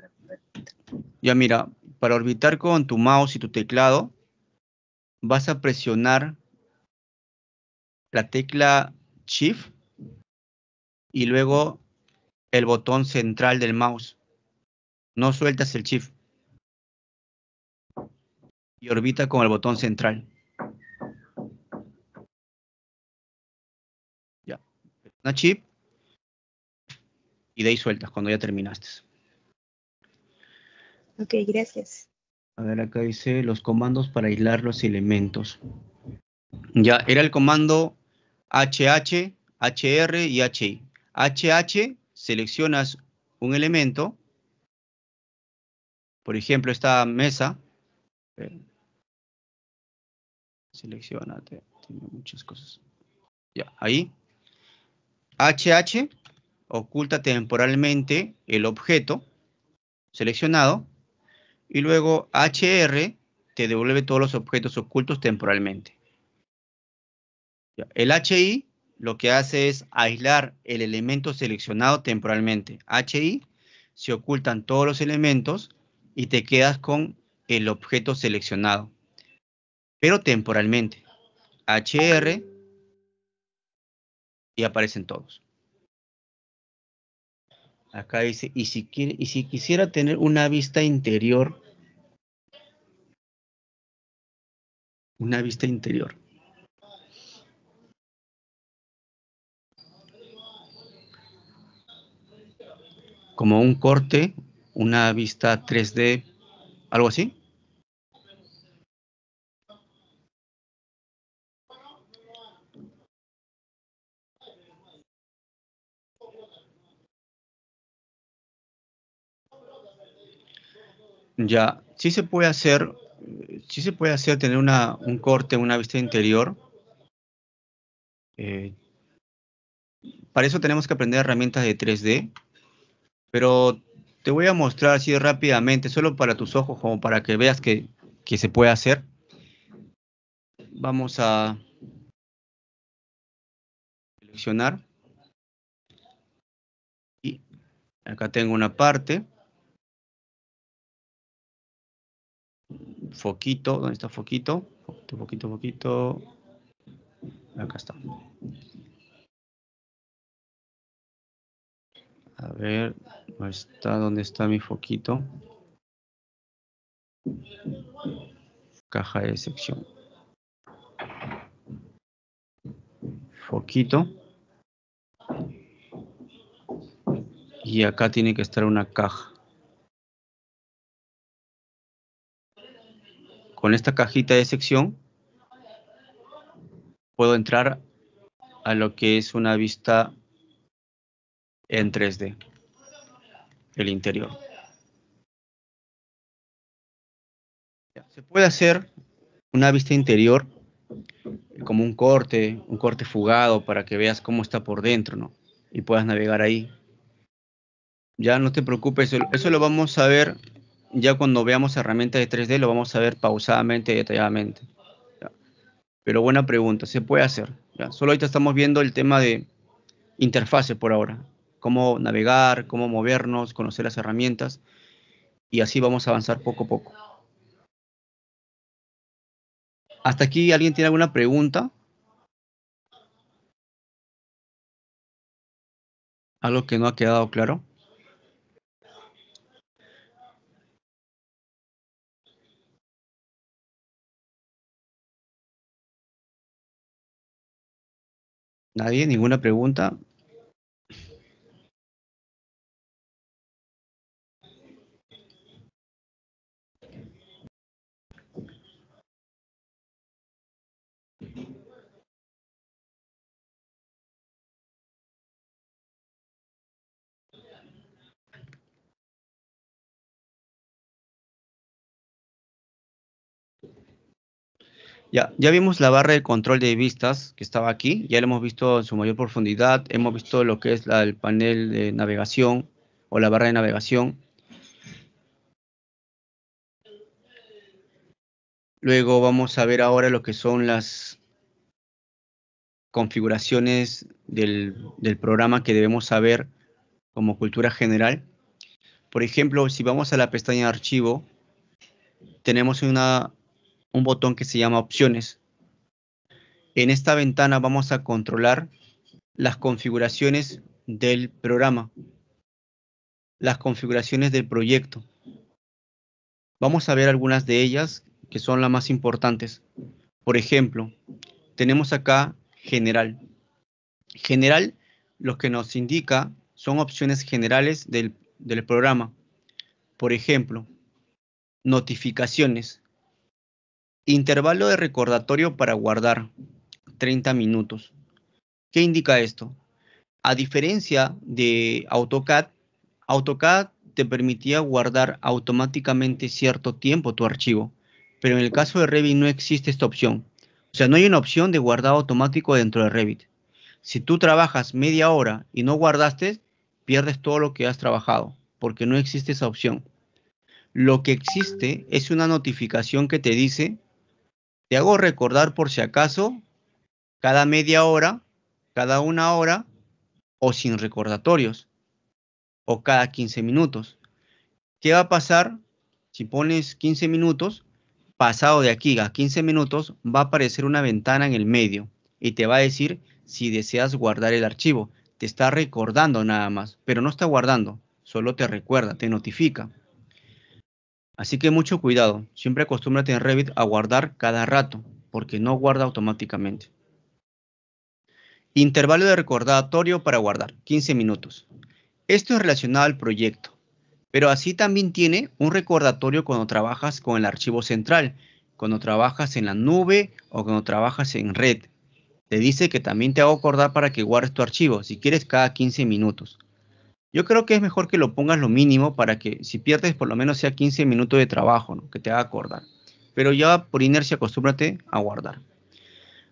ya, mira, para orbitar con tu mouse y tu teclado, vas a presionar la tecla Shift y luego el botón central del mouse. No sueltas el Shift. Y orbita con el botón central. una chip y de ahí sueltas cuando ya terminaste. Ok, gracias. A ver, acá dice los comandos para aislar los elementos. Ya, era el comando HH, HR y HI. HH, seleccionas un elemento, por ejemplo, esta mesa. Seleccionate, tiene muchas cosas. Ya, ahí, HH oculta temporalmente el objeto seleccionado y luego HR te devuelve todos los objetos ocultos temporalmente. El HI lo que hace es aislar el elemento seleccionado temporalmente. HI se ocultan todos los elementos y te quedas con el objeto seleccionado, pero temporalmente. HR y aparecen todos. Acá dice, y si, quiere, y si quisiera tener una vista interior, una vista interior. Como un corte, una vista 3D, algo así. Ya, sí se puede hacer, si se puede hacer tener una, un corte, una vista interior. Eh, para eso tenemos que aprender herramientas de 3D, pero te voy a mostrar así rápidamente, solo para tus ojos, como para que veas que se puede hacer. Vamos a seleccionar. Y acá tengo una parte. Foquito, ¿dónde está Foquito? poquito, Foquito, poquito Acá está. A ver, ¿dónde está? ¿Dónde está mi Foquito? Caja de sección. Foquito. Y acá tiene que estar una caja. Con esta cajita de sección puedo entrar a lo que es una vista en 3D, el interior. Se puede hacer una vista interior como un corte, un corte fugado para que veas cómo está por dentro, ¿no? Y puedas navegar ahí. Ya no te preocupes, eso lo vamos a ver ya cuando veamos herramientas de 3D lo vamos a ver pausadamente y detalladamente. Pero buena pregunta, se puede hacer. Solo ahorita estamos viendo el tema de interfaces por ahora, cómo navegar, cómo movernos, conocer las herramientas y así vamos a avanzar poco a poco. ¿Hasta aquí alguien tiene alguna pregunta? ¿Algo que no ha quedado claro? Nadie, ninguna pregunta. Ya, vimos la barra de control de vistas que estaba aquí, ya la hemos visto en su mayor profundidad, hemos visto lo que es el panel de navegación o la barra de navegación. Luego vamos a ver ahora lo que son las configuraciones del, del programa que debemos saber como cultura general. Por ejemplo, si vamos a la pestaña de archivo, tenemos una un botón que se llama opciones. En esta ventana vamos a controlar las configuraciones del programa, las configuraciones del proyecto. Vamos a ver algunas de ellas que son las más importantes. Por ejemplo, tenemos acá general. General, lo que nos indica son opciones generales del, del programa. Por ejemplo, notificaciones. Intervalo de recordatorio para guardar, 30 minutos. ¿Qué indica esto? A diferencia de AutoCAD, AutoCAD te permitía guardar automáticamente cierto tiempo tu archivo, pero en el caso de Revit no existe esta opción. O sea, no hay una opción de guardado automático dentro de Revit. Si tú trabajas media hora y no guardaste, pierdes todo lo que has trabajado, porque no existe esa opción. Lo que existe es una notificación que te dice te hago recordar por si acaso cada media hora, cada una hora o sin recordatorios o cada 15 minutos. ¿Qué va a pasar si pones 15 minutos? Pasado de aquí a 15 minutos va a aparecer una ventana en el medio y te va a decir si deseas guardar el archivo. Te está recordando nada más, pero no está guardando, solo te recuerda, te notifica. Así que mucho cuidado, siempre acostúmbrate en Revit a guardar cada rato, porque no guarda automáticamente. Intervalo de recordatorio para guardar, 15 minutos. Esto es relacionado al proyecto, pero así también tiene un recordatorio cuando trabajas con el archivo central, cuando trabajas en la nube o cuando trabajas en red. Te dice que también te hago acordar para que guardes tu archivo, si quieres cada 15 minutos. Yo creo que es mejor que lo pongas lo mínimo para que si pierdes por lo menos sea 15 minutos de trabajo, que te haga acordar. Pero ya por inercia acostúmbrate a guardar.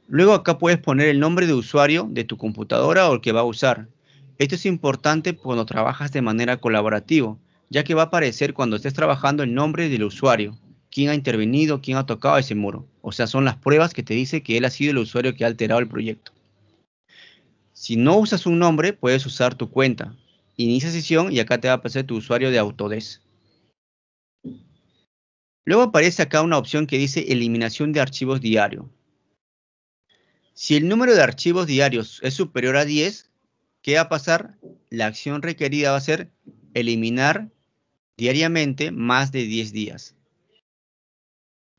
Luego acá puedes poner el nombre de usuario de tu computadora o el que va a usar. Esto es importante cuando trabajas de manera colaborativa, ya que va a aparecer cuando estés trabajando el nombre del usuario, quién ha intervenido, quién ha tocado ese muro. O sea, son las pruebas que te dice que él ha sido el usuario que ha alterado el proyecto. Si no usas un nombre, puedes usar tu cuenta inicia sesión y acá te va a aparecer tu usuario de Autodesk. Luego aparece acá una opción que dice eliminación de archivos diario. Si el número de archivos diarios es superior a 10, ¿qué va a pasar? La acción requerida va a ser eliminar diariamente más de 10 días.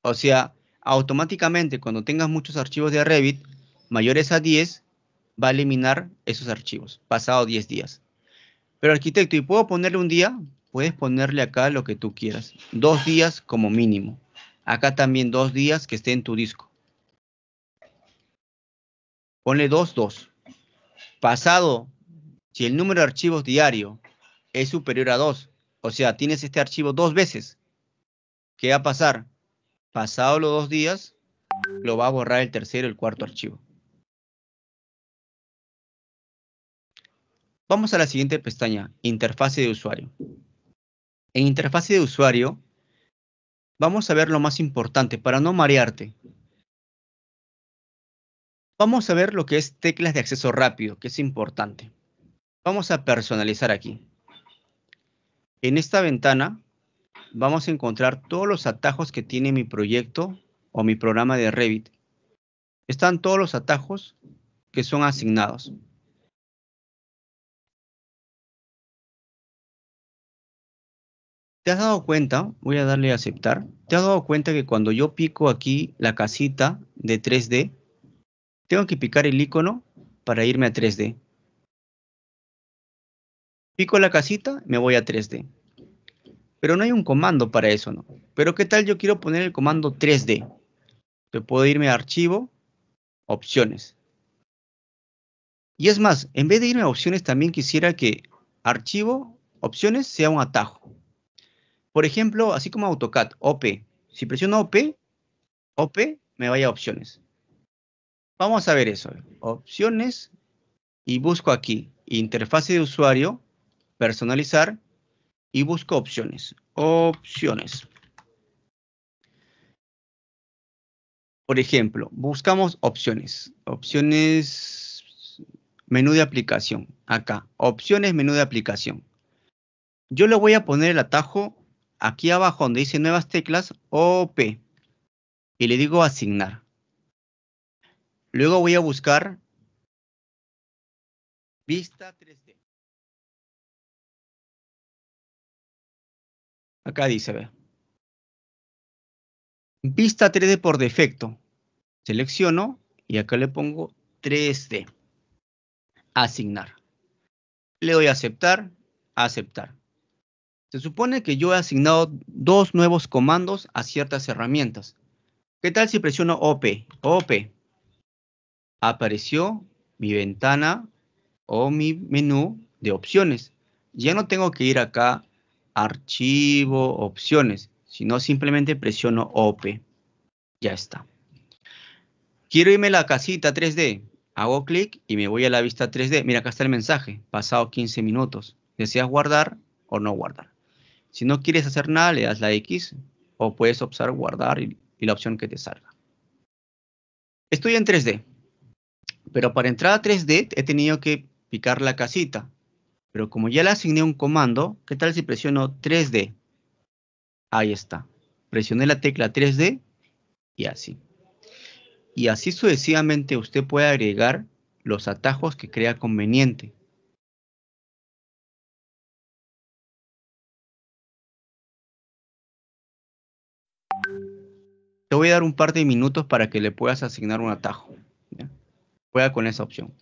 O sea, automáticamente cuando tengas muchos archivos de Revit mayores a 10, va a eliminar esos archivos, pasado 10 días. Pero arquitecto, ¿y puedo ponerle un día? Puedes ponerle acá lo que tú quieras. Dos días como mínimo. Acá también dos días que esté en tu disco. Ponle dos, dos. Pasado, si el número de archivos diario es superior a dos, o sea, tienes este archivo dos veces, ¿qué va a pasar? Pasado los dos días, lo va a borrar el tercero, el cuarto archivo. Vamos a la siguiente pestaña, interfase de usuario. En interfase de usuario, vamos a ver lo más importante para no marearte. Vamos a ver lo que es teclas de acceso rápido, que es importante. Vamos a personalizar aquí. En esta ventana vamos a encontrar todos los atajos que tiene mi proyecto o mi programa de Revit. Están todos los atajos que son asignados. ¿Te has dado cuenta? Voy a darle a aceptar. ¿Te has dado cuenta que cuando yo pico aquí la casita de 3D, tengo que picar el icono para irme a 3D? Pico la casita, me voy a 3D. Pero no hay un comando para eso, ¿no? Pero ¿qué tal yo quiero poner el comando 3D? Te puedo irme a archivo, opciones. Y es más, en vez de irme a opciones, también quisiera que archivo, opciones sea un atajo por ejemplo, así como AutoCAD, OP. Si presiono OP, OP, me vaya a opciones. Vamos a ver eso. Opciones y busco aquí interfase de usuario, personalizar y busco opciones. Opciones. Por ejemplo, buscamos opciones. Opciones, menú de aplicación. Acá, opciones, menú de aplicación. Yo le voy a poner el atajo aquí abajo donde dice nuevas teclas, OP, y le digo asignar. Luego voy a buscar vista 3D. Acá dice, ve. Vista 3D por defecto. Selecciono y acá le pongo 3D. Asignar. Le doy a aceptar, aceptar. Se supone que yo he asignado dos nuevos comandos a ciertas herramientas. ¿Qué tal si presiono OP? OP. Apareció mi ventana o mi menú de opciones. Ya no tengo que ir acá archivo, opciones, sino simplemente presiono OP. Ya está. Quiero irme a la casita 3D. Hago clic y me voy a la vista 3D. Mira, acá está el mensaje. Pasado 15 minutos. ¿Deseas guardar o no guardar? Si no quieres hacer nada, le das la X o puedes optar guardar y, y la opción que te salga. Estoy en 3D, pero para entrar a 3D he tenido que picar la casita. Pero como ya le asigné un comando, ¿qué tal si presiono 3D? Ahí está. Presioné la tecla 3D y así. Y así sucesivamente usted puede agregar los atajos que crea conveniente. te voy a dar un par de minutos para que le puedas asignar un atajo. ¿ya? Juega con esa opción.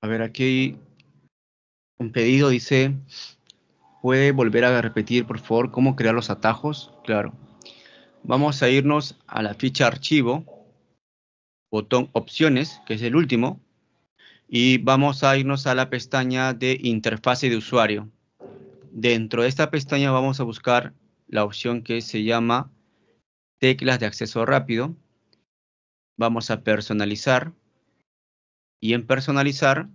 A ver, aquí un pedido dice, ¿puede volver a repetir, por favor, cómo crear los atajos? Claro. Vamos a irnos a la ficha archivo, botón opciones, que es el último, y vamos a irnos a la pestaña de interfase de usuario. Dentro de esta pestaña vamos a buscar la opción que se llama teclas de acceso rápido. Vamos a personalizar. Y en personalizar,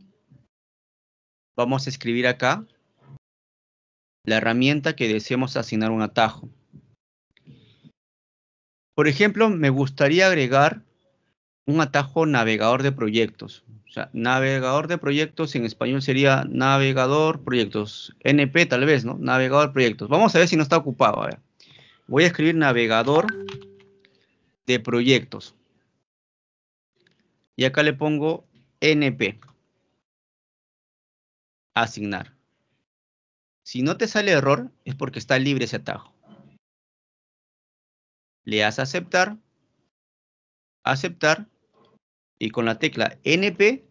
vamos a escribir acá la herramienta que deseamos asignar un atajo. Por ejemplo, me gustaría agregar un atajo navegador de proyectos. O sea, navegador de proyectos en español sería navegador proyectos. NP tal vez, ¿no? Navegador proyectos. Vamos a ver si no está ocupado. Voy a escribir navegador de proyectos. Y acá le pongo NP. Asignar. Si no te sale error, es porque está libre ese atajo. Le das aceptar. Aceptar y con la tecla NP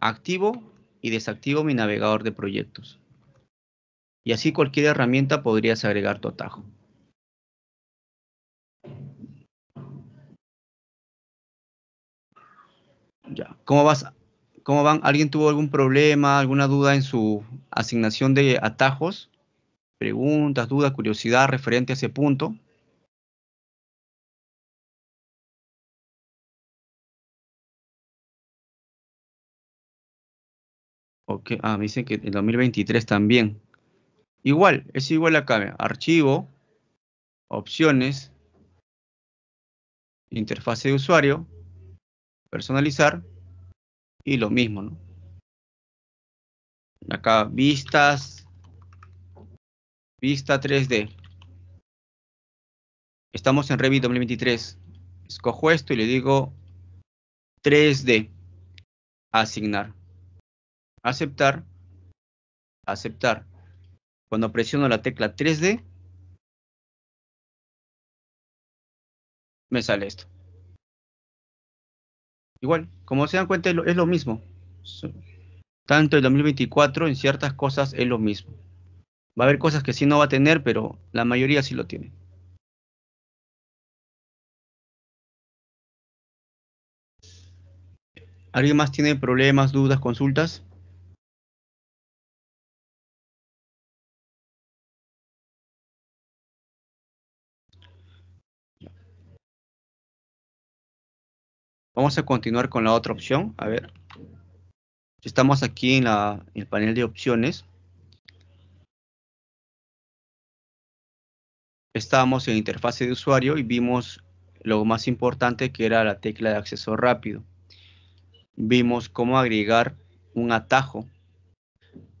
activo y desactivo mi navegador de proyectos. Y así cualquier herramienta podrías agregar tu atajo. Ya. ¿Cómo vas? ¿Cómo van? ¿Alguien tuvo algún problema, alguna duda en su asignación de atajos? Preguntas, dudas, curiosidad referente a ese punto. Ah, me dicen que el 2023 también. Igual, es igual acá. Archivo, opciones, interfase de usuario, personalizar y lo mismo, ¿no? Acá vistas, vista 3D. Estamos en Revit 2023. Escojo esto y le digo 3D, asignar aceptar, aceptar. Cuando presiono la tecla 3D, me sale esto. Igual, como se dan cuenta, es lo, mismo. Tanto el 2024 en ciertas cosas es lo mismo. Va a haber cosas que sí no va a tener, pero la mayoría sí lo tiene. ¿Alguien más tiene problemas, dudas, consultas? Vamos a continuar con la otra opción. A ver. Estamos aquí en, en el panel de opciones. Estábamos en interfase de usuario y vimos lo más importante que era la tecla de acceso rápido. Vimos cómo agregar un atajo.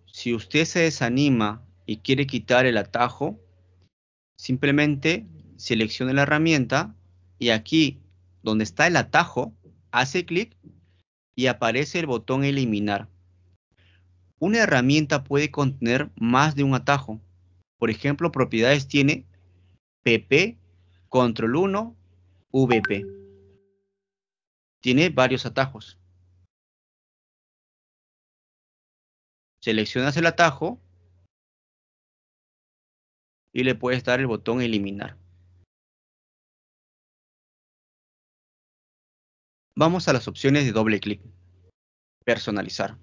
Si usted se desanima y quiere quitar el atajo, simplemente seleccione la herramienta y aquí donde está el atajo, Hace clic y aparece el botón eliminar. Una herramienta puede contener más de un atajo. Por ejemplo, propiedades tiene PP, Control 1, VP. Tiene varios atajos. Seleccionas el atajo y le puedes dar el botón eliminar. Vamos a las opciones de doble clic. Personalizar.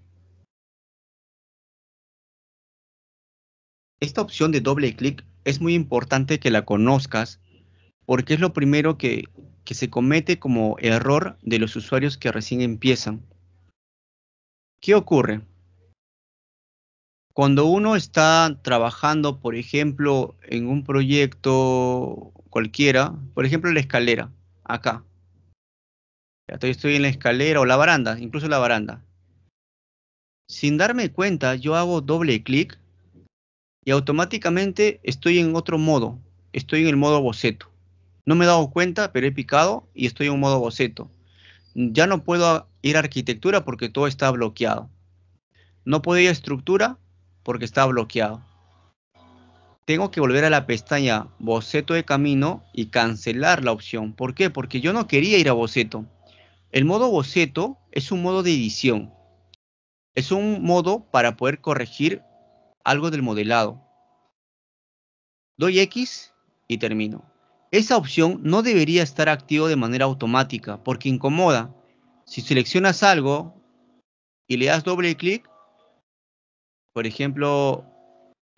Esta opción de doble clic es muy importante que la conozcas porque es lo primero que, se comete como error de los usuarios que recién empiezan. ¿Qué ocurre? Cuando uno está trabajando, por ejemplo, en un proyecto cualquiera, por ejemplo, la escalera, acá, Estoy, en la escalera o la baranda, incluso la baranda. Sin darme cuenta, yo hago doble clic y automáticamente estoy en otro modo. Estoy en el modo boceto. No me he dado cuenta, pero he picado y estoy en un modo boceto. Ya no puedo ir a arquitectura porque todo está bloqueado. No puedo ir a estructura porque está bloqueado. Tengo que volver a la pestaña boceto de camino y cancelar la opción. ¿Por qué? Porque yo no quería ir a boceto. El modo boceto es un modo de edición. Es un modo para poder corregir algo del modelado. Doy X y termino. Esa opción no debería estar activa de manera automática porque incomoda. Si seleccionas algo y le das doble clic, por ejemplo,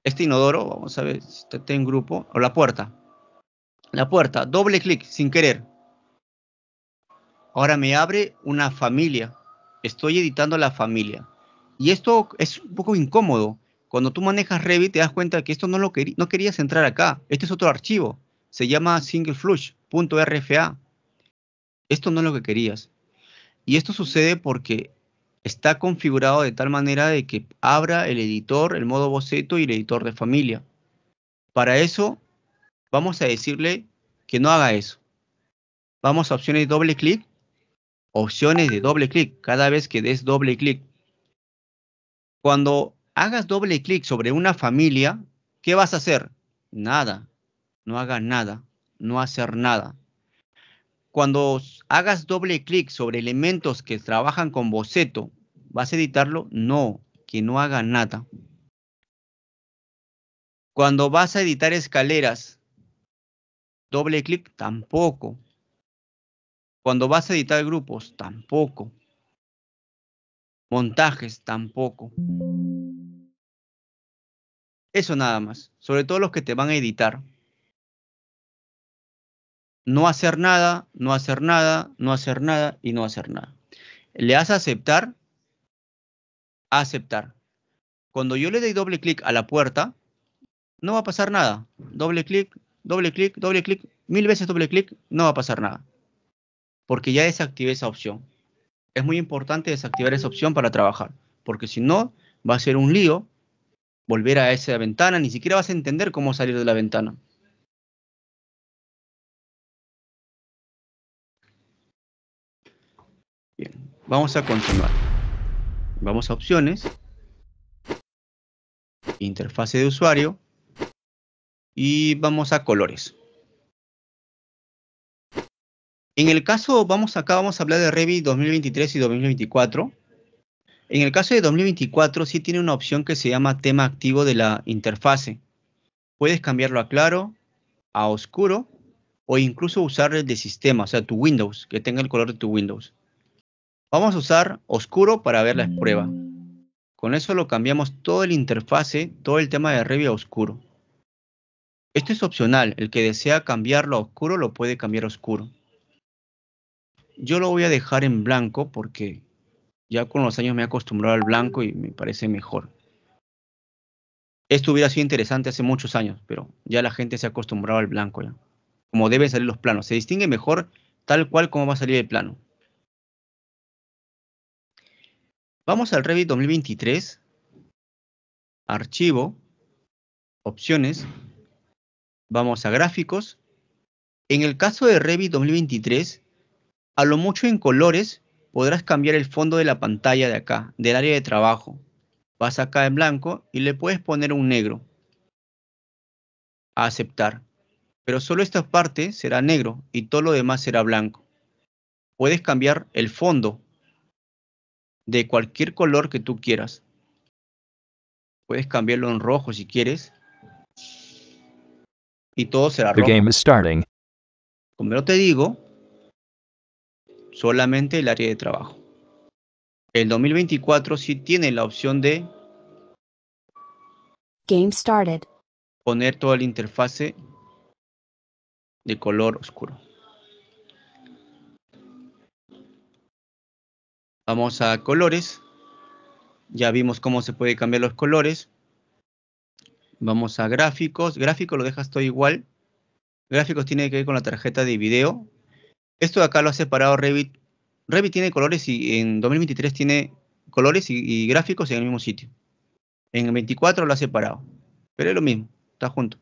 este inodoro, vamos a ver si está en grupo, o la puerta. La puerta, doble clic sin querer. Ahora me abre una familia. Estoy editando la familia. Y esto es un poco incómodo. Cuando tú manejas Revit te das cuenta que esto no lo quería, no querías entrar acá. Este es otro archivo. Se llama singleflush.rfa. Esto no es lo que querías. Y esto sucede porque está configurado de tal manera de que abra el editor, el modo boceto y el editor de familia. Para eso vamos a decirle que no haga eso. Vamos a opciones doble clic opciones de doble clic cada vez que des doble clic. Cuando hagas doble clic sobre una familia, ¿qué vas a hacer? Nada. No hagas nada. No hacer nada. Cuando hagas doble clic sobre elementos que trabajan con boceto, ¿vas a editarlo? No, que no haga nada. Cuando vas a editar escaleras, doble clic tampoco, cuando vas a editar grupos, tampoco. Montajes, tampoco. Eso nada más. Sobre todo los que te van a editar. No hacer nada, no hacer nada, no hacer nada y no hacer nada. Le das a aceptar, aceptar. Cuando yo le doy doble clic a la puerta, no va a pasar nada. Doble clic, doble clic, doble clic, mil veces doble clic, no va a pasar nada porque ya desactivé esa opción. Es muy importante desactivar esa opción para trabajar, porque si no, va a ser un lío volver a esa ventana, ni siquiera vas a entender cómo salir de la ventana. Bien, vamos a continuar. Vamos a opciones, interfase de usuario y vamos a colores. En el caso, vamos acá, vamos a hablar de Revit 2023 y 2024. En el caso de 2024 sí tiene una opción que se llama tema activo de la interfase. Puedes cambiarlo a claro, a oscuro o incluso usar el de sistema, o sea, tu Windows, que tenga el color de tu Windows. Vamos a usar oscuro para ver la prueba. Con eso lo cambiamos todo el interfase, todo el tema de Revit a oscuro. Esto es opcional, el que desea cambiarlo a oscuro lo puede cambiar a oscuro yo lo voy a dejar en blanco porque ya con los años me he acostumbrado al blanco y me parece mejor. Esto hubiera sido interesante hace muchos años, pero ya la gente se ha acostumbrado al blanco ya. Como deben salir los planos. Se distingue mejor tal cual como va a salir el plano. Vamos al Revit 2023. Archivo. Opciones. Vamos a gráficos. En el caso de Revit 2023, a lo mucho en colores podrás cambiar el fondo de la pantalla de acá, del área de trabajo. Vas acá en blanco y le puedes poner un negro. A aceptar. Pero solo esta parte será negro y todo lo demás será blanco. Puedes cambiar el fondo de cualquier color que tú quieras. Puedes cambiarlo en rojo si quieres. Y todo será rojo. Como no te digo, solamente el área de trabajo. El 2024 sí tiene la opción de Game started. poner toda la interfase de color oscuro. Vamos a colores. Ya vimos cómo se puede cambiar los colores. Vamos a gráficos. Gráfico lo dejas todo igual. Gráficos tiene que ver con la tarjeta de video. Esto acá lo ha separado Revit. Revit tiene colores y en 2023 tiene colores y, gráficos en el mismo sitio. En el 24 lo ha separado. Pero es lo mismo, está junto.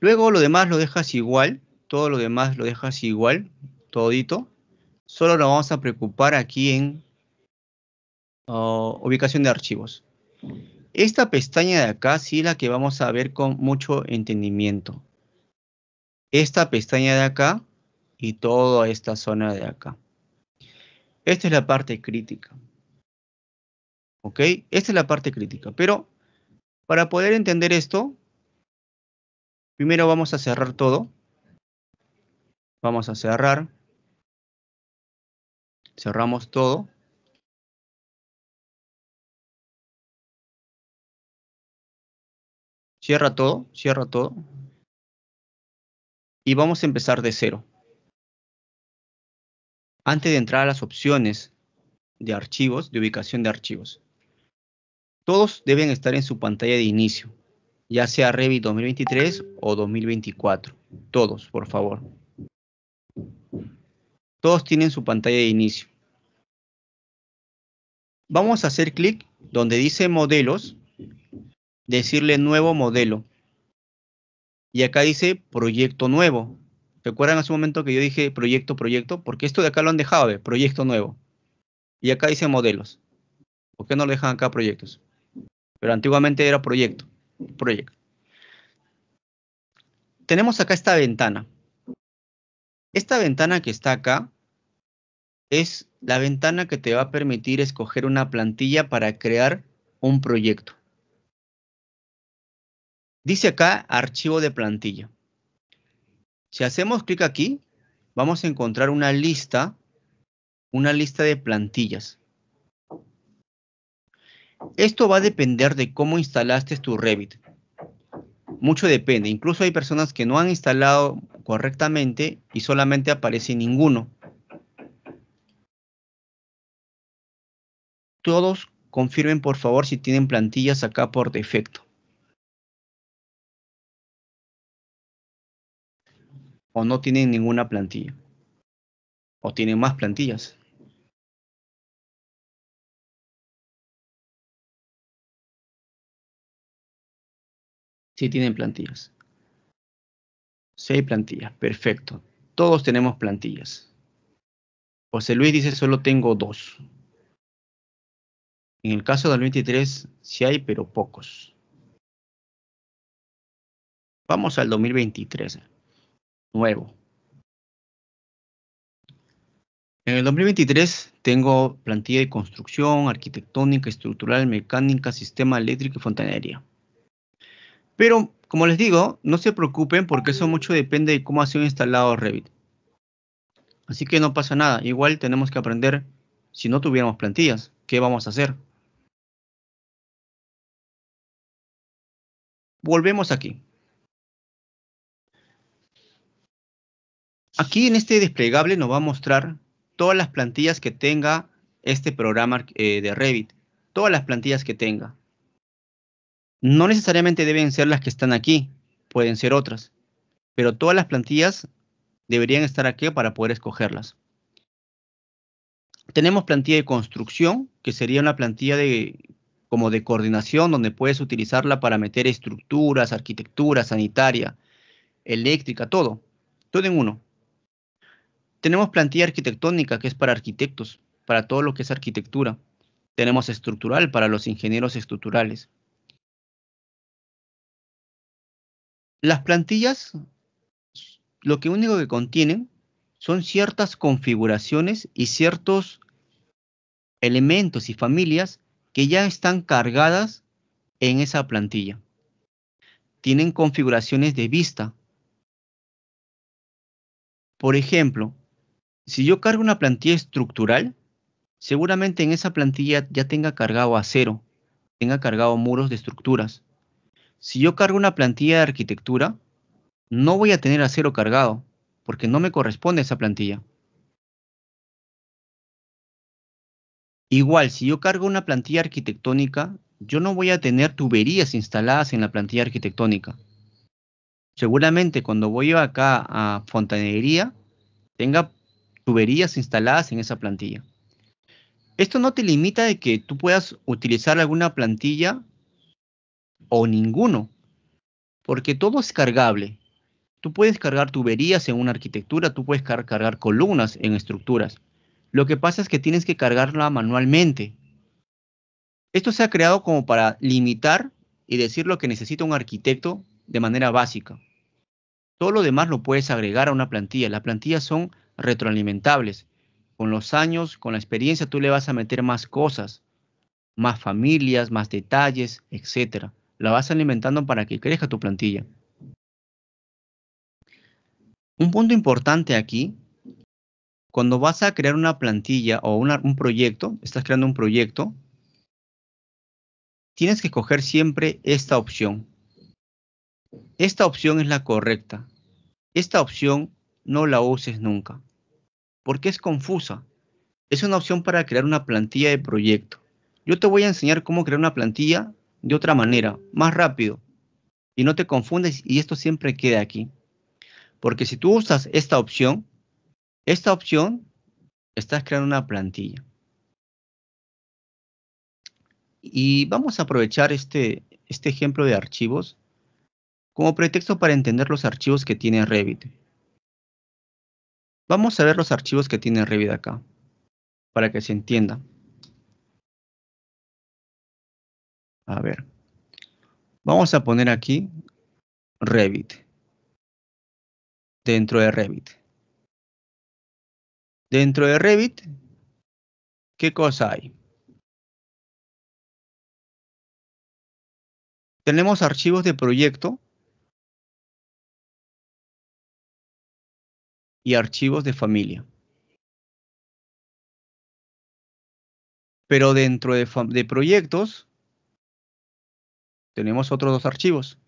Luego lo demás lo dejas igual. Todo lo demás lo dejas igual. Todito. Solo nos vamos a preocupar aquí en oh, ubicación de archivos. Esta pestaña de acá sí es la que vamos a ver con mucho entendimiento. Esta pestaña de acá y toda esta zona de acá. Esta es la parte crítica. ¿Ok? Esta es la parte crítica. Pero para poder entender esto, primero vamos a cerrar todo. Vamos a cerrar. Cerramos todo. Cierra todo, cierra todo. Y vamos a empezar de cero. Antes de entrar a las opciones de archivos, de ubicación de archivos. Todos deben estar en su pantalla de inicio, ya sea Revit 2023 o 2024. Todos, por favor. Todos tienen su pantalla de inicio. Vamos a hacer clic donde dice modelos decirle nuevo modelo. Y acá dice proyecto nuevo. ¿Recuerdan hace un momento que yo dije proyecto, proyecto? Porque esto de acá lo han dejado de proyecto nuevo. Y acá dice modelos. ¿Por qué no lo dejan acá proyectos? Pero antiguamente era proyecto. Proyecto. Tenemos acá esta ventana. Esta ventana que está acá es la ventana que te va a permitir escoger una plantilla para crear un proyecto. Dice acá archivo de plantilla. Si hacemos clic aquí, vamos a encontrar una lista, una lista de plantillas. Esto va a depender de cómo instalaste tu Revit. Mucho depende. Incluso hay personas que no han instalado correctamente y solamente aparece ninguno. Todos confirmen por favor si tienen plantillas acá por defecto. o no tienen ninguna plantilla o tienen más plantillas. Sí tienen plantillas. Seis plantillas, perfecto. Todos tenemos plantillas. José Luis dice solo tengo dos. En el caso del 23 sí hay, pero pocos. Vamos al 2023 nuevo. En el 2023 tengo plantilla de construcción, arquitectónica, estructural, mecánica, sistema eléctrico y fontanería. Pero, como les digo, no se preocupen porque eso mucho depende de cómo ha sido instalado Revit. Así que no pasa nada. Igual tenemos que aprender, si no tuviéramos plantillas, ¿qué vamos a hacer? Volvemos aquí. Aquí en este desplegable nos va a mostrar todas las plantillas que tenga este programa eh, de Revit. Todas las plantillas que tenga. No necesariamente deben ser las que están aquí, pueden ser otras. Pero todas las plantillas deberían estar aquí para poder escogerlas. Tenemos plantilla de construcción, que sería una plantilla de, como de coordinación, donde puedes utilizarla para meter estructuras, arquitectura, sanitaria, eléctrica, todo. Todo en uno. Tenemos plantilla arquitectónica, que es para arquitectos, para todo lo que es arquitectura. Tenemos estructural para los ingenieros estructurales. Las plantillas lo que único que contienen son ciertas configuraciones y ciertos elementos y familias que ya están cargadas en esa plantilla. Tienen configuraciones de vista. Por ejemplo, si yo cargo una plantilla estructural, seguramente en esa plantilla ya tenga cargado acero, tenga cargado muros de estructuras. Si yo cargo una plantilla de arquitectura, no voy a tener acero cargado, porque no me corresponde esa plantilla. Igual, si yo cargo una plantilla arquitectónica, yo no voy a tener tuberías instaladas en la plantilla arquitectónica. Seguramente cuando voy acá a fontanería, tenga tuberías instaladas en esa plantilla. Esto no te limita de que tú puedas utilizar alguna plantilla o ninguno, porque todo es cargable. Tú puedes cargar tuberías en una arquitectura, tú puedes cargar columnas en estructuras. Lo que pasa es que tienes que cargarla manualmente. Esto se ha creado como para limitar y decir lo que necesita un arquitecto de manera básica. Todo lo demás lo puedes agregar a una plantilla. Las plantillas son retroalimentables. Con los años, con la experiencia, tú le vas a meter más cosas, más familias, más detalles, etc. La vas alimentando para que crezca tu plantilla. Un punto importante aquí, cuando vas a crear una plantilla o un proyecto, estás creando un proyecto, tienes que coger siempre esta opción. Esta opción es la correcta. Esta opción no la uses nunca. Porque es confusa. Es una opción para crear una plantilla de proyecto. Yo te voy a enseñar cómo crear una plantilla de otra manera, más rápido. Y no te confundes y esto siempre queda aquí. Porque si tú usas esta opción, esta opción, estás creando una plantilla. Y vamos a aprovechar este, este ejemplo de archivos como pretexto para entender los archivos que tiene Revit. Vamos a ver los archivos que tiene Revit acá, para que se entienda. A ver, vamos a poner aquí Revit, dentro de Revit. Dentro de Revit, ¿qué cosa hay? Tenemos archivos de proyecto y archivos de familia. Pero dentro de, de proyectos tenemos otros dos archivos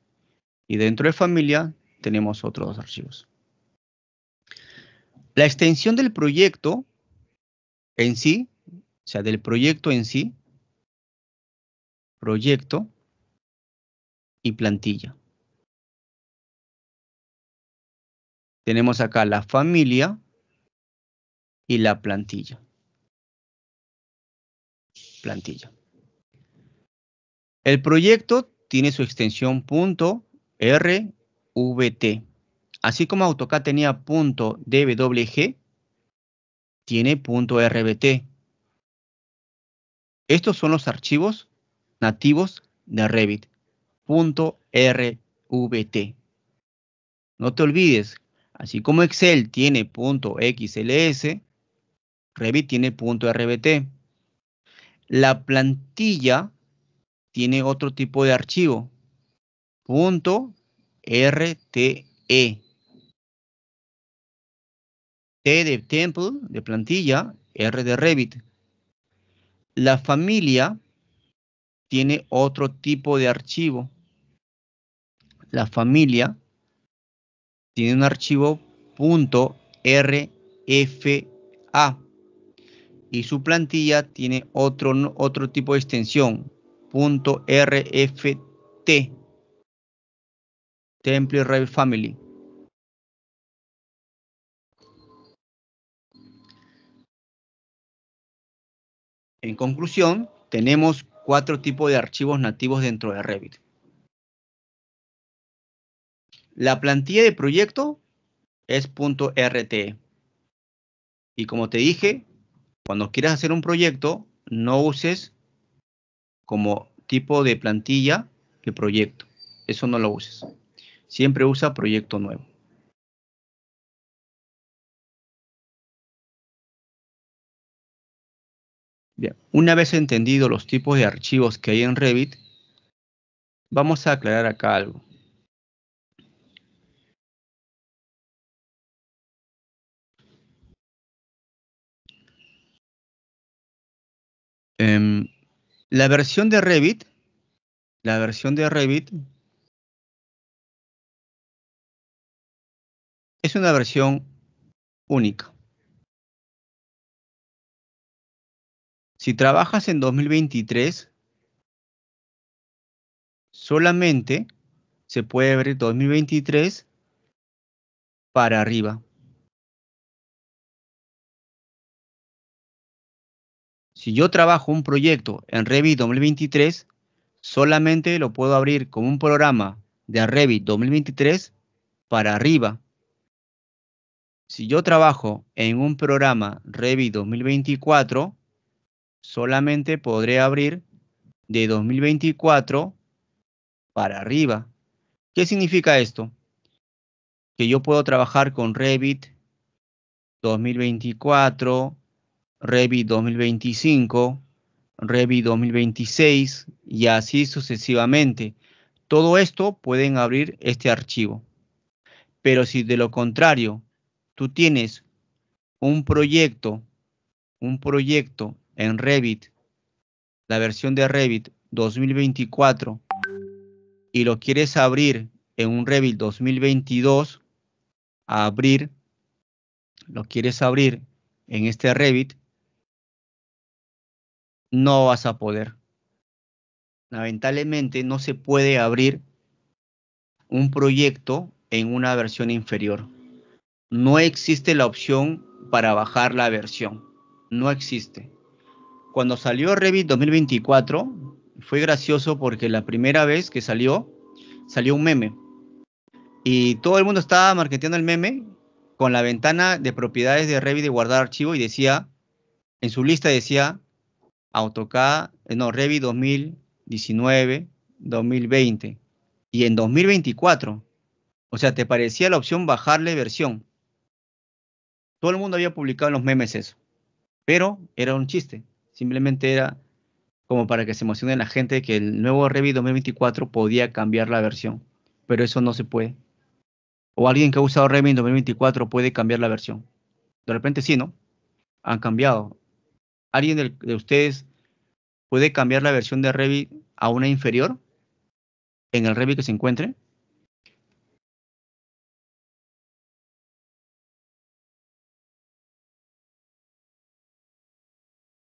y dentro de familia tenemos otros dos archivos. La extensión del proyecto en sí, o sea, del proyecto en sí, proyecto y plantilla. Tenemos acá la familia y la plantilla. Plantilla. El proyecto tiene su extensión .rvt. Así como AutoCAD tenía .dwg, tiene .rvt. Estos son los archivos nativos de Revit. .rvt. No te olvides Así como Excel tiene punto .xls, Revit tiene punto .rbt. La plantilla tiene otro tipo de archivo, punto .rte. T de temple, de plantilla, R de Revit. La familia tiene otro tipo de archivo. La familia tiene un archivo .rfa y su plantilla tiene otro, otro tipo de extensión .rft Template Revit Family. En conclusión, tenemos cuatro tipos de archivos nativos dentro de Revit. La plantilla de proyecto es .rt. Y como te dije, cuando quieras hacer un proyecto, no uses como tipo de plantilla de proyecto. Eso no lo uses. Siempre usa proyecto nuevo. Bien, una vez entendido los tipos de archivos que hay en Revit, vamos a aclarar acá algo. Em, la versión de Revit, la versión de Revit es una versión única. Si trabajas en 2023, solamente se puede ver 2023 para arriba. Si yo trabajo un proyecto en Revit 2023, solamente lo puedo abrir con un programa de Revit 2023 para arriba. Si yo trabajo en un programa Revit 2024, solamente podré abrir de 2024 para arriba. ¿Qué significa esto? Que yo puedo trabajar con Revit 2024, Revit 2025, Revit 2026 y así sucesivamente. Todo esto pueden abrir este archivo. Pero si de lo contrario tú tienes un proyecto, un proyecto en Revit, la versión de Revit 2024 y lo quieres abrir en un Revit 2022, abrir, lo quieres abrir en este Revit, no vas a poder. Lamentablemente no se puede abrir un proyecto en una versión inferior. No existe la opción para bajar la versión. No existe. Cuando salió Revit 2024, fue gracioso porque la primera vez que salió, salió un meme. Y todo el mundo estaba marketeando el meme con la ventana de propiedades de Revit de guardar archivo y decía, en su lista decía, AutoCAD, eh, no, Revit 2019, 2020 y en 2024. O sea, te parecía la opción bajarle versión. Todo el mundo había publicado en los memes eso, pero era un chiste. Simplemente era como para que se emocione la gente que el nuevo Revit 2024 podía cambiar la versión, pero eso no se puede. O alguien que ha usado Revit 2024 puede cambiar la versión. De repente sí, ¿no? Han cambiado, ¿Alguien de, ustedes puede cambiar la versión de Revit a una inferior en el Revit que se encuentre?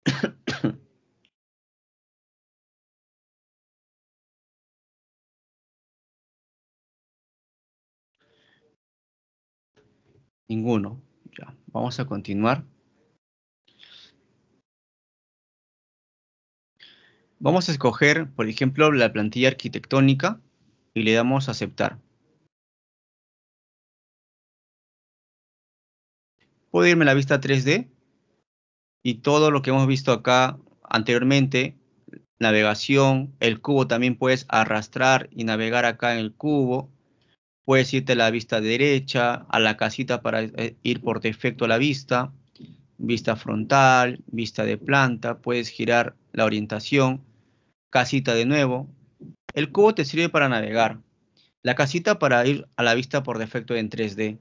Ninguno. Ya, vamos a continuar. Vamos a escoger, por ejemplo, la plantilla arquitectónica y le damos a aceptar. Puedo irme a la vista 3D y todo lo que hemos visto acá anteriormente, navegación, el cubo también puedes arrastrar y navegar acá en el cubo. Puedes irte a la vista derecha, a la casita para eh, ir por defecto a la vista, vista frontal, vista de planta, puedes girar la orientación. Casita de nuevo. El cubo te sirve para navegar. La casita para ir a la vista por defecto en 3D.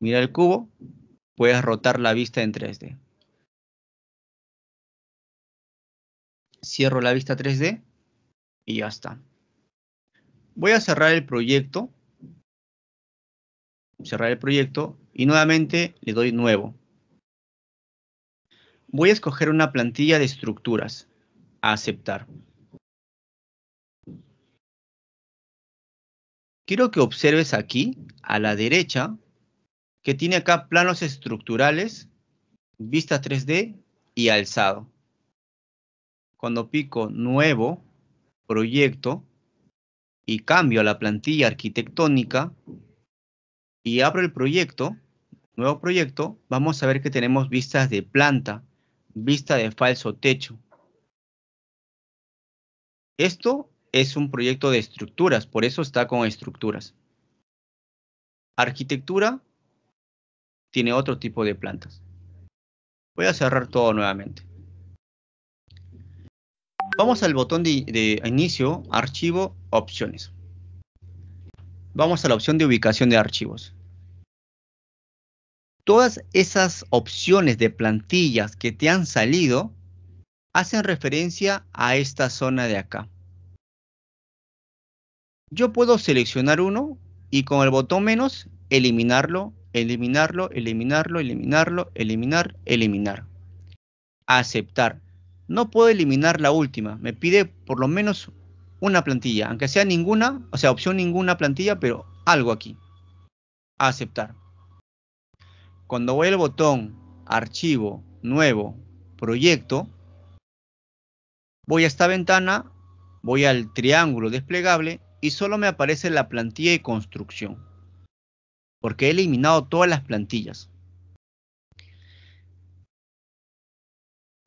Mira el cubo, puedes rotar la vista en 3D. Cierro la vista 3D y ya está. Voy a cerrar el proyecto. Cerrar el proyecto y nuevamente le doy nuevo. Voy a escoger una plantilla de estructuras aceptar. Quiero que observes aquí, a la derecha, que tiene acá planos estructurales, vista 3D y alzado. Cuando pico nuevo, proyecto, y cambio a la plantilla arquitectónica y abro el proyecto, nuevo proyecto, vamos a ver que tenemos vistas de planta, vista de falso techo, esto es un proyecto de estructuras, por eso está con estructuras. Arquitectura tiene otro tipo de plantas. Voy a cerrar todo nuevamente. Vamos al botón de, inicio, archivo, opciones. Vamos a la opción de ubicación de archivos todas esas opciones de plantillas que te han salido hacen referencia a esta zona de acá. Yo puedo seleccionar uno y con el botón menos eliminarlo, eliminarlo, eliminarlo, eliminarlo, eliminar, eliminar. Aceptar. No puedo eliminar la última, me pide por lo menos una plantilla, aunque sea ninguna, o sea, opción ninguna plantilla, pero algo aquí. Aceptar. Cuando voy al botón Archivo, Nuevo, Proyecto, Voy a esta ventana, voy al triángulo desplegable y solo me aparece la plantilla de construcción. Porque he eliminado todas las plantillas.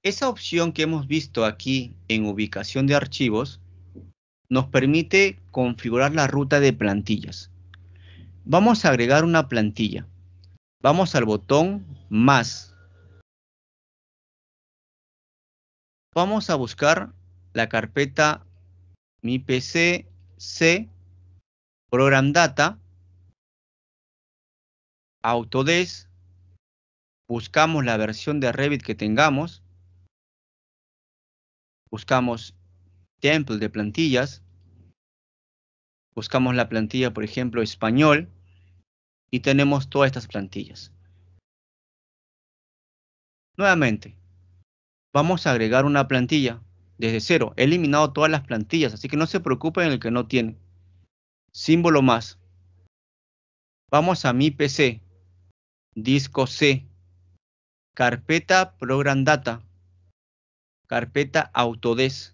Esa opción que hemos visto aquí en ubicación de archivos nos permite configurar la ruta de plantillas. Vamos a agregar una plantilla. Vamos al botón más Vamos a buscar la carpeta mi PC C Program Data Autodesk. Buscamos la versión de Revit que tengamos. Buscamos Temple de plantillas. Buscamos la plantilla, por ejemplo, español. Y tenemos todas estas plantillas. Nuevamente, vamos a agregar una plantilla desde cero. He eliminado todas las plantillas, así que no se preocupen en el que no tiene. Símbolo más. Vamos a mi PC, disco C, carpeta Program Data, carpeta Autodesk.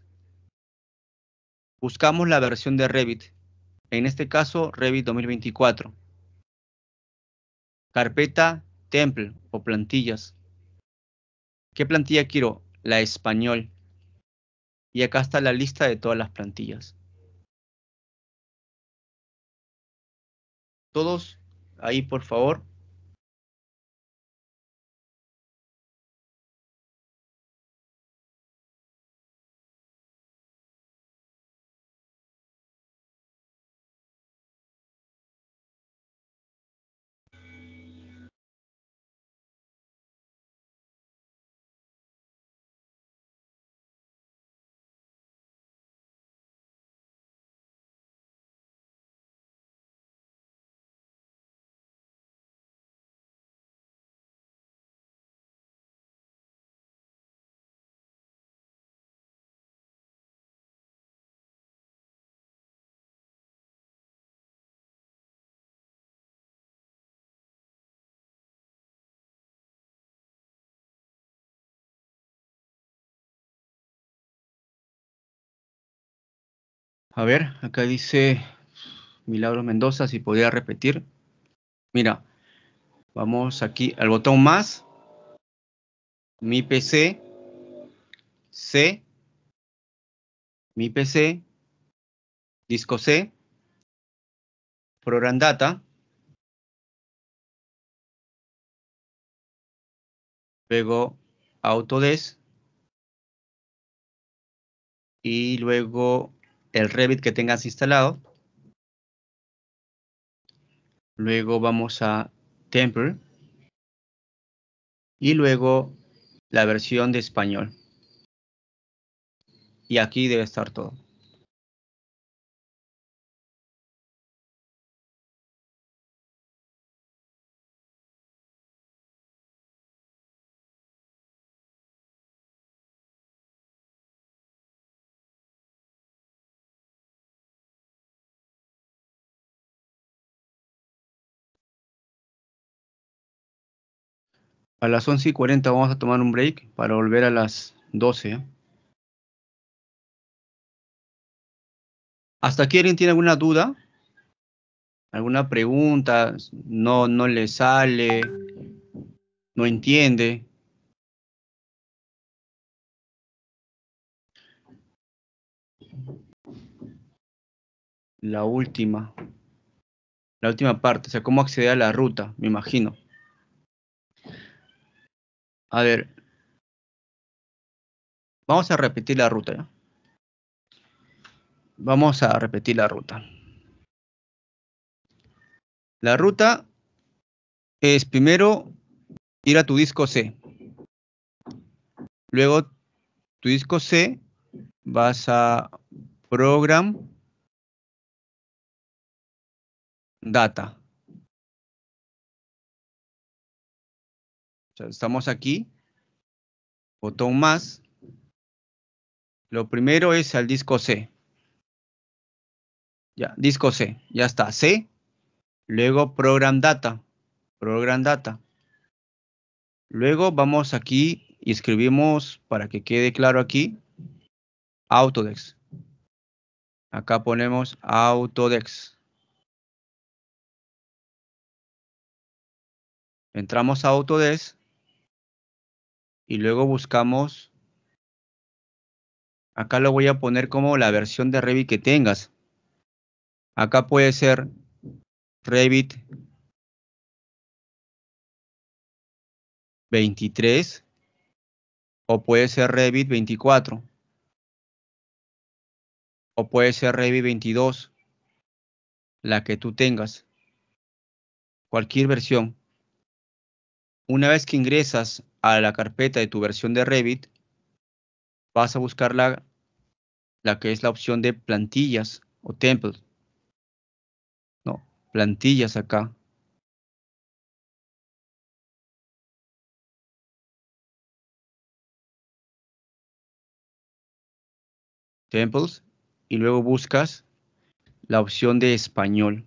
Buscamos la versión de Revit, en este caso Revit 2024. Carpeta Temple o plantillas. ¿Qué plantilla quiero? la español. Y acá está la lista de todas las plantillas. Todos ahí, por favor, A ver, acá dice Milagro Mendoza, si podría repetir. Mira, vamos aquí al botón más, mi PC, C, mi PC, disco C, program data, luego Autodesk y luego el Revit que tengas instalado. Luego vamos a Temple. Y luego la versión de español. Y aquí debe estar todo. A las 11 y 40 vamos a tomar un break para volver a las 12. ¿eh? ¿Hasta aquí alguien tiene alguna duda? ¿Alguna pregunta? ¿No, no le sale? ¿No entiende? La última. La última parte, o sea, cómo acceder a la ruta, me imagino. A ver. Vamos a repetir la ruta. Vamos a repetir la ruta. La ruta es primero ir a tu disco C. Luego tu disco C vas a Program Data. estamos aquí, botón más. Lo primero es al disco C. Ya, disco C, ya está, C. Luego Program Data, Program Data. Luego vamos aquí y escribimos, para que quede claro aquí, Autodex. Acá ponemos Autodex. Entramos a Autodesk y luego buscamos, acá lo voy a poner como la versión de Revit que tengas. Acá puede ser Revit 23 o puede ser Revit 24 o puede ser Revit 22, la que tú tengas, cualquier versión. Una vez que ingresas a la carpeta de tu versión de Revit, vas a buscar la, la que es la opción de plantillas o temples No, plantillas acá. Temples y luego buscas la opción de español,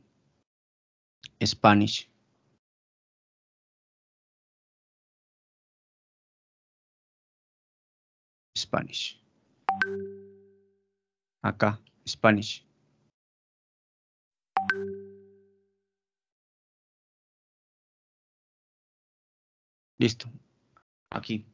Spanish. Spanish. Acá, Spanish. Listo. Aquí.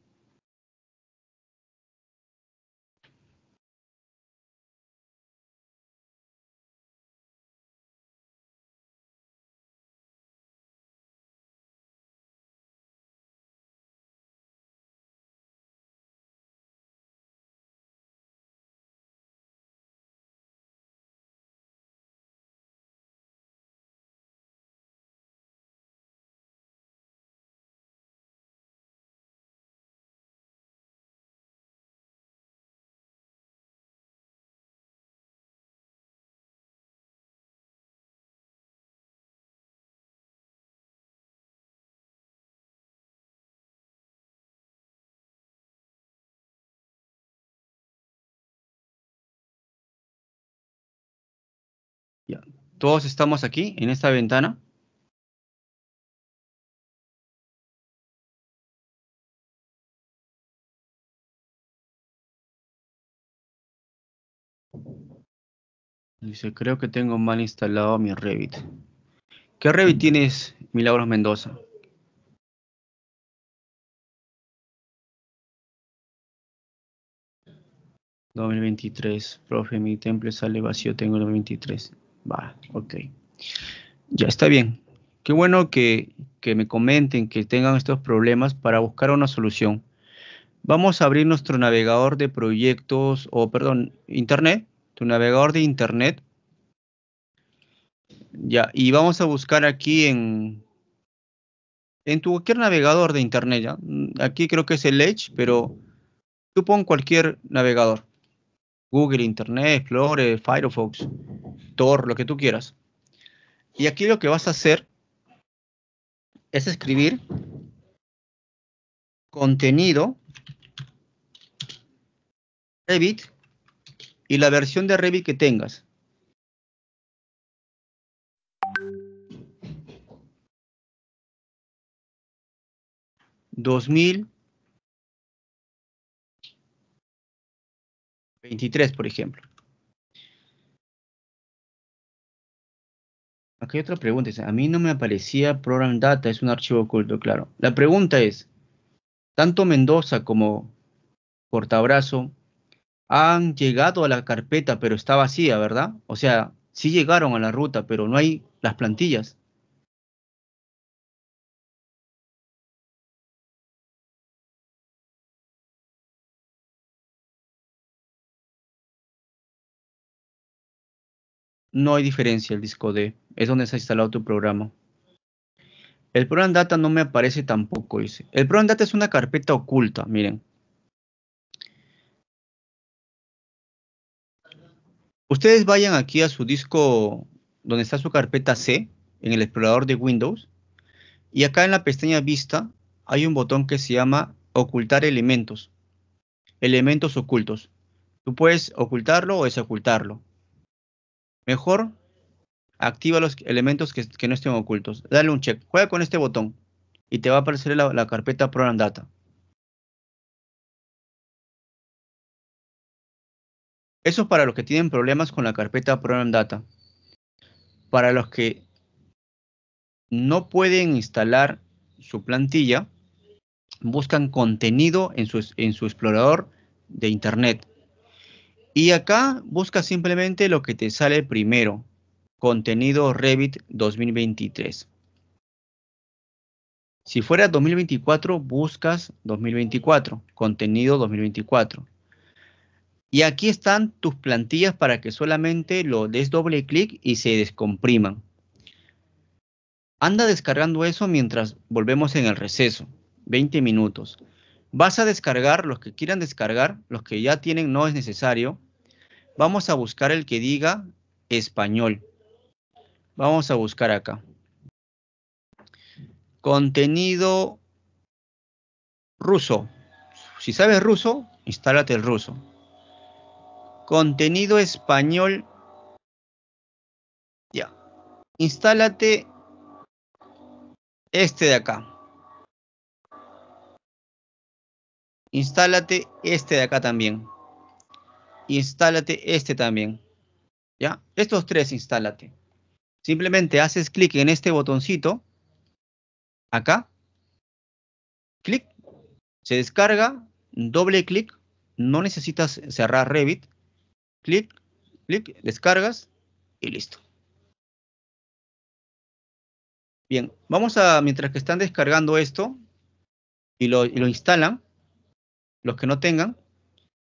Todos estamos aquí en esta ventana. Dice, creo que tengo mal instalado mi Revit. ¿Qué Revit tienes, Milagros Mendoza? ¿2023? Profe, mi temple sale vacío, tengo el 2023. Va, ok. Ya está bien. Qué bueno que, que me comenten que tengan estos problemas para buscar una solución. Vamos a abrir nuestro navegador de proyectos, o perdón, internet, tu navegador de internet. Ya, y vamos a buscar aquí en, en tu cualquier navegador de internet. ¿ya? Mm, aquí creo que es el Edge, pero tú pon cualquier navegador. Google, Internet, Explore, Firefox lo que tú quieras. Y aquí lo que vas a hacer es escribir contenido Revit y la versión de Revit que tengas. ...2000... ...23 por ejemplo. Aquí hay otra pregunta. a mí no me aparecía Program Data, es un archivo oculto, claro. La pregunta es, tanto Mendoza como Portabrazo han llegado a la carpeta, pero está vacía, ¿verdad? O sea, sí llegaron a la ruta, pero no hay las plantillas. no hay diferencia el disco D, es donde se ha instalado tu programa. El program data no me aparece tampoco, dice. El program data es una carpeta oculta, miren. Ustedes vayan aquí a su disco donde está su carpeta C, en el explorador de Windows, y acá en la pestaña Vista hay un botón que se llama Ocultar elementos. Elementos ocultos. Tú puedes ocultarlo o desocultarlo. Mejor activa los elementos que, no estén ocultos. Dale un check. Juega con este botón y te va a aparecer la, carpeta Program Data. Eso es para los que tienen problemas con la carpeta Program Data. Para los que no pueden instalar su plantilla, buscan contenido en su explorador de Internet. Y acá busca simplemente lo que te sale primero, contenido Revit 2023. Si fuera 2024, buscas 2024, contenido 2024. Y aquí están tus plantillas para que solamente lo des doble clic y se descompriman. Anda descargando eso mientras volvemos en el receso, 20 minutos. Vas a descargar los que quieran descargar, los que ya tienen no es necesario, Vamos a buscar el que diga español. Vamos a buscar acá. Contenido ruso. Si sabes ruso, instálate el ruso. Contenido español. Ya. Instálate este de acá. Instálate este de acá también instálate este también. ¿Ya? Estos tres instálate. Simplemente haces clic en este botoncito. Acá. Clic. Se descarga. Doble clic. No necesitas cerrar Revit. Clic. Clic. Descargas. Y listo. Bien. Vamos a, mientras que están descargando esto. Y lo, y lo instalan. Los que no tengan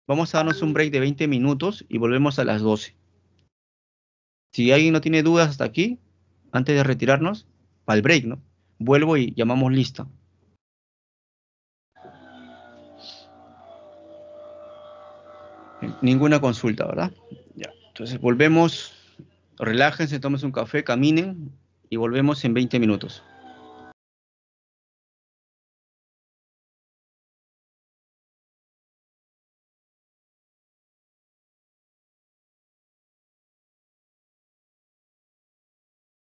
Vamos a darnos un break de 20 minutos y volvemos a las 12. Si alguien no tiene dudas hasta aquí, antes de retirarnos, para el break, ¿no? Vuelvo y llamamos lista. Ninguna consulta, ¿verdad? Ya. Entonces volvemos, relájense, tomen un café, caminen y volvemos en 20 minutos.